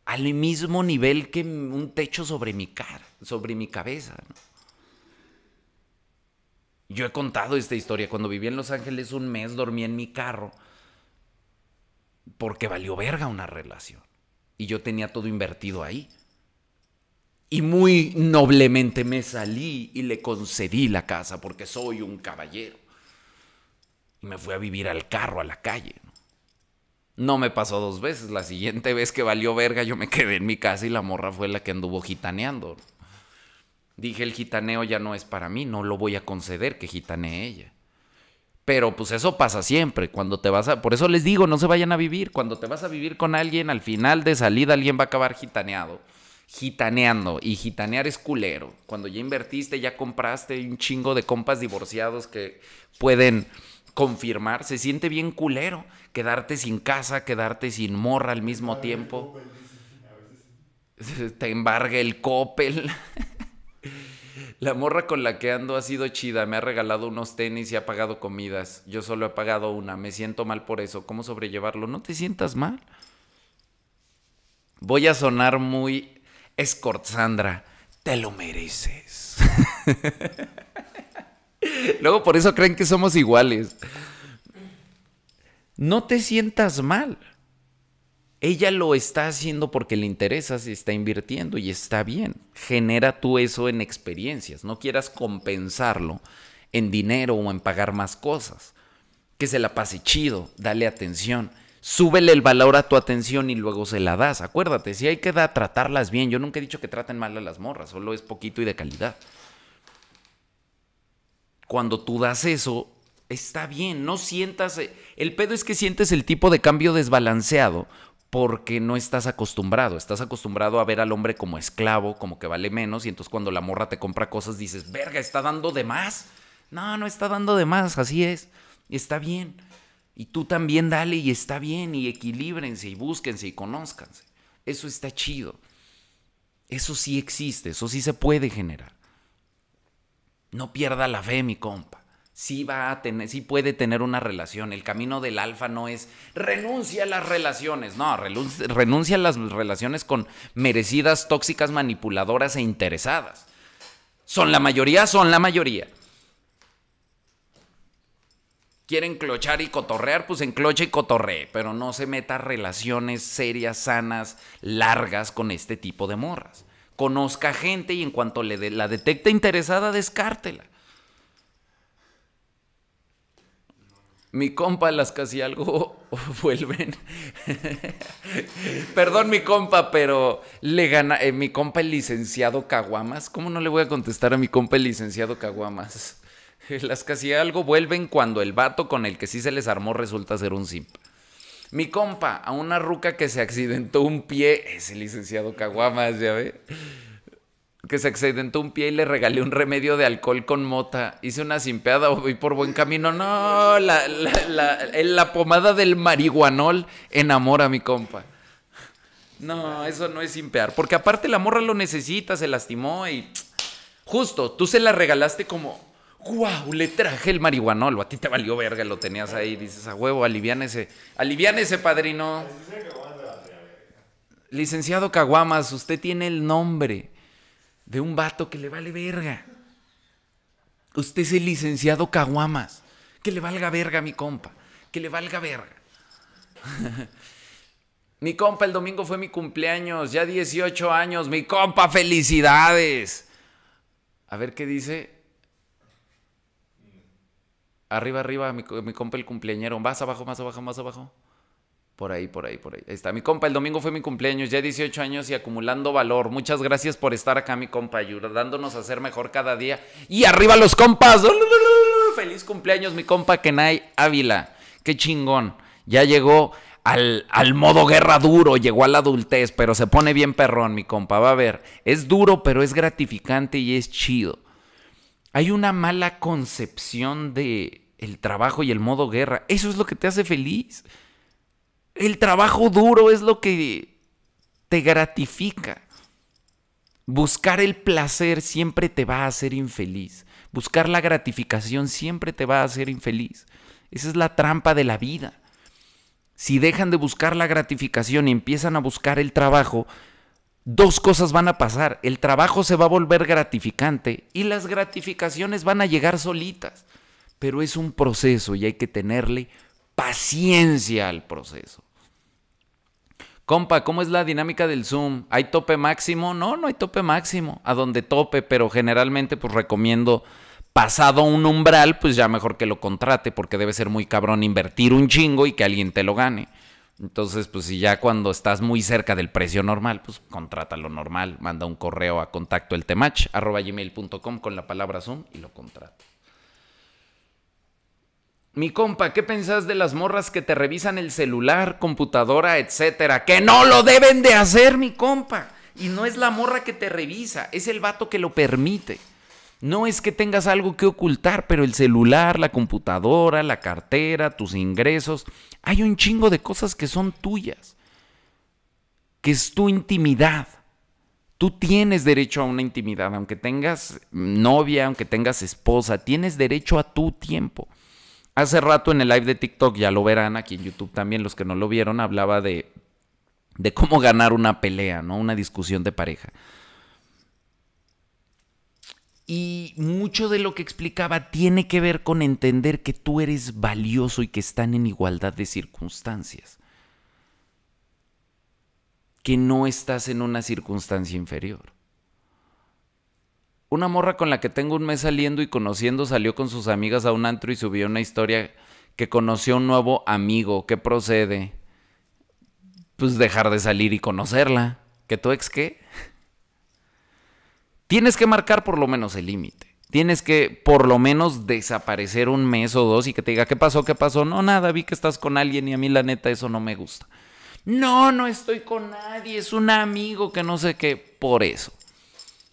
al mismo nivel que un techo sobre mi cara, sobre mi cabeza, ¿no? Yo he contado esta historia. Cuando viví en Los Ángeles un mes, dormí en mi carro porque valió verga una relación. Y yo tenía todo invertido ahí. Y muy noblemente me salí y le concedí la casa porque soy un caballero. Y me fui a vivir al carro, a la calle. No me pasó dos veces. La siguiente vez que valió verga, yo me quedé en mi casa y la morra fue la que anduvo gitaneando. Dije, el gitaneo ya no es para mí, no lo voy a conceder que gitanee ella. Pero pues eso pasa siempre, cuando te vas a... Por eso les digo, no se vayan a vivir. Cuando te vas a vivir con alguien, al final de salida alguien va a acabar gitaneado. Gitaneando. Y gitanear es culero. Cuando ya invertiste, ya compraste un chingo de compas divorciados que pueden confirmar. Se siente bien culero quedarte sin casa, quedarte sin morra al mismo tiempo. Te embarga el copel. La morra con la que ando ha sido chida, me ha regalado unos tenis y ha pagado comidas. Yo solo he pagado una, me siento mal por eso. ¿Cómo sobrellevarlo? No te sientas mal. Voy a sonar muy Sandra, Te lo mereces. Luego por eso creen que somos iguales. No te sientas mal ella lo está haciendo porque le interesa, se está invirtiendo y está bien. Genera tú eso en experiencias, no quieras compensarlo en dinero o en pagar más cosas. Que se la pase chido, dale atención. Súbele el valor a tu atención y luego se la das. Acuérdate, si hay que dar, tratarlas bien. Yo nunca he dicho que traten mal a las morras, solo es poquito y de calidad. Cuando tú das eso, está bien, no sientas... Eh, el pedo es que sientes el tipo de cambio desbalanceado porque no estás acostumbrado, estás acostumbrado a ver al hombre como esclavo, como que vale menos, y entonces cuando la morra te compra cosas dices, verga, está dando de más. No, no está dando de más, así es, está bien. Y tú también dale y está bien, y equilibrense y búsquense y conózcanse. Eso está chido. Eso sí existe, eso sí se puede generar. No pierda la fe, mi compa sí va a tener, puede tener una relación. El camino del alfa no es renuncia a las relaciones, no, renuncia a las relaciones con merecidas, tóxicas, manipuladoras e interesadas. Son la mayoría, son la mayoría. Quieren clochar y cotorrear, pues encloche y cotorree, pero no se meta relaciones serias, sanas, largas con este tipo de morras. Conozca gente y en cuanto le la detecte interesada, descártela. mi compa, las casi algo vuelven. Perdón, mi compa, pero le gana. Eh, mi compa, el licenciado Caguamas. ¿Cómo no le voy a contestar a mi compa, el licenciado Caguamas? Las casi algo vuelven cuando el vato con el que sí se les armó resulta ser un simp. Mi compa, a una ruca que se accidentó un pie, ese licenciado Caguamas, ya ve que se accidentó un pie y le regalé un remedio de alcohol con mota. Hice una simpeada, voy por buen camino. No, la, la, pomada del marihuanol enamora a mi compa. No, eso no es simpear. Porque aparte la morra lo necesita, se lastimó y. Justo, tú se la regalaste como. ¡Wow! Le traje el marihuanol. A ti te valió verga, lo tenías ahí. Dices, a huevo, aliviánese. Aliviánese, padrino. Licenciado Caguamas, usted tiene el nombre de un vato que le vale verga. Usted es el licenciado Caguamas. Que le valga verga, mi compa. Que le valga verga. mi compa, el domingo fue mi cumpleaños. Ya 18 años. Mi compa, felicidades. A ver qué dice. Arriba, arriba, mi, mi compa el cumpleañero. Más abajo, más abajo, más abajo. Por ahí, por ahí, por ahí. ahí. está mi compa. El domingo fue mi cumpleaños, ya 18 años y acumulando valor. Muchas gracias por estar acá, mi compa, ayudándonos a ser mejor cada día. Y arriba los compas. Feliz cumpleaños, mi compa Kenai Ávila. Qué chingón. Ya llegó al, al, modo guerra duro, llegó a la adultez, pero se pone bien perrón, mi compa. Va a ver, es duro, pero es gratificante y es chido. Hay una mala concepción de el trabajo y el modo guerra. Eso es lo que te hace feliz. El trabajo duro es lo que te gratifica. Buscar el placer siempre te va a hacer infeliz. Buscar la gratificación siempre te va a hacer infeliz. Esa es la trampa de la vida. Si dejan de buscar la gratificación y empiezan a buscar el trabajo, dos cosas van a pasar. El trabajo se va a volver gratificante y las gratificaciones van a llegar solitas. Pero es un proceso y hay que tenerle paciencia al proceso. Compa, ¿cómo es la dinámica del Zoom? ¿Hay tope máximo? No, no hay tope máximo. A donde tope, pero generalmente pues recomiendo pasado un umbral, pues ya mejor que lo contrate porque debe ser muy cabrón invertir un chingo y que alguien te lo gane. Entonces, pues si ya cuando estás muy cerca del precio normal, pues lo normal, manda un correo a contacto el con la palabra Zoom y lo contrata. Mi compa, ¿qué pensás de las morras que te revisan el celular, computadora, etcétera? Que no lo deben de hacer, mi compa. Y no es la morra que te revisa, es el vato que lo permite. No es que tengas algo que ocultar, pero el celular, la computadora, la cartera, tus ingresos, hay un chingo de cosas que son tuyas, que es tu intimidad. Tú tienes derecho a una intimidad, aunque tengas novia, aunque tengas esposa, tienes derecho a tu tiempo. Hace rato en el live de TikTok, ya lo verán aquí en YouTube también, los que no lo vieron, hablaba de, de cómo ganar una pelea, ¿no? Una discusión de pareja. Y mucho de lo que explicaba tiene que ver con entender que tú eres valioso y que están en igualdad de circunstancias. Que no estás en una circunstancia inferior una morra con la que tengo un mes saliendo y conociendo salió con sus amigas a un antro y subió una historia que conoció un nuevo amigo. ¿Qué procede? Pues dejar de salir y conocerla. ¿Que tú, ex qué? Tienes que marcar por lo menos el límite. Tienes que por lo menos desaparecer un mes o dos y que te diga, ¿qué pasó? ¿Qué pasó? No, nada, vi que estás con alguien y a mí la neta eso no me gusta. No, no estoy con nadie, es un amigo que no sé qué, por eso.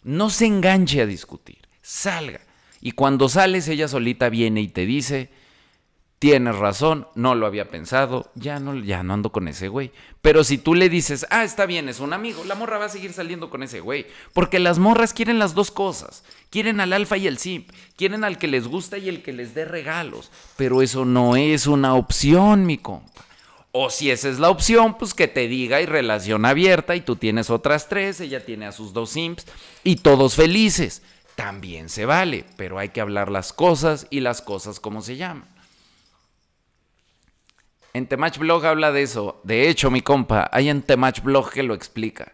No se enganche a discutir, salga. Y cuando sales, ella solita viene y te dice, tienes razón, no lo había pensado, ya no, ya no ando con ese güey. Pero si tú le dices, ah, está bien, es un amigo, la morra va a seguir saliendo con ese güey. Porque las morras quieren las dos cosas. Quieren al alfa y al simp, quieren al que les gusta y el que les dé regalos. Pero eso no es una opción, mi compa. O si esa es la opción, pues que te diga y relación abierta y tú tienes otras tres, ella tiene a sus dos sims y todos felices. También se vale, pero hay que hablar las cosas y las cosas como se llaman. En Temach Blog habla de eso. De hecho, mi compa, hay en Temach Blog que lo explica.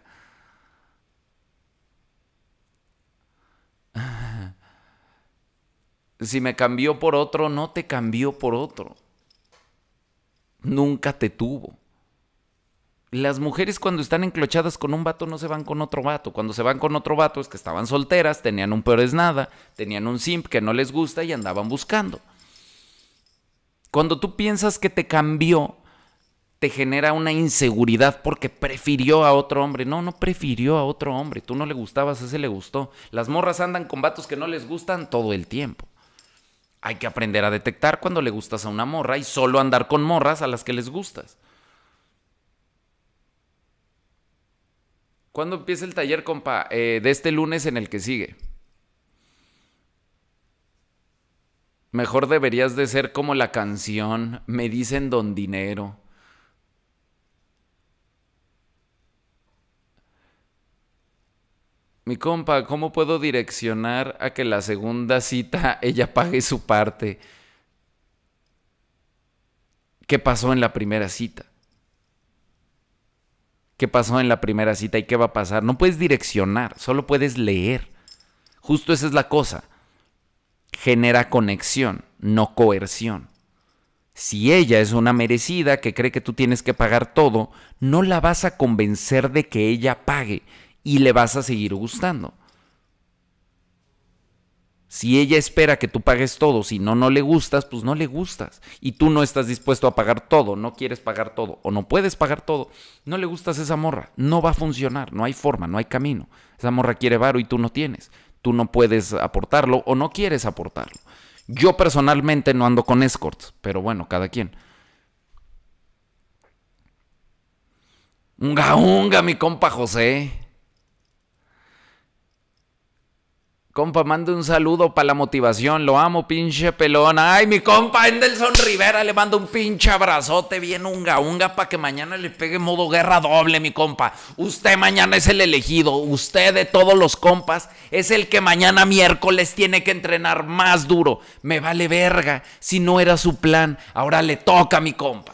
Si me cambió por otro, no te cambió por otro nunca te tuvo. Las mujeres cuando están enclochadas con un vato no se van con otro vato. Cuando se van con otro vato es que estaban solteras, tenían un peor es nada, tenían un simp que no les gusta y andaban buscando. Cuando tú piensas que te cambió, te genera una inseguridad porque prefirió a otro hombre. No, no prefirió a otro hombre. Tú no le gustabas, ese le gustó. Las morras andan con vatos que no les gustan todo el tiempo. Hay que aprender a detectar cuando le gustas a una morra y solo andar con morras a las que les gustas. ¿Cuándo empieza el taller, compa? Eh, de este lunes en el que sigue. Mejor deberías de ser como la canción, me dicen don dinero. mi compa, ¿cómo puedo direccionar a que la segunda cita ella pague su parte? ¿Qué pasó en la primera cita? ¿Qué pasó en la primera cita y qué va a pasar? No puedes direccionar, solo puedes leer. Justo esa es la cosa. Genera conexión, no coerción. Si ella es una merecida que cree que tú tienes que pagar todo, no la vas a convencer de que ella pague y le vas a seguir gustando. Si ella espera que tú pagues todo, si no, no le gustas, pues no le gustas. Y tú no estás dispuesto a pagar todo, no quieres pagar todo o no puedes pagar todo. No le gustas a esa morra, no va a funcionar, no hay forma, no hay camino. Esa morra quiere varo y tú no tienes. Tú no puedes aportarlo o no quieres aportarlo. Yo personalmente no ando con escorts, pero bueno, cada quien. Unga, unga, mi compa José. Compa, mando un saludo para la motivación. Lo amo, pinche pelona. Ay, mi compa Endelson Rivera le mando un pinche abrazote bien unga unga para que mañana le pegue modo guerra doble, mi compa. Usted mañana es el elegido. Usted de todos los compas es el que mañana miércoles tiene que entrenar más duro. Me vale verga si no era su plan. Ahora le toca, mi compa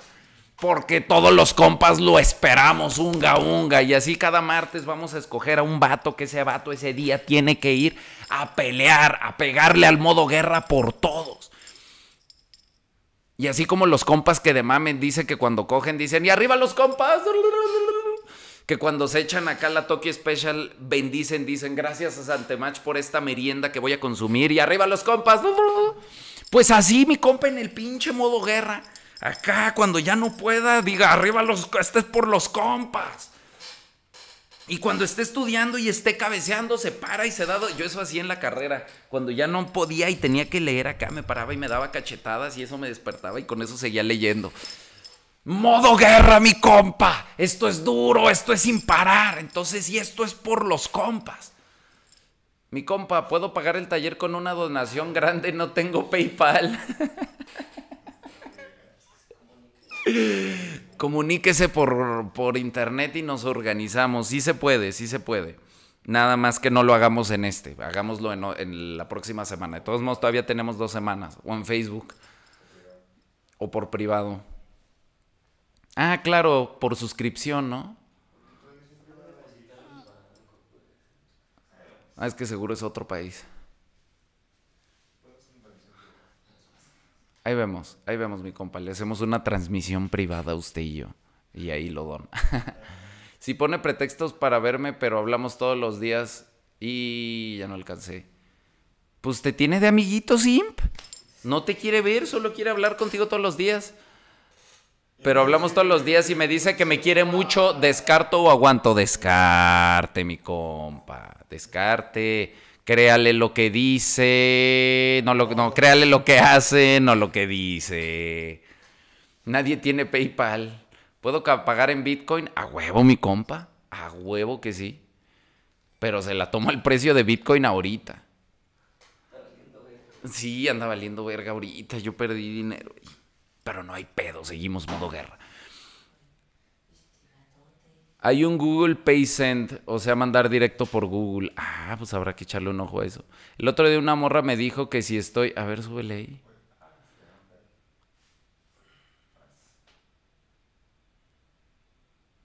porque todos los compas lo esperamos, unga, unga. Y así cada martes vamos a escoger a un vato que ese vato ese día tiene que ir a pelear, a pegarle al modo guerra por todos. Y así como los compas que de mamen dicen que cuando cogen dicen, y arriba los compas. Que cuando se echan acá la Toki Special, bendicen, dicen, gracias a Santemach por esta merienda que voy a consumir. Y arriba los compas. Pues así, mi compa en el pinche modo guerra Acá, cuando ya no pueda, diga, arriba los, este es por los compas. Y cuando esté estudiando y esté cabeceando, se para y se da. Yo eso hacía en la carrera. Cuando ya no podía y tenía que leer acá, me paraba y me daba cachetadas y eso me despertaba y con eso seguía leyendo. Modo guerra, mi compa. Esto es duro, esto es sin parar. Entonces, y esto es por los compas. Mi compa, puedo pagar el taller con una donación grande, no tengo PayPal. Comuníquese por, por internet y nos organizamos. Sí se puede, sí se puede. Nada más que no lo hagamos en este, hagámoslo en, la próxima semana. De todos modos, todavía tenemos dos semanas, o en Facebook, o por privado. Ah, claro, por suscripción, ¿no? Ah, es que seguro es otro país. Ahí vemos, ahí vemos, mi compa. Le hacemos una transmisión privada a usted y yo. Y ahí lo don. si pone pretextos para verme, pero hablamos todos los días y ya no alcancé. Pues te tiene de amiguito, Simp. No te quiere ver, solo quiere hablar contigo todos los días. Pero hablamos todos los días y me dice que me quiere mucho. ¿Descarto o aguanto? Descarte, mi compa. Descarte créale lo que dice, no, lo, no, créale lo que hace, no lo que dice. Nadie tiene PayPal. ¿Puedo pagar en Bitcoin? A huevo, mi compa. A huevo que sí. Pero se la toma el precio de Bitcoin ahorita. Sí, anda valiendo verga ahorita. Yo perdí dinero. Pero no hay pedo, seguimos modo guerra. Hay un Google Pay Send, o sea, mandar directo por Google. Ah, pues habrá que echarle un ojo a eso. El otro día una morra me dijo que si estoy. A ver, súbele ahí.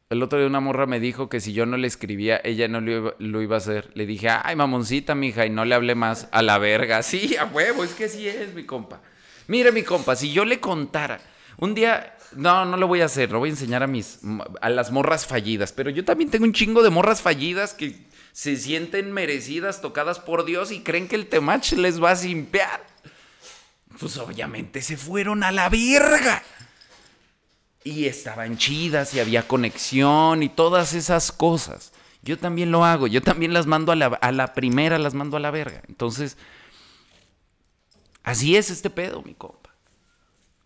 El otro día una morra me dijo que si yo no le escribía, ella no lo iba, a hacer. Le dije, ay, mamoncita, mija, y no le hablé más a la verga. Sí, a huevo, es que sí es, mi compa. Mire, mi compa, si yo le contara, un día no, no lo voy a hacer, lo voy a enseñar a mis a las morras fallidas, pero yo también tengo un chingo de morras fallidas que se sienten merecidas, tocadas por Dios y creen que el temach les va a simpear. Pues obviamente se fueron a la verga. Y estaban chidas y había conexión y todas esas cosas. Yo también lo hago, yo también las mando a la, a la primera, las mando a la verga. Entonces, así es este pedo, mi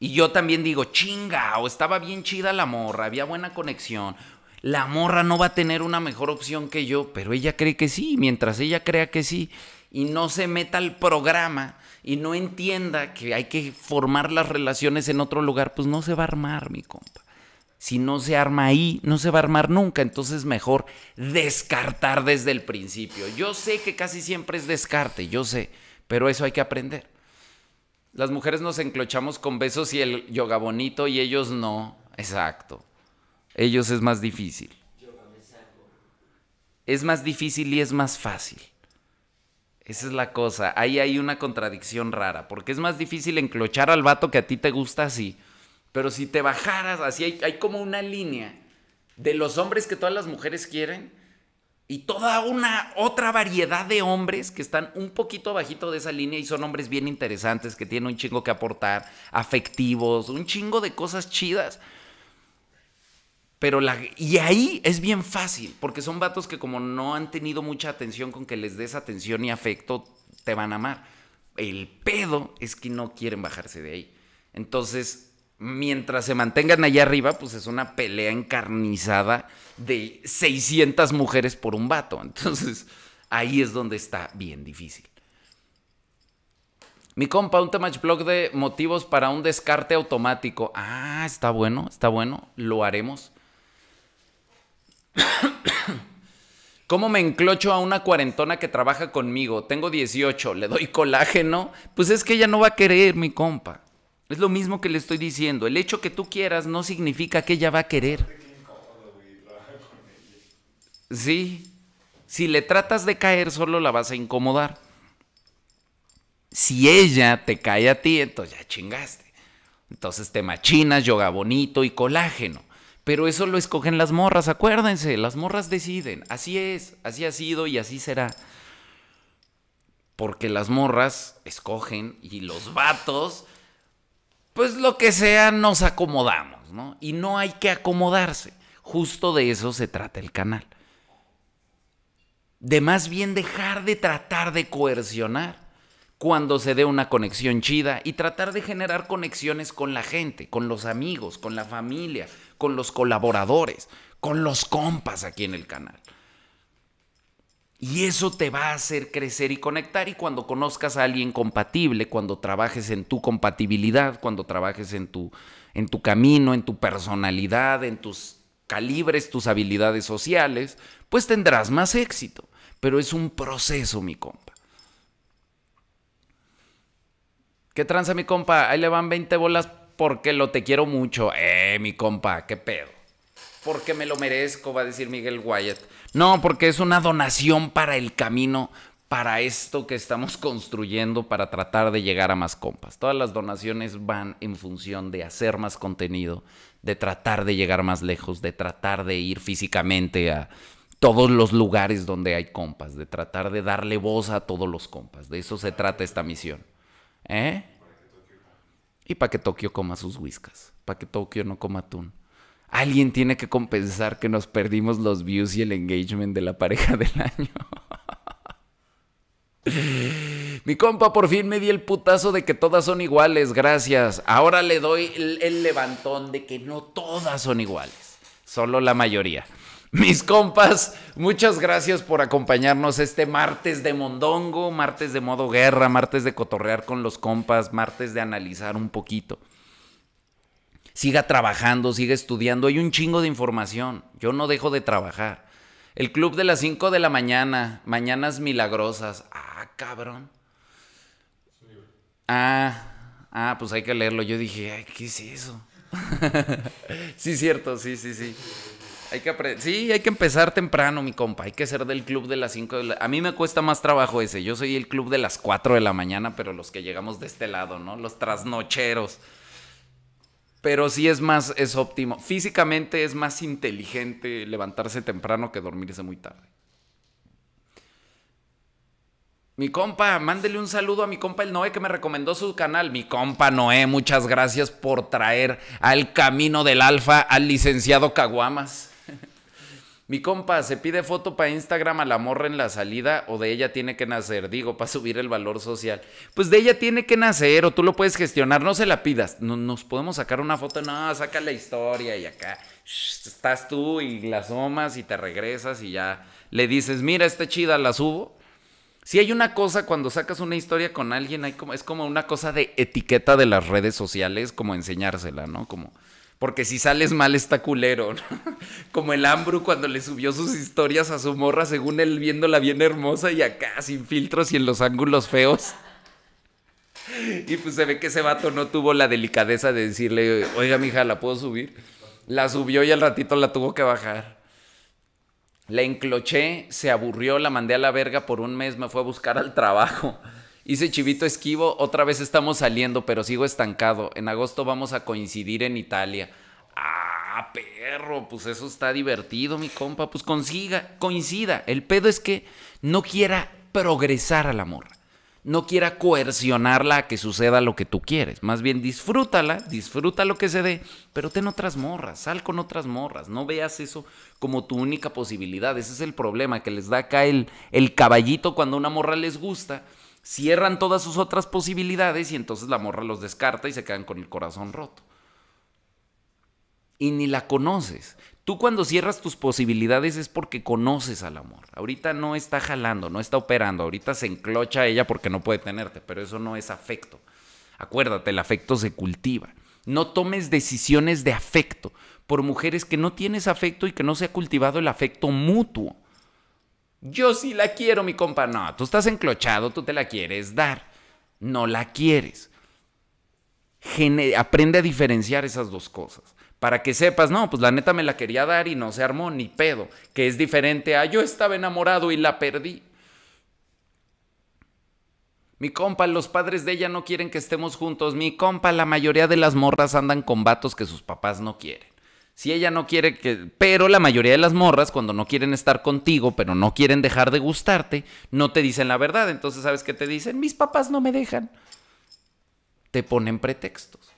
y yo también digo, chinga, o estaba bien chida la morra, había buena conexión. La morra no va a tener una mejor opción que yo, pero ella cree que sí, mientras ella crea que sí, y no se meta al programa y no entienda que hay que formar las relaciones en otro lugar, pues no se va a armar, mi compa. Si no se arma ahí, no se va a armar nunca. Entonces mejor descartar desde el principio. Yo sé que casi siempre es descarte, yo sé, pero eso hay que aprender. Las mujeres nos enclochamos con besos y el yoga bonito y ellos no. Exacto. Ellos es más difícil. Es más difícil y es más fácil. Esa es la cosa. Ahí hay una contradicción rara, porque es más difícil enclochar al vato que a ti te gusta así. Pero si te bajaras, así hay, hay como una línea de los hombres que todas las mujeres quieren y toda una otra variedad de hombres que están un poquito bajito de esa línea y son hombres bien interesantes, que tienen un chingo que aportar, afectivos, un chingo de cosas chidas. Pero la, y ahí es bien fácil, porque son vatos que como no han tenido mucha atención con que les des atención y afecto, te van a amar. El pedo es que no quieren bajarse de ahí. Entonces, mientras se mantengan allá arriba, pues es una pelea encarnizada de 600 mujeres por un vato. Entonces, ahí es donde está bien difícil. Mi compa, un de blog de motivos para un descarte automático. Ah, está bueno, está bueno, lo haremos. ¿Cómo me enclocho a una cuarentona que trabaja conmigo? Tengo 18, le doy colágeno. Pues es que ella no va a querer, mi compa. Es lo mismo que le estoy diciendo. El hecho que tú quieras no significa que ella va a querer. Sí. Si le tratas de caer, solo la vas a incomodar. Si ella te cae a ti, entonces ya chingaste. Entonces te machinas, yoga bonito y colágeno. Pero eso lo escogen las morras, acuérdense, las morras deciden. Así es, así ha sido y así será. Porque las morras escogen y los vatos pues lo que sea nos acomodamos, ¿no? Y no hay que acomodarse. Justo de eso se trata el canal. De más bien dejar de tratar de coercionar cuando se dé una conexión chida y tratar de generar conexiones con la gente, con los amigos, con la familia, con los colaboradores, con los compas aquí en el canal. Y eso te va a hacer crecer y conectar. Y cuando conozcas a alguien compatible, cuando trabajes en tu compatibilidad, cuando trabajes en tu, en tu camino, en tu personalidad, en tus calibres, tus habilidades sociales, pues tendrás más éxito. Pero es un proceso, mi compa. ¿Qué tranza, mi compa? Ahí le van 20 bolas porque lo te quiero mucho. Eh, mi compa, qué pedo porque me lo merezco, va a decir Miguel Wyatt. No, porque es una donación para el camino, para esto que estamos construyendo, para tratar de llegar a más compas. Todas las donaciones van en función de hacer más contenido, de tratar de llegar más lejos, de tratar de ir físicamente a todos los lugares donde hay compas, de tratar de darle voz a todos los compas. De eso se trata esta misión. ¿Eh? Y para que Tokio coma sus whiskas, para que Tokio no coma atún alguien tiene que compensar que nos perdimos los views y el engagement de la pareja del año. Mi compa, por fin me di el putazo de que todas son iguales, gracias. Ahora le doy el, levantón de que no todas son iguales, solo la mayoría. Mis compas, muchas gracias por acompañarnos este martes de Mondongo, martes de modo guerra, martes de cotorrear con los compas, martes de analizar un poquito siga trabajando, siga estudiando. Hay un chingo de información. Yo no dejo de trabajar. El club de las 5 de la mañana, mañanas milagrosas. Ah, cabrón. Ah, ah, pues hay que leerlo. Yo dije, ¿qué es eso? sí, cierto, sí, sí, sí. Hay que sí, hay que empezar temprano, mi compa. Hay que ser del club de las 5 de la... A mí me cuesta más trabajo ese. Yo soy el club de las 4 de la mañana, pero los que llegamos de este lado, ¿no? Los trasnocheros. Pero sí es más, es óptimo. Físicamente es más inteligente levantarse temprano que dormirse muy tarde. Mi compa, mándele un saludo a mi compa el Noé que me recomendó su canal. Mi compa Noé, muchas gracias por traer al camino del alfa al licenciado Caguamas. Mi compa, se pide foto para Instagram a la morra en la salida o de ella tiene que nacer, digo, para subir el valor social. Pues de ella tiene que nacer o tú lo puedes gestionar, no se la pidas. No, nos podemos sacar una foto, no, saca la historia y acá estás tú y la asomas y te regresas y ya le dices, mira, esta chida, la subo. Si hay una cosa cuando sacas una historia con alguien, hay como, es como una cosa de etiqueta de las redes sociales, como enseñársela, ¿no? Como porque si sales mal está culero. Como el Ambru cuando le subió sus historias a su morra, según él viéndola bien hermosa y acá sin filtros y en los ángulos feos. Y pues se ve que ese vato no tuvo la delicadeza de decirle, oiga, mija, ¿la puedo subir? La subió y al ratito la tuvo que bajar. La encloché, se aburrió, la mandé a la verga por un mes, me fue a buscar al trabajo dice chivito esquivo, otra vez estamos saliendo, pero sigo estancado. En agosto vamos a coincidir en Italia. Ah, perro, pues eso está divertido, mi compa. Pues consiga, coincida. El pedo es que no quiera progresar a la morra. No quiera coercionarla a que suceda lo que tú quieres. Más bien disfrútala, disfruta lo que se dé, pero ten otras morras, sal con otras morras. No veas eso como tu única posibilidad. Ese es el problema que les da acá el, el caballito cuando una morra les gusta cierran todas sus otras posibilidades y entonces la morra los descarta y se quedan con el corazón roto. Y ni la conoces. Tú cuando cierras tus posibilidades es porque conoces al amor. Ahorita no está jalando, no está operando. Ahorita se enclocha ella porque no puede tenerte, pero eso no es afecto. Acuérdate, el afecto se cultiva. No tomes decisiones de afecto por mujeres que no tienes afecto y que no se ha cultivado el afecto mutuo. Yo sí la quiero, mi compa. No, tú estás enclochado, tú te la quieres dar. No la quieres. aprende a diferenciar esas dos cosas. Para que sepas, no, pues la neta me la quería dar y no se armó ni pedo. Que es diferente a yo estaba enamorado y la perdí. Mi compa, los padres de ella no quieren que estemos juntos. Mi compa, la mayoría de las morras andan con vatos que sus papás no quieren. Si ella no quiere que... Pero la mayoría de las morras, cuando no quieren estar contigo, pero no quieren dejar de gustarte, no te dicen la verdad. Entonces, ¿sabes qué te dicen? Mis papás no me dejan. Te ponen pretextos.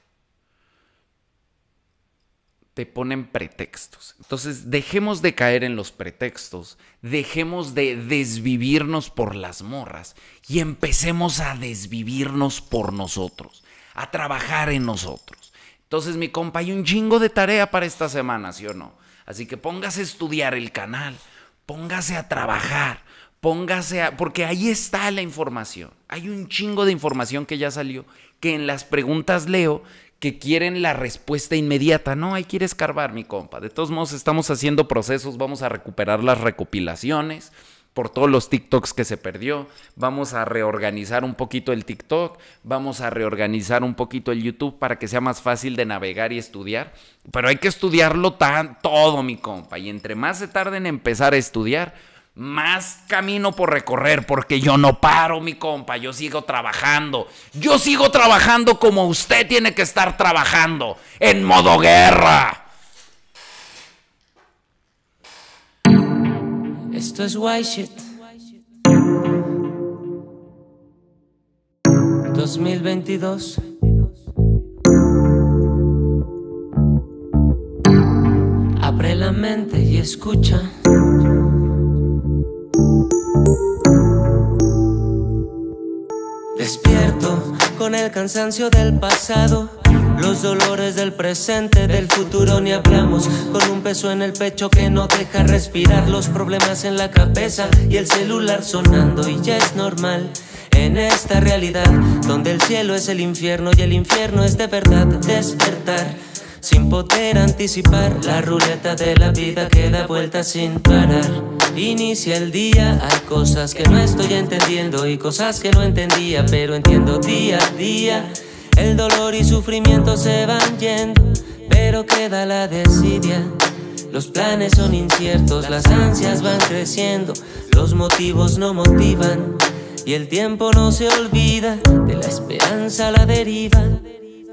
Te ponen pretextos. Entonces, dejemos de caer en los pretextos, dejemos de desvivirnos por las morras y empecemos a desvivirnos por nosotros, a trabajar en nosotros. Entonces, mi compa, hay un chingo de tarea para esta semana, ¿sí o no? Así que póngase a estudiar el canal, póngase a trabajar, póngase a... Porque ahí está la información. Hay un chingo de información que ya salió, que en las preguntas leo, que quieren la respuesta inmediata. No, hay que escarbar, mi compa. De todos modos, estamos haciendo procesos, vamos a recuperar las recopilaciones por todos los TikToks que se perdió. Vamos a reorganizar un poquito el TikTok, vamos a reorganizar un poquito el YouTube para que sea más fácil de navegar y estudiar. Pero hay que estudiarlo tan, todo, mi compa. Y entre más se tarde en empezar a estudiar, más camino por recorrer, porque yo no paro, mi compa, yo sigo trabajando. Yo sigo trabajando como usted tiene que estar trabajando, en modo guerra. Esto es White Shit 2022 Abre la mente y escucha Despierto con el cansancio del pasado los dolores del presente, del futuro ni hablamos. Con un peso en el pecho que no deja respirar, los problemas en la cabeza y el celular sonando, y ya es normal. En esta realidad, donde el cielo es el infierno y el infierno es de verdad despertar, sin poder anticipar, la ruleta de la vida que da sin parar. Inicia el día, hay cosas que no estoy entendiendo y cosas que no entendía, pero entiendo día a día. El dolor y sufrimiento se van yendo, pero queda la desidia. Los planes son inciertos, las ansias van creciendo, los motivos no motivan. Y el tiempo no se olvida, de la esperanza la deriva.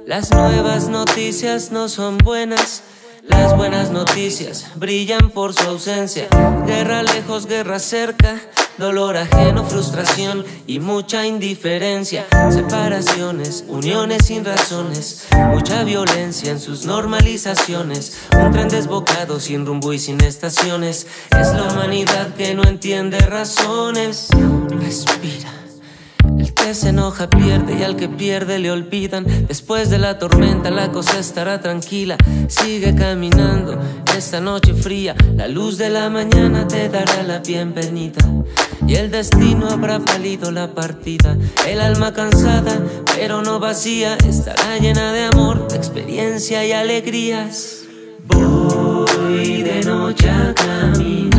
Las nuevas noticias no son buenas, las buenas noticias brillan por su ausencia. Guerra lejos, guerra cerca. Dolor ajeno, frustración y mucha indiferencia. Separaciones, uniones sin razones. Mucha violencia en sus normalizaciones. Un tren desbocado sin rumbo y sin estaciones. Es la humanidad que no entiende razones. Respira. El que se enoja pierde y al que pierde le olvidan. Después de la tormenta la cosa estará tranquila. Sigue caminando esta noche fría. La luz de la mañana te dará la bienvenida. Y el destino habrá valido la partida. El alma cansada, pero no vacía, estará llena de amor, experiencia y alegrías. Voy de noche a caminar.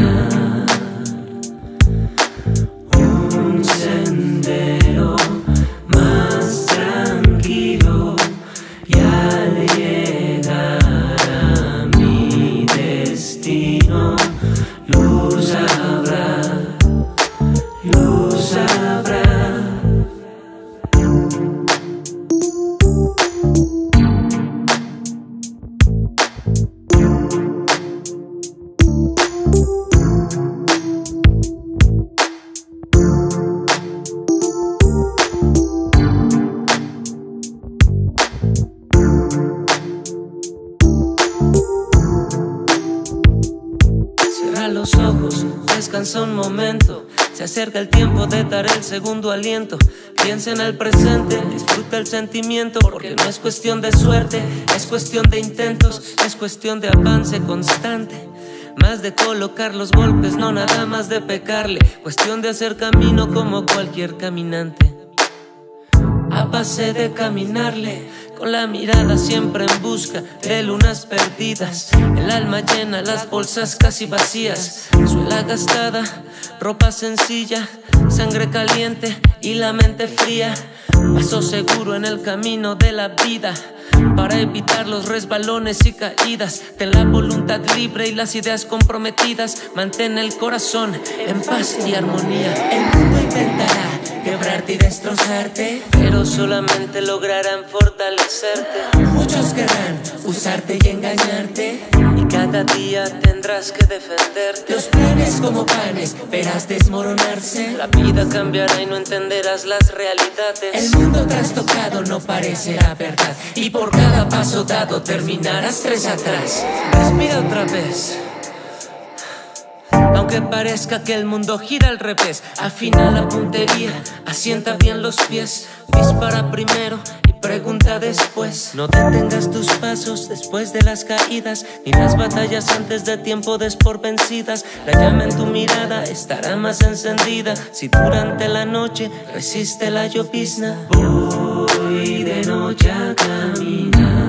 acerca el tiempo de dar el segundo aliento. Piensa en el presente, disfruta el sentimiento, porque no es cuestión de suerte, es cuestión de intentos, es cuestión de avance constante. Más de colocar los golpes, no nada más de pecarle, cuestión de hacer camino como cualquier caminante. A base de caminarle con la mirada siempre en busca de lunas perdidas. El alma llena, las bolsas casi vacías. Suela gastada, ropa sencilla, sangre caliente y la mente fría. Paso seguro en el camino de la vida para evitar los resbalones y caídas. Ten la voluntad libre y las ideas comprometidas. Mantén el corazón en paz y armonía. El mundo intentará quebrarte y destrozarte, pero solamente lograrán fortalecer Muchos querrán usarte y engañarte. Y cada día tendrás que defenderte. Los planes como panes verás desmoronarse. La vida cambiará y no entenderás las realidades. El mundo trastocado no parecerá verdad. Y por cada paso dado terminarás tres atrás. Respira otra vez. Aunque parezca que el mundo gira al revés, afina la puntería, asienta bien los pies, dispara primero Pregunta después, no detengas tus pasos después de las caídas, ni las batallas antes de tiempo por La llama en tu mirada estará más encendida si durante la noche resiste la llovizna. Voy de noche a caminar.